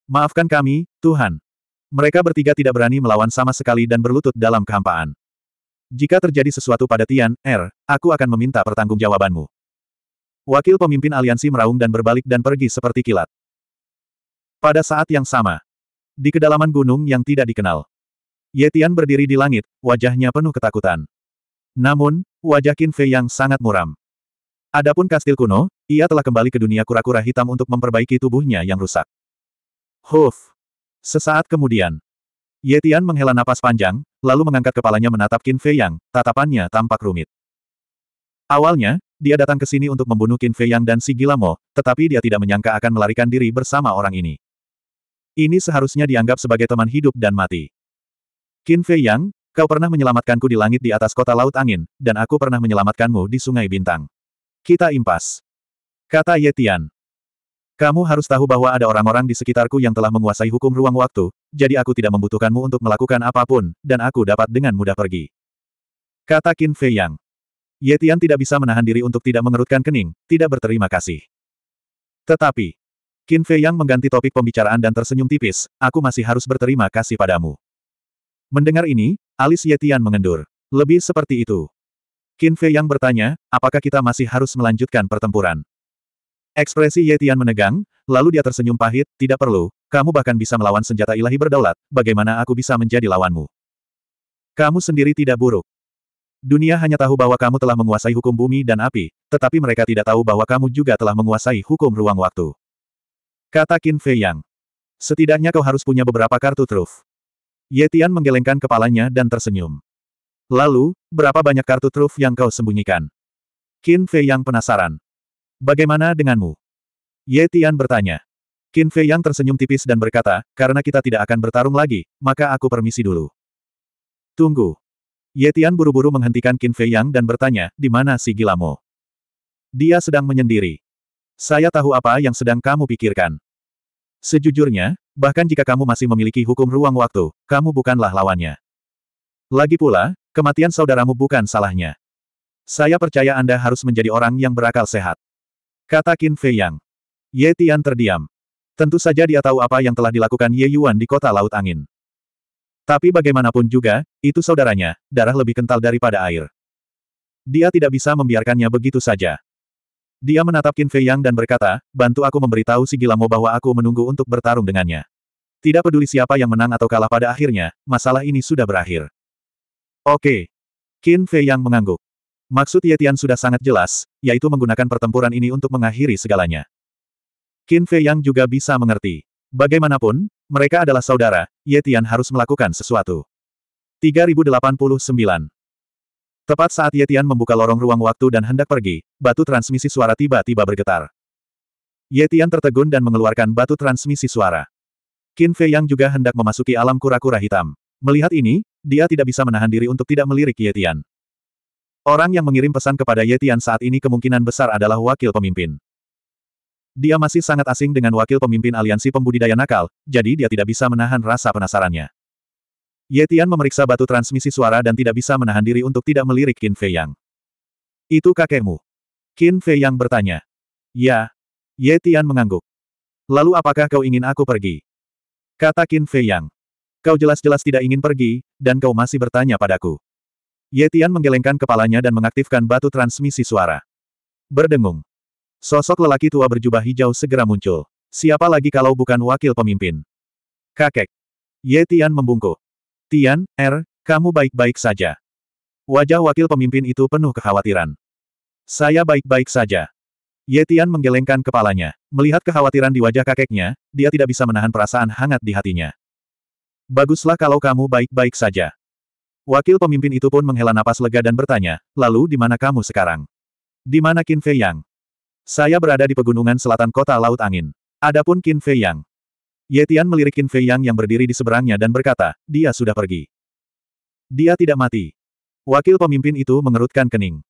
Maafkan kami, Tuhan. Mereka bertiga tidak berani melawan sama sekali dan berlutut dalam kehampaan. Jika terjadi sesuatu pada Tian, Er, aku akan meminta pertanggungjawabanmu. Wakil pemimpin aliansi meraung dan berbalik dan pergi seperti kilat. Pada saat yang sama, di kedalaman gunung yang tidak dikenal, Ye Tian berdiri di langit, wajahnya penuh ketakutan. Namun, wajah Qin Fei yang sangat muram. Adapun kastil kuno, ia telah kembali ke dunia kura-kura hitam untuk memperbaiki tubuhnya yang rusak. Huf. Sesaat kemudian, Yetian menghela napas panjang, lalu mengangkat kepalanya menatap Qin Fei Yang, tatapannya tampak rumit. Awalnya, dia datang ke sini untuk membunuh Qin Fei Yang dan si Gilamo, tetapi dia tidak menyangka akan melarikan diri bersama orang ini. Ini seharusnya dianggap sebagai teman hidup dan mati. Qin Fei Yang, kau pernah menyelamatkanku di langit di atas kota Laut Angin, dan aku pernah menyelamatkanmu di Sungai Bintang. Kita impas. Kata Yetian. Kamu harus tahu bahwa ada orang-orang di sekitarku yang telah menguasai hukum ruang waktu, jadi aku tidak membutuhkanmu untuk melakukan apapun, dan aku dapat dengan mudah pergi. Kata Qin Fei Yang. Yetian tidak bisa menahan diri untuk tidak mengerutkan kening, tidak berterima kasih. Tetapi, Qin Fei Yang mengganti topik pembicaraan dan tersenyum tipis, aku masih harus berterima kasih padamu. Mendengar ini, alis Yetian mengendur. Lebih seperti itu. Qin Fei Yang bertanya, apakah kita masih harus melanjutkan pertempuran? Ekspresi Yetian menegang, lalu dia tersenyum pahit, tidak perlu, kamu bahkan bisa melawan senjata ilahi berdaulat, bagaimana aku bisa menjadi lawanmu? Kamu sendiri tidak buruk. Dunia hanya tahu bahwa kamu telah menguasai hukum bumi dan api, tetapi mereka tidak tahu bahwa kamu juga telah menguasai hukum ruang waktu. Kata Qin Fei Yang. Setidaknya kau harus punya beberapa kartu truf. Yetian menggelengkan kepalanya dan tersenyum. Lalu, berapa banyak kartu truf yang kau sembunyikan? Qin Fei Yang penasaran. Bagaimana denganmu? Ye Tian bertanya. Qin Fei yang tersenyum tipis dan berkata, karena kita tidak akan bertarung lagi, maka aku permisi dulu. Tunggu. Ye Tian buru-buru menghentikan Qin Fei yang dan bertanya, di mana si gilamu? Dia sedang menyendiri. Saya tahu apa yang sedang kamu pikirkan. Sejujurnya, bahkan jika kamu masih memiliki hukum ruang waktu, kamu bukanlah lawannya. Lagi pula, kematian saudaramu bukan salahnya. Saya percaya Anda harus menjadi orang yang berakal sehat. Kata Qin Fei Yang. Ye Tian terdiam. Tentu saja dia tahu apa yang telah dilakukan Ye Yuan di kota Laut Angin. Tapi bagaimanapun juga, itu saudaranya, darah lebih kental daripada air. Dia tidak bisa membiarkannya begitu saja. Dia menatap Qin Fei Yang dan berkata, bantu aku memberitahu si Gilamo bahwa aku menunggu untuk bertarung dengannya. Tidak peduli siapa yang menang atau kalah pada akhirnya, masalah ini sudah berakhir. Oke. Qin Fei Yang mengangguk. Maksud Yetian sudah sangat jelas, yaitu menggunakan pertempuran ini untuk mengakhiri segalanya. Qin Fei Yang juga bisa mengerti. Bagaimanapun, mereka adalah saudara, Yetian harus melakukan sesuatu. 3089 Tepat saat Yetian membuka lorong ruang waktu dan hendak pergi, batu transmisi suara tiba-tiba bergetar. Yetian tertegun dan mengeluarkan batu transmisi suara. Qin Fei Yang juga hendak memasuki alam kura-kura hitam. Melihat ini, dia tidak bisa menahan diri untuk tidak melirik Yetian. Orang yang mengirim pesan kepada Yetian saat ini kemungkinan besar adalah wakil pemimpin. Dia masih sangat asing dengan wakil pemimpin aliansi pembudidaya nakal, jadi dia tidak bisa menahan rasa penasarannya. Yetian memeriksa batu transmisi suara dan tidak bisa menahan diri untuk tidak melirik Qin Fei Yang. Itu kakekmu. Qin Fei Yang bertanya. Ya. Yetian mengangguk. Lalu apakah kau ingin aku pergi? Kata Qin Fei Yang. Kau jelas-jelas tidak ingin pergi, dan kau masih bertanya padaku. Yetian menggelengkan kepalanya dan mengaktifkan batu transmisi suara. Berdengung. Sosok lelaki tua berjubah hijau segera muncul. Siapa lagi kalau bukan wakil pemimpin? Kakek. Yetian membungkuk. Tian, Er, kamu baik-baik saja. Wajah wakil pemimpin itu penuh kekhawatiran. Saya baik-baik saja. Yetian menggelengkan kepalanya. Melihat kekhawatiran di wajah kakeknya, dia tidak bisa menahan perasaan hangat di hatinya. Baguslah kalau kamu baik-baik saja. Wakil pemimpin itu pun menghela napas lega dan bertanya, lalu di mana kamu sekarang? Di mana Qin Fei Yang? Saya berada di pegunungan selatan kota Laut Angin. Adapun Qin Fei Yang. Yetian melirik Qin Fei Yang yang berdiri di seberangnya dan berkata, dia sudah pergi. Dia tidak mati. Wakil pemimpin itu mengerutkan kening.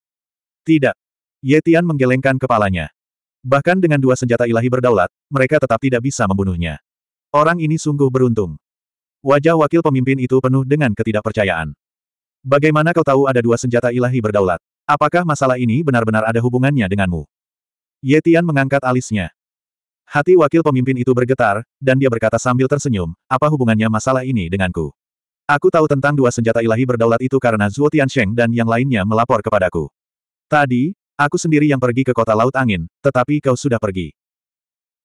Tidak. Ye Tian menggelengkan kepalanya. Bahkan dengan dua senjata ilahi berdaulat, mereka tetap tidak bisa membunuhnya. Orang ini sungguh beruntung. Wajah wakil pemimpin itu penuh dengan ketidakpercayaan. Bagaimana kau tahu ada dua senjata ilahi berdaulat? Apakah masalah ini benar-benar ada hubungannya denganmu? Yetian mengangkat alisnya. Hati wakil pemimpin itu bergetar, dan dia berkata sambil tersenyum, apa hubungannya masalah ini denganku? Aku tahu tentang dua senjata ilahi berdaulat itu karena Zuo Tiansheng dan yang lainnya melapor kepadaku. Tadi, aku sendiri yang pergi ke kota Laut Angin, tetapi kau sudah pergi.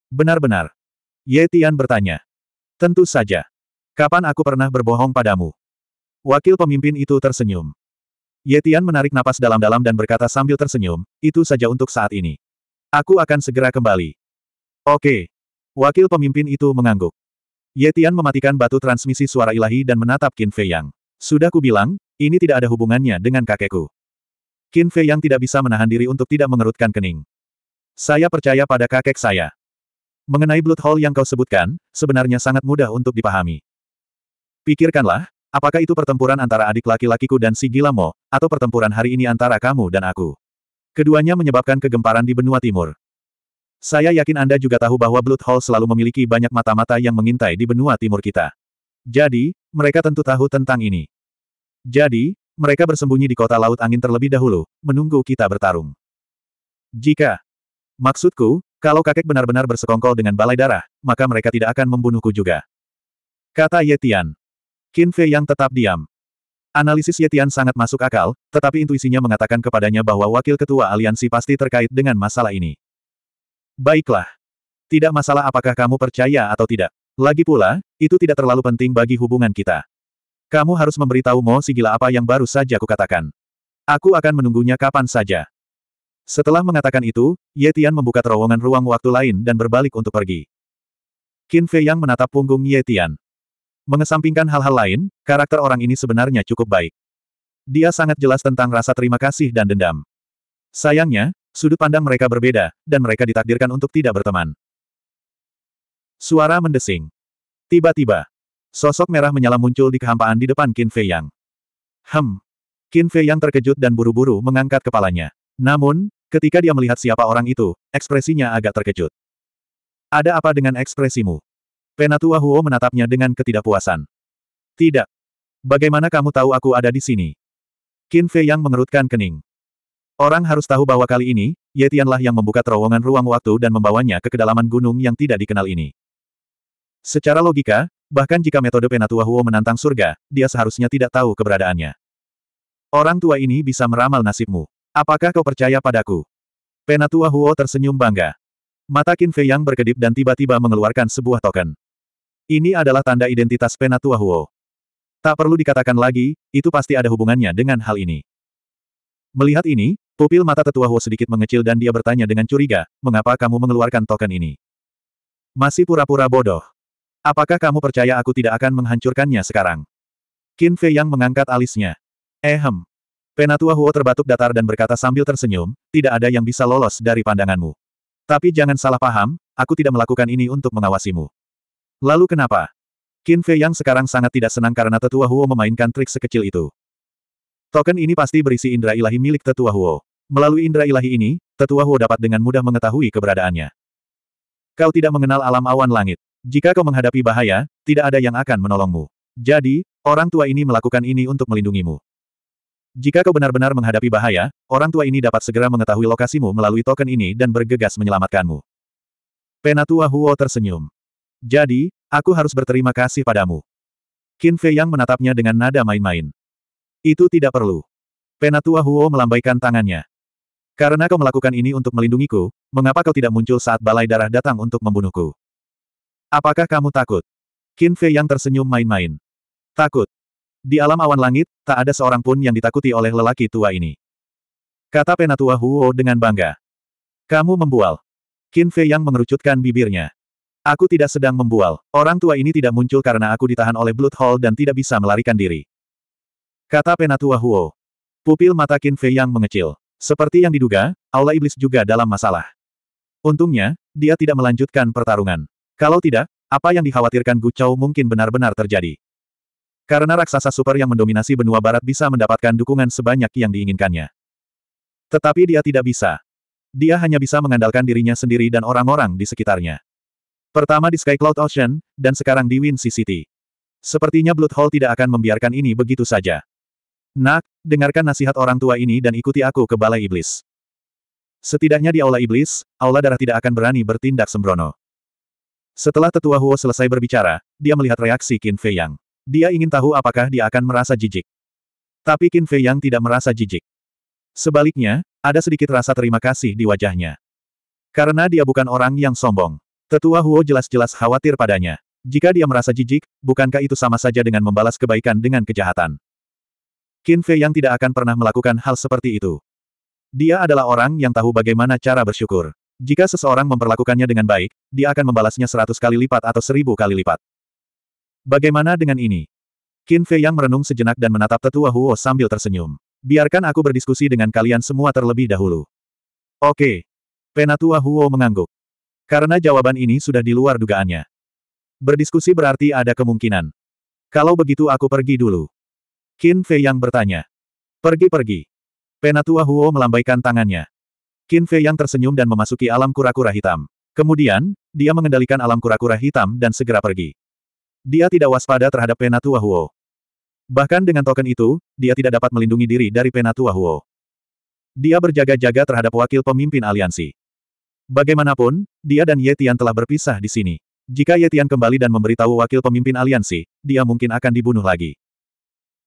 Benar-benar. Ye Tian bertanya. Tentu saja. Kapan aku pernah berbohong padamu? Wakil pemimpin itu tersenyum. Yetian menarik napas dalam-dalam dan berkata sambil tersenyum, itu saja untuk saat ini. Aku akan segera kembali. Oke. Wakil pemimpin itu mengangguk. Yetian mematikan batu transmisi suara ilahi dan menatap Qin Fei Yang. Sudah kubilang, ini tidak ada hubungannya dengan kakekku. Qin Fei Yang tidak bisa menahan diri untuk tidak mengerutkan kening. Saya percaya pada kakek saya. Mengenai Blood Hall yang kau sebutkan, sebenarnya sangat mudah untuk dipahami. Pikirkanlah, Apakah itu pertempuran antara adik laki-lakiku dan si Gilamo, atau pertempuran hari ini antara kamu dan aku? Keduanya menyebabkan kegemparan di benua timur. Saya yakin Anda juga tahu bahwa Blood Hall selalu memiliki banyak mata-mata yang mengintai di benua timur kita. Jadi, mereka tentu tahu tentang ini. Jadi, mereka bersembunyi di kota Laut Angin terlebih dahulu, menunggu kita bertarung. Jika, maksudku, kalau kakek benar-benar bersekongkol dengan balai darah, maka mereka tidak akan membunuhku juga. Kata Yetian. Qin Fei yang tetap diam. Analisis Yetian sangat masuk akal, tetapi intuisinya mengatakan kepadanya bahwa wakil ketua aliansi pasti terkait dengan masalah ini. Baiklah. Tidak masalah apakah kamu percaya atau tidak. Lagi pula, itu tidak terlalu penting bagi hubungan kita. Kamu harus memberitahu Mo si gila apa yang baru saja kukatakan. Aku akan menunggunya kapan saja. Setelah mengatakan itu, Yetian membuka terowongan ruang waktu lain dan berbalik untuk pergi. Qin Fei yang menatap punggung Yetian. Mengesampingkan hal-hal lain, karakter orang ini sebenarnya cukup baik. Dia sangat jelas tentang rasa terima kasih dan dendam. Sayangnya, sudut pandang mereka berbeda, dan mereka ditakdirkan untuk tidak berteman. Suara mendesing. Tiba-tiba, sosok merah menyala muncul di kehampaan di depan Qin Fei Yang. Hem. Qin Fei Yang terkejut dan buru-buru mengangkat kepalanya. Namun, ketika dia melihat siapa orang itu, ekspresinya agak terkejut. Ada apa dengan ekspresimu? Penatua Huo menatapnya dengan ketidakpuasan. Tidak. Bagaimana kamu tahu aku ada di sini? Qin Fei yang mengerutkan kening. Orang harus tahu bahwa kali ini, Ye Tianlah yang membuka terowongan ruang waktu dan membawanya ke kedalaman gunung yang tidak dikenal ini. Secara logika, bahkan jika metode Penatua Huo menantang surga, dia seharusnya tidak tahu keberadaannya. Orang tua ini bisa meramal nasibmu. Apakah kau percaya padaku? Penatua Huo tersenyum bangga. Mata Qin Fei yang berkedip dan tiba-tiba mengeluarkan sebuah token. Ini adalah tanda identitas Penatua Huo. Tak perlu dikatakan lagi, itu pasti ada hubungannya dengan hal ini. Melihat ini, pupil mata tetua Huo sedikit mengecil dan dia bertanya dengan curiga, mengapa kamu mengeluarkan token ini? Masih pura-pura bodoh. Apakah kamu percaya aku tidak akan menghancurkannya sekarang? Qin Fei yang mengangkat alisnya. Ehem. Penatua Huo terbatuk datar dan berkata sambil tersenyum, tidak ada yang bisa lolos dari pandanganmu. Tapi jangan salah paham, aku tidak melakukan ini untuk mengawasimu. Lalu kenapa? Qin Fei yang sekarang sangat tidak senang karena tetua Huo memainkan trik sekecil itu. Token ini pasti berisi indera ilahi milik tetua Huo. Melalui indera ilahi ini, tetua Huo dapat dengan mudah mengetahui keberadaannya. Kau tidak mengenal alam awan langit. Jika kau menghadapi bahaya, tidak ada yang akan menolongmu. Jadi, orang tua ini melakukan ini untuk melindungimu. Jika kau benar-benar menghadapi bahaya, orang tua ini dapat segera mengetahui lokasimu melalui token ini dan bergegas menyelamatkanmu. Penatua Huo tersenyum. Jadi, aku harus berterima kasih padamu. Qin Fei Yang menatapnya dengan nada main-main. Itu tidak perlu. Penatua Huo melambaikan tangannya. Karena kau melakukan ini untuk melindungiku, mengapa kau tidak muncul saat balai darah datang untuk membunuhku? Apakah kamu takut? Qin Fei Yang tersenyum main-main. Takut. Di alam awan langit, tak ada seorang pun yang ditakuti oleh lelaki tua ini. Kata Penatua Huo dengan bangga. Kamu membual. Qin Fei Yang mengerucutkan bibirnya. Aku tidak sedang membual. Orang tua ini tidak muncul karena aku ditahan oleh Blood Hall dan tidak bisa melarikan diri. Kata Penatua Huo. Pupil mata Qin Fei yang mengecil. Seperti yang diduga, Aula Iblis juga dalam masalah. Untungnya, dia tidak melanjutkan pertarungan. Kalau tidak, apa yang dikhawatirkan Gu Chao mungkin benar-benar terjadi. Karena raksasa super yang mendominasi benua barat bisa mendapatkan dukungan sebanyak yang diinginkannya. Tetapi dia tidak bisa. Dia hanya bisa mengandalkan dirinya sendiri dan orang-orang di sekitarnya. Pertama di Sky Cloud Ocean, dan sekarang di Wind City. Sepertinya Blood Hall tidak akan membiarkan ini begitu saja. Nak, dengarkan nasihat orang tua ini dan ikuti aku ke Balai Iblis. Setidaknya di Aula Iblis, Aula Darah tidak akan berani bertindak sembrono. Setelah tetua Huo selesai berbicara, dia melihat reaksi Qin Fei Yang. Dia ingin tahu apakah dia akan merasa jijik. Tapi Qin Fei Yang tidak merasa jijik. Sebaliknya, ada sedikit rasa terima kasih di wajahnya. Karena dia bukan orang yang sombong. Tetua Huo jelas-jelas khawatir padanya. Jika dia merasa jijik, bukankah itu sama saja dengan membalas kebaikan dengan kejahatan? Qin Fei yang tidak akan pernah melakukan hal seperti itu. Dia adalah orang yang tahu bagaimana cara bersyukur. Jika seseorang memperlakukannya dengan baik, dia akan membalasnya seratus kali lipat atau seribu kali lipat. Bagaimana dengan ini? Qin Fei yang merenung sejenak dan menatap tetua Huo sambil tersenyum. Biarkan aku berdiskusi dengan kalian semua terlebih dahulu. Oke. Penatua Huo mengangguk. Karena jawaban ini sudah di luar dugaannya. Berdiskusi berarti ada kemungkinan. Kalau begitu aku pergi dulu. Qin Fei yang bertanya. Pergi-pergi. Penatua Huo melambaikan tangannya. Qin Fei yang tersenyum dan memasuki alam kura-kura hitam. Kemudian, dia mengendalikan alam kura-kura hitam dan segera pergi. Dia tidak waspada terhadap Penatua Huo. Bahkan dengan token itu, dia tidak dapat melindungi diri dari Penatua Huo. Dia berjaga-jaga terhadap wakil pemimpin aliansi. Bagaimanapun, dia dan Yetian telah berpisah di sini. Jika Yetian kembali dan memberitahu wakil pemimpin aliansi, dia mungkin akan dibunuh lagi.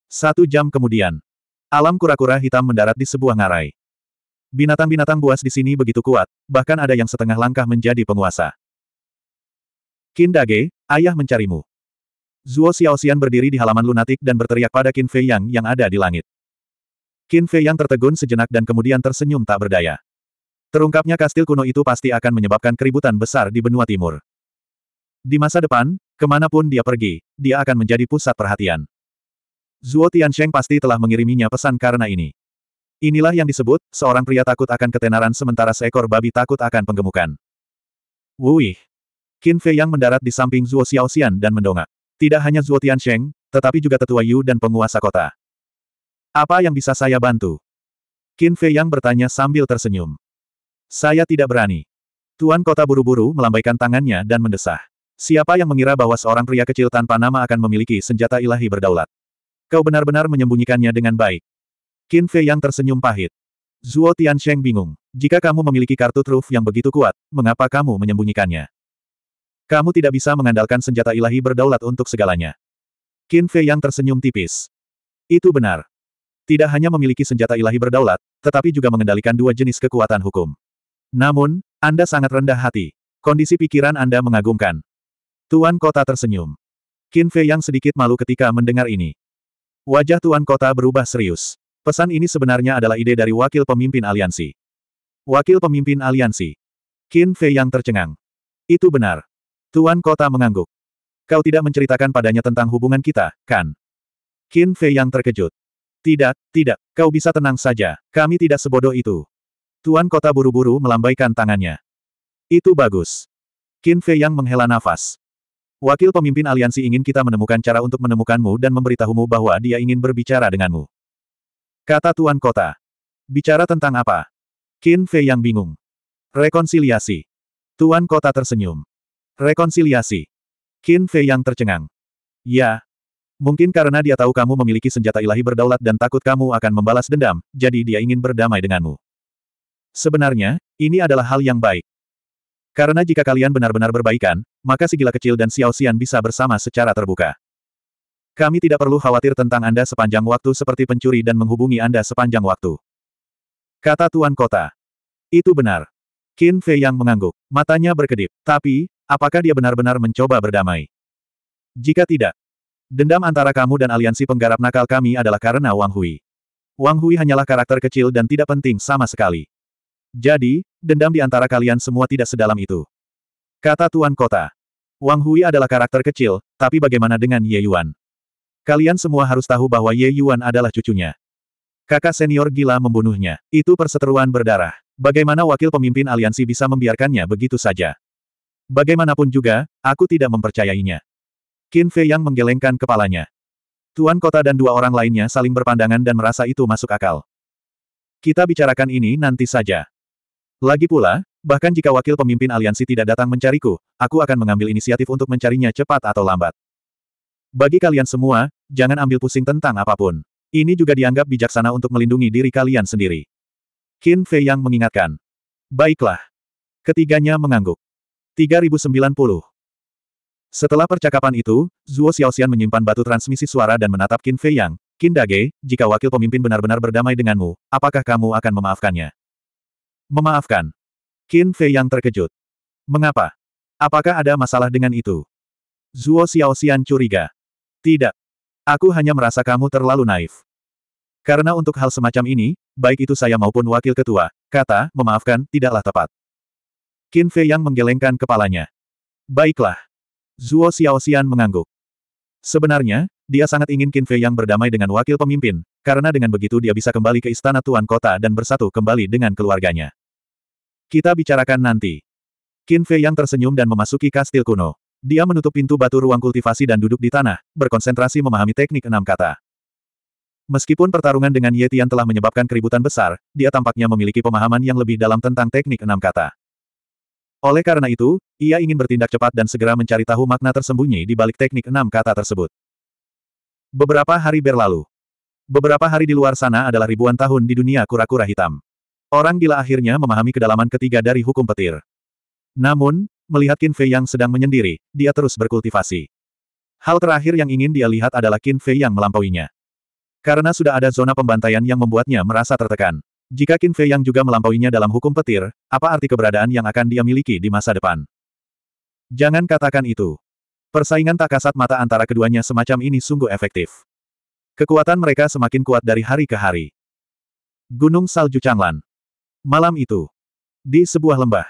Satu jam kemudian, alam kura-kura hitam mendarat di sebuah ngarai. Binatang-binatang buas di sini begitu kuat, bahkan ada yang setengah langkah menjadi penguasa. Kindage, ayah mencarimu. Zuo Xiaoxian berdiri di halaman lunatik dan berteriak pada Qin Fei Yang yang ada di langit. Qin Fei Yang tertegun sejenak dan kemudian tersenyum tak berdaya. Terungkapnya kastil kuno itu pasti akan menyebabkan keributan besar di benua timur. Di masa depan, kemanapun dia pergi, dia akan menjadi pusat perhatian. Zuo Tiansheng pasti telah mengiriminya pesan karena ini. Inilah yang disebut, seorang pria takut akan ketenaran sementara seekor babi takut akan penggemukan. Wuih! Qin Fei yang mendarat di samping Zuo Xiaoxian dan mendongak. Tidak hanya Zuo Tiansheng, tetapi juga tetua Yu dan penguasa kota. Apa yang bisa saya bantu? Qin Fei yang bertanya sambil tersenyum. Saya tidak berani. Tuan kota buru-buru melambaikan tangannya dan mendesah. Siapa yang mengira bahwa seorang pria kecil tanpa nama akan memiliki senjata ilahi berdaulat? Kau benar-benar menyembunyikannya dengan baik. Qin Fei yang tersenyum pahit. Zuo Tiansheng bingung. Jika kamu memiliki kartu truf yang begitu kuat, mengapa kamu menyembunyikannya? Kamu tidak bisa mengandalkan senjata ilahi berdaulat untuk segalanya. Qin Fei yang tersenyum tipis. Itu benar. Tidak hanya memiliki senjata ilahi berdaulat, tetapi juga mengendalikan dua jenis kekuatan hukum. Namun, Anda sangat rendah hati. Kondisi pikiran Anda mengagumkan. Tuan Kota tersenyum. Qin Fei yang sedikit malu ketika mendengar ini. Wajah Tuan Kota berubah serius. Pesan ini sebenarnya adalah ide dari wakil pemimpin aliansi. Wakil pemimpin aliansi. Qin Fei yang tercengang. Itu benar. Tuan Kota mengangguk. Kau tidak menceritakan padanya tentang hubungan kita, kan? Qin Fei yang terkejut. Tidak, tidak, kau bisa tenang saja, kami tidak sebodoh itu. Tuan kota buru-buru melambaikan tangannya. Itu bagus. Qin Fei yang menghela nafas. Wakil pemimpin aliansi ingin kita menemukan cara untuk menemukanmu dan memberitahumu bahwa dia ingin berbicara denganmu. Kata Tuan Kota. Bicara tentang apa? Qin Fei yang bingung. Rekonsiliasi. Tuan Kota tersenyum. Rekonsiliasi. Qin Fei yang tercengang. Ya. Mungkin karena dia tahu kamu memiliki senjata ilahi berdaulat dan takut kamu akan membalas dendam, jadi dia ingin berdamai denganmu. Sebenarnya, ini adalah hal yang baik. Karena jika kalian benar-benar berbaikan, maka si gila kecil dan Xiao Xian bisa bersama secara terbuka. Kami tidak perlu khawatir tentang Anda sepanjang waktu seperti pencuri dan menghubungi Anda sepanjang waktu. Kata Tuan Kota. Itu benar. Qin Fei yang mengangguk. Matanya berkedip. Tapi, apakah dia benar-benar mencoba berdamai? Jika tidak, dendam antara kamu dan aliansi penggarap nakal kami adalah karena Wang Hui. Wang Hui hanyalah karakter kecil dan tidak penting sama sekali. Jadi, dendam di antara kalian semua tidak sedalam itu. Kata Tuan Kota. Wang Hui adalah karakter kecil, tapi bagaimana dengan Ye Yuan? Kalian semua harus tahu bahwa Ye Yuan adalah cucunya. Kakak senior gila membunuhnya. Itu perseteruan berdarah. Bagaimana wakil pemimpin aliansi bisa membiarkannya begitu saja? Bagaimanapun juga, aku tidak mempercayainya. Qin Fei yang menggelengkan kepalanya. Tuan kota dan dua orang lainnya saling berpandangan dan merasa itu masuk akal. Kita bicarakan ini nanti saja. Lagi pula, bahkan jika wakil pemimpin aliansi tidak datang mencariku, aku akan mengambil inisiatif untuk mencarinya cepat atau lambat. Bagi kalian semua, jangan ambil pusing tentang apapun. Ini juga dianggap bijaksana untuk melindungi diri kalian sendiri. Qin Fei yang mengingatkan. Baiklah. Ketiganya mengangguk. 3090. Setelah percakapan itu, Zhuo Xiaoxian menyimpan batu transmisi suara dan menatap Qin Fei Yang, Qin Dage, jika wakil pemimpin benar-benar berdamai denganmu, apakah kamu akan memaafkannya? Memaafkan. Qin Fei yang terkejut. Mengapa? Apakah ada masalah dengan itu? Zuo Xiaoxian curiga. Tidak. Aku hanya merasa kamu terlalu naif. Karena untuk hal semacam ini, baik itu saya maupun wakil ketua, kata, memaafkan, tidaklah tepat. Qin Fei yang menggelengkan kepalanya. Baiklah. Zuo Xiaoxian mengangguk. Sebenarnya, dia sangat ingin Qin Fei yang berdamai dengan wakil pemimpin, karena dengan begitu dia bisa kembali ke istana Tuan Kota dan bersatu kembali dengan keluarganya. Kita bicarakan nanti. Qin Fei yang tersenyum dan memasuki kastil kuno. Dia menutup pintu batu ruang kultivasi dan duduk di tanah, berkonsentrasi memahami teknik enam kata. Meskipun pertarungan dengan Ye Tian telah menyebabkan keributan besar, dia tampaknya memiliki pemahaman yang lebih dalam tentang teknik enam kata. Oleh karena itu, ia ingin bertindak cepat dan segera mencari tahu makna tersembunyi di balik teknik enam kata tersebut. Beberapa hari berlalu. Beberapa hari di luar sana adalah ribuan tahun di dunia kura-kura hitam. Orang gila akhirnya memahami kedalaman ketiga dari hukum petir. Namun, melihat Qin Fei yang sedang menyendiri, dia terus berkultivasi. Hal terakhir yang ingin dia lihat adalah Qin Fei yang melampauinya. Karena sudah ada zona pembantaian yang membuatnya merasa tertekan. Jika Qin Fei yang juga melampauinya dalam hukum petir, apa arti keberadaan yang akan dia miliki di masa depan? Jangan katakan itu. Persaingan tak kasat mata antara keduanya semacam ini sungguh efektif. Kekuatan mereka semakin kuat dari hari ke hari. Gunung Salju Changlan. Malam itu. Di sebuah lembah.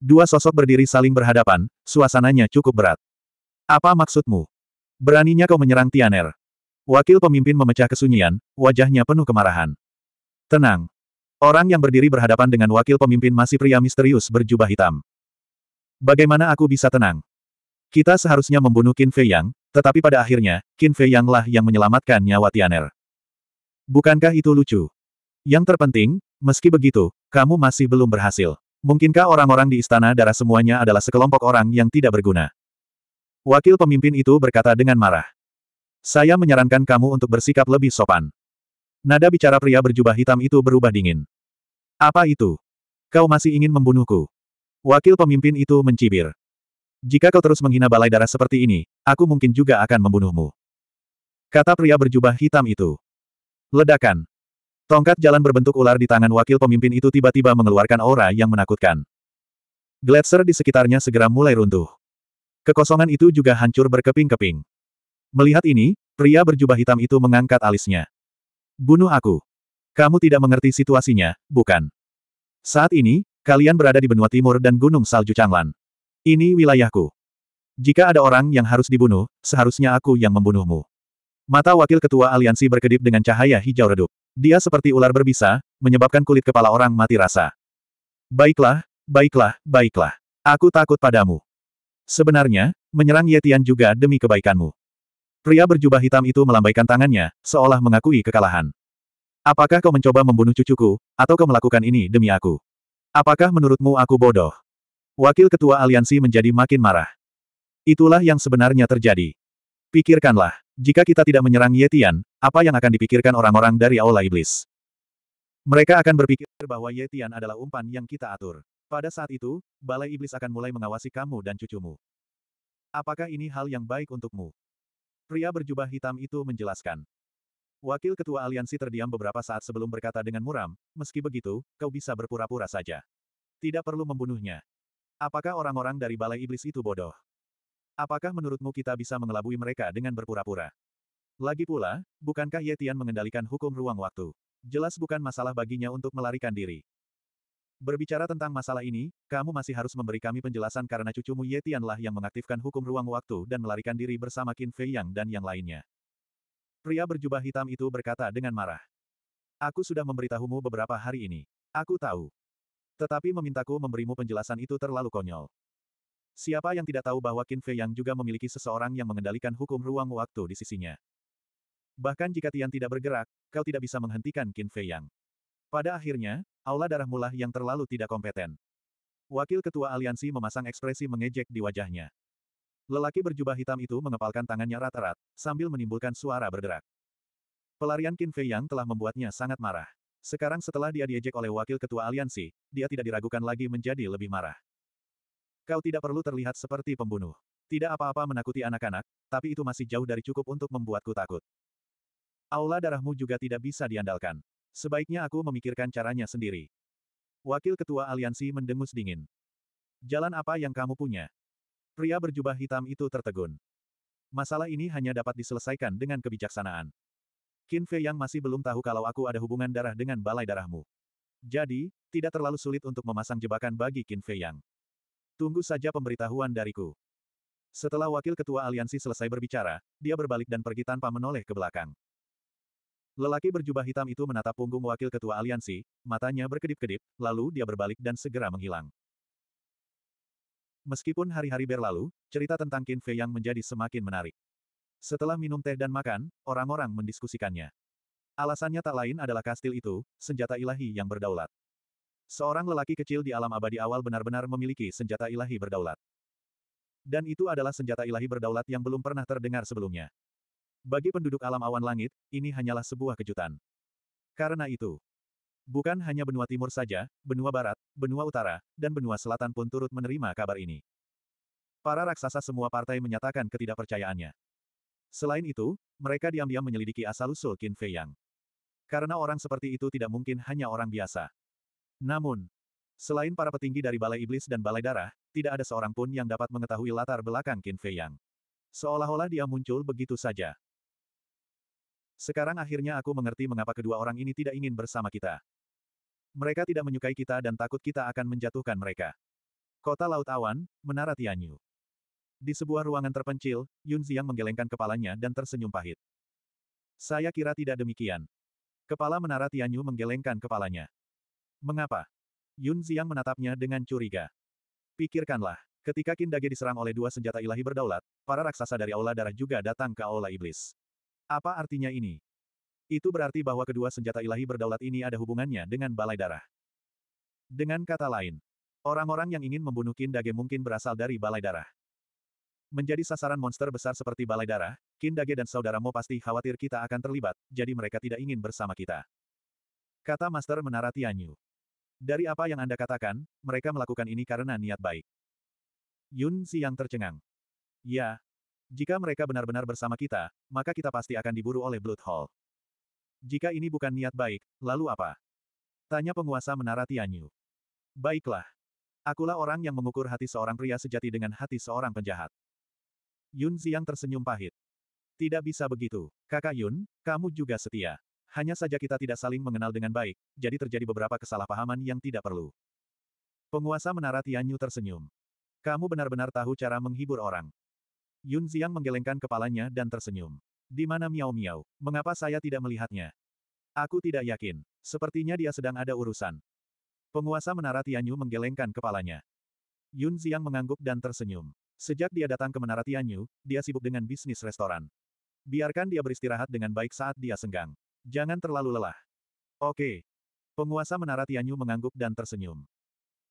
Dua sosok berdiri saling berhadapan, suasananya cukup berat. Apa maksudmu? Beraninya kau menyerang Tianer. Wakil pemimpin memecah kesunyian, wajahnya penuh kemarahan. Tenang. Orang yang berdiri berhadapan dengan wakil pemimpin masih pria misterius berjubah hitam. Bagaimana aku bisa tenang? Kita seharusnya membunuh Qin Fei Yang, tetapi pada akhirnya, Qin Fei Yang lah yang menyelamatkan nyawa Tianer. Bukankah itu lucu? Yang terpenting, meski begitu, kamu masih belum berhasil. Mungkinkah orang-orang di istana darah semuanya adalah sekelompok orang yang tidak berguna? Wakil pemimpin itu berkata dengan marah. Saya menyarankan kamu untuk bersikap lebih sopan. Nada bicara pria berjubah hitam itu berubah dingin. Apa itu? Kau masih ingin membunuhku? Wakil pemimpin itu mencibir. Jika kau terus menghina balai darah seperti ini, aku mungkin juga akan membunuhmu. Kata pria berjubah hitam itu. Ledakan. Tongkat jalan berbentuk ular di tangan wakil pemimpin itu tiba-tiba mengeluarkan aura yang menakutkan. Gletser di sekitarnya segera mulai runtuh. Kekosongan itu juga hancur berkeping-keping. Melihat ini, pria berjubah hitam itu mengangkat alisnya. Bunuh aku. Kamu tidak mengerti situasinya, bukan? Saat ini, kalian berada di benua timur dan gunung salju Changlan. Ini wilayahku. Jika ada orang yang harus dibunuh, seharusnya aku yang membunuhmu. Mata wakil ketua aliansi berkedip dengan cahaya hijau redup. Dia seperti ular berbisa, menyebabkan kulit kepala orang mati rasa. Baiklah, baiklah, baiklah. Aku takut padamu. Sebenarnya, menyerang Yetian juga demi kebaikanmu. Pria berjubah hitam itu melambaikan tangannya, seolah mengakui kekalahan. Apakah kau mencoba membunuh cucuku, atau kau melakukan ini demi aku? Apakah menurutmu aku bodoh? Wakil Ketua Aliansi menjadi makin marah. Itulah yang sebenarnya terjadi. Pikirkanlah, jika kita tidak menyerang Yetian, apa yang akan dipikirkan orang-orang dari Aula Iblis? Mereka akan berpikir bahwa Yetian adalah umpan yang kita atur. Pada saat itu, Balai Iblis akan mulai mengawasi kamu dan cucumu. Apakah ini hal yang baik untukmu? Pria berjubah hitam itu menjelaskan. Wakil Ketua Aliansi terdiam beberapa saat sebelum berkata dengan muram, meski begitu, kau bisa berpura-pura saja. Tidak perlu membunuhnya. Apakah orang-orang dari balai iblis itu bodoh? Apakah menurutmu kita bisa mengelabui mereka dengan berpura-pura? Lagi pula, bukankah Yetian mengendalikan hukum ruang waktu? Jelas bukan masalah baginya untuk melarikan diri. Berbicara tentang masalah ini, kamu masih harus memberi kami penjelasan karena cucumu Yetianlah yang mengaktifkan hukum ruang waktu dan melarikan diri bersama Qin Fei Yang dan yang lainnya. Pria berjubah hitam itu berkata dengan marah. Aku sudah memberitahumu beberapa hari ini. Aku tahu. Tetapi memintaku memberimu penjelasan itu terlalu konyol. Siapa yang tidak tahu bahwa Qin Fei yang juga memiliki seseorang yang mengendalikan hukum ruang waktu di sisinya. Bahkan jika Tian tidak bergerak, kau tidak bisa menghentikan Qin Fei yang. Pada akhirnya, aula darah mulah yang terlalu tidak kompeten. Wakil Ketua Aliansi memasang ekspresi mengejek di wajahnya. Lelaki berjubah hitam itu mengepalkan tangannya rata-rat, sambil menimbulkan suara berderak. Pelarian Qin Fei yang telah membuatnya sangat marah. Sekarang setelah dia diejek oleh wakil ketua aliansi, dia tidak diragukan lagi menjadi lebih marah. Kau tidak perlu terlihat seperti pembunuh. Tidak apa-apa menakuti anak-anak, tapi itu masih jauh dari cukup untuk membuatku takut. Aula darahmu juga tidak bisa diandalkan. Sebaiknya aku memikirkan caranya sendiri. Wakil ketua aliansi mendengus dingin. Jalan apa yang kamu punya? Pria berjubah hitam itu tertegun. Masalah ini hanya dapat diselesaikan dengan kebijaksanaan. Qin Fei yang masih belum tahu kalau aku ada hubungan darah dengan balai darahmu. Jadi, tidak terlalu sulit untuk memasang jebakan bagi Qin Fei yang. Tunggu saja pemberitahuan dariku. Setelah wakil ketua aliansi selesai berbicara, dia berbalik dan pergi tanpa menoleh ke belakang. Lelaki berjubah hitam itu menatap punggung wakil ketua aliansi, matanya berkedip-kedip, lalu dia berbalik dan segera menghilang. Meskipun hari-hari berlalu, cerita tentang Qin Fei yang menjadi semakin menarik. Setelah minum teh dan makan, orang-orang mendiskusikannya. Alasannya tak lain adalah kastil itu, senjata ilahi yang berdaulat. Seorang lelaki kecil di alam abadi awal benar-benar memiliki senjata ilahi berdaulat. Dan itu adalah senjata ilahi berdaulat yang belum pernah terdengar sebelumnya. Bagi penduduk alam awan langit, ini hanyalah sebuah kejutan. Karena itu, bukan hanya benua timur saja, benua barat, benua utara, dan benua selatan pun turut menerima kabar ini. Para raksasa semua partai menyatakan ketidakpercayaannya. Selain itu, mereka diam-diam menyelidiki asal-usul Qin Fei Yang. Karena orang seperti itu tidak mungkin hanya orang biasa. Namun, selain para petinggi dari Balai Iblis dan Balai Darah, tidak ada seorang pun yang dapat mengetahui latar belakang Qin Fei Yang. Seolah-olah dia muncul begitu saja. Sekarang akhirnya aku mengerti mengapa kedua orang ini tidak ingin bersama kita. Mereka tidak menyukai kita dan takut kita akan menjatuhkan mereka. Kota Laut Awan, Menara Tianyu. Di sebuah ruangan terpencil, Yun Ziang menggelengkan kepalanya dan tersenyum pahit. Saya kira tidak demikian. Kepala menara Tianyu menggelengkan kepalanya. Mengapa? Yun Ziang menatapnya dengan curiga. Pikirkanlah, ketika Kindage diserang oleh dua senjata ilahi berdaulat, para raksasa dari Aula Darah juga datang ke Aula Iblis. Apa artinya ini? Itu berarti bahwa kedua senjata ilahi berdaulat ini ada hubungannya dengan Balai Darah. Dengan kata lain, orang-orang yang ingin membunuh Kindage mungkin berasal dari Balai Darah. Menjadi sasaran monster besar seperti balai darah, Kindage dan saudara Mo pasti khawatir kita akan terlibat, jadi mereka tidak ingin bersama kita. Kata Master Menara Tianyu. Dari apa yang Anda katakan, mereka melakukan ini karena niat baik. Yun Siang tercengang. Ya. Jika mereka benar-benar bersama kita, maka kita pasti akan diburu oleh Blood Hall. Jika ini bukan niat baik, lalu apa? Tanya penguasa Menara Tianyu. Baiklah. Akulah orang yang mengukur hati seorang pria sejati dengan hati seorang penjahat. Yun Ziyang tersenyum pahit. Tidak bisa begitu. Kakak Yun, kamu juga setia. Hanya saja kita tidak saling mengenal dengan baik, jadi terjadi beberapa kesalahpahaman yang tidak perlu. Penguasa menara Tianyu tersenyum. Kamu benar-benar tahu cara menghibur orang. Yun Ziyang menggelengkan kepalanya dan tersenyum. Di mana Miao Miao? Mengapa saya tidak melihatnya? Aku tidak yakin. Sepertinya dia sedang ada urusan. Penguasa menara Tianyu menggelengkan kepalanya. Yun Ziyang mengangguk dan tersenyum. Sejak dia datang ke Menara Tianyu, dia sibuk dengan bisnis restoran. Biarkan dia beristirahat dengan baik saat dia senggang. Jangan terlalu lelah. Oke. Penguasa Menara Tianyu mengangguk dan tersenyum.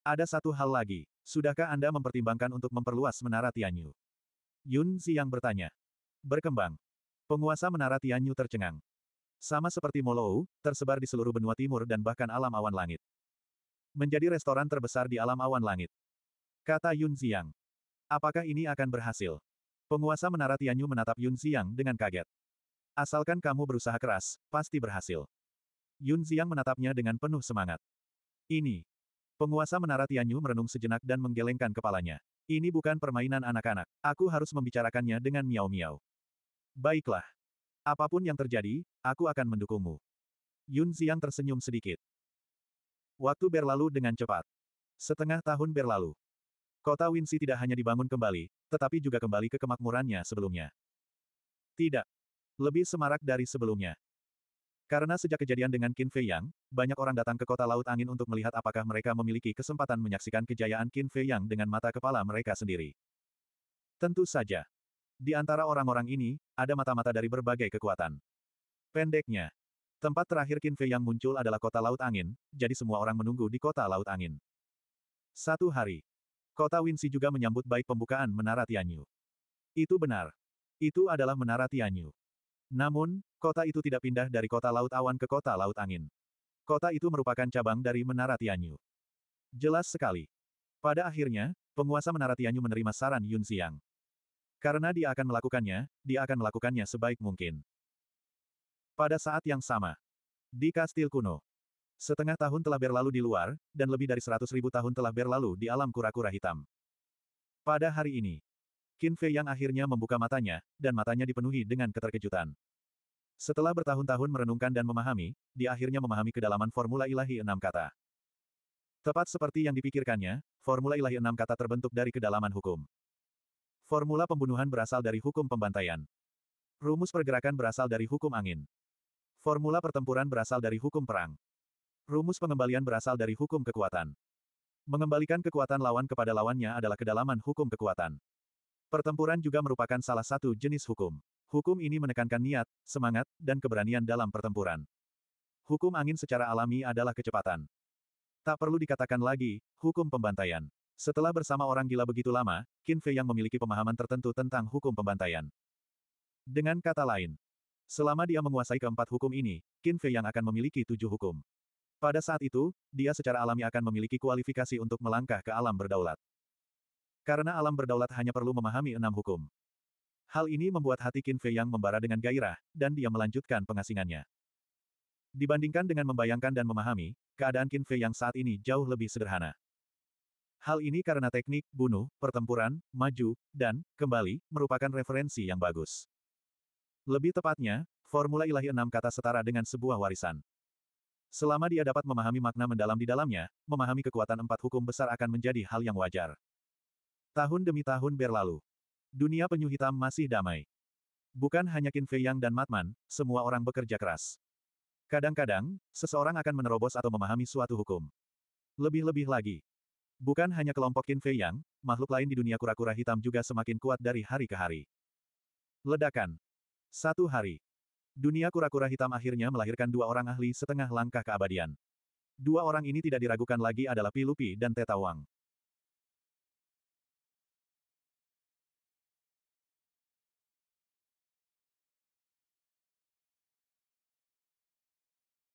Ada satu hal lagi. Sudahkah Anda mempertimbangkan untuk memperluas Menara Tianyu? Yun Ziyang bertanya. Berkembang. Penguasa Menara Tianyu tercengang. Sama seperti Molou, tersebar di seluruh benua timur dan bahkan alam awan langit. Menjadi restoran terbesar di alam awan langit. Kata Yun Ziyang. Apakah ini akan berhasil? Penguasa menara Tianyu menatap Yun Xiang dengan kaget. Asalkan kamu berusaha keras, pasti berhasil. Yun Xiang menatapnya dengan penuh semangat. Ini. Penguasa menara Tianyu merenung sejenak dan menggelengkan kepalanya. Ini bukan permainan anak-anak. Aku harus membicarakannya dengan Miao Miao. Baiklah. Apapun yang terjadi, aku akan mendukungmu. Yun Xiang tersenyum sedikit. Waktu berlalu dengan cepat. Setengah tahun berlalu. Kota Winsi tidak hanya dibangun kembali, tetapi juga kembali ke kemakmurannya sebelumnya. Tidak. Lebih semarak dari sebelumnya. Karena sejak kejadian dengan Qin Fei Yang, banyak orang datang ke kota Laut Angin untuk melihat apakah mereka memiliki kesempatan menyaksikan kejayaan Qin Fei Yang dengan mata kepala mereka sendiri. Tentu saja. Di antara orang-orang ini, ada mata-mata dari berbagai kekuatan. Pendeknya, tempat terakhir Qin Fei Yang muncul adalah kota Laut Angin, jadi semua orang menunggu di kota Laut Angin. Satu hari, Kota Winsi juga menyambut baik pembukaan Menara Tianyu. Itu benar. Itu adalah Menara Tianyu. Namun, kota itu tidak pindah dari kota Laut Awan ke kota Laut Angin. Kota itu merupakan cabang dari Menara Tianyu. Jelas sekali. Pada akhirnya, penguasa Menara Tianyu menerima saran Yun Xiang. Karena dia akan melakukannya, dia akan melakukannya sebaik mungkin. Pada saat yang sama, di kastil kuno, Setengah tahun telah berlalu di luar, dan lebih dari seratus ribu tahun telah berlalu di alam kura-kura hitam. Pada hari ini, Qin Fei yang akhirnya membuka matanya, dan matanya dipenuhi dengan keterkejutan. Setelah bertahun-tahun merenungkan dan memahami, dia akhirnya memahami kedalaman formula ilahi enam kata. Tepat seperti yang dipikirkannya, formula ilahi enam kata terbentuk dari kedalaman hukum. Formula pembunuhan berasal dari hukum pembantaian. Rumus pergerakan berasal dari hukum angin. Formula pertempuran berasal dari hukum perang. Rumus pengembalian berasal dari hukum kekuatan. Mengembalikan kekuatan lawan kepada lawannya adalah kedalaman hukum kekuatan. Pertempuran juga merupakan salah satu jenis hukum. Hukum ini menekankan niat, semangat, dan keberanian dalam pertempuran. Hukum angin secara alami adalah kecepatan. Tak perlu dikatakan lagi, hukum pembantaian. Setelah bersama orang gila begitu lama, Qin Fei yang memiliki pemahaman tertentu tentang hukum pembantaian. Dengan kata lain, selama dia menguasai keempat hukum ini, Qin Fei yang akan memiliki tujuh hukum. Pada saat itu, dia secara alami akan memiliki kualifikasi untuk melangkah ke alam berdaulat. Karena alam berdaulat hanya perlu memahami enam hukum. Hal ini membuat hati Qin Fei yang membara dengan gairah, dan dia melanjutkan pengasingannya. Dibandingkan dengan membayangkan dan memahami, keadaan Qin Fei yang saat ini jauh lebih sederhana. Hal ini karena teknik, bunuh, pertempuran, maju, dan, kembali, merupakan referensi yang bagus. Lebih tepatnya, formula ilahi enam kata setara dengan sebuah warisan. Selama dia dapat memahami makna mendalam di dalamnya, memahami kekuatan empat hukum besar akan menjadi hal yang wajar. Tahun demi tahun berlalu. Dunia penyu hitam masih damai. Bukan hanya Qin Fei Yang dan Matman, semua orang bekerja keras. Kadang-kadang, seseorang akan menerobos atau memahami suatu hukum. Lebih-lebih lagi. Bukan hanya kelompok Qin Fei Yang, makhluk lain di dunia kura-kura hitam juga semakin kuat dari hari ke hari. Ledakan. Satu hari. Dunia kura-kura hitam akhirnya melahirkan dua orang ahli setengah langkah keabadian. Dua orang ini tidak diragukan lagi adalah Pilupi dan Tetawang.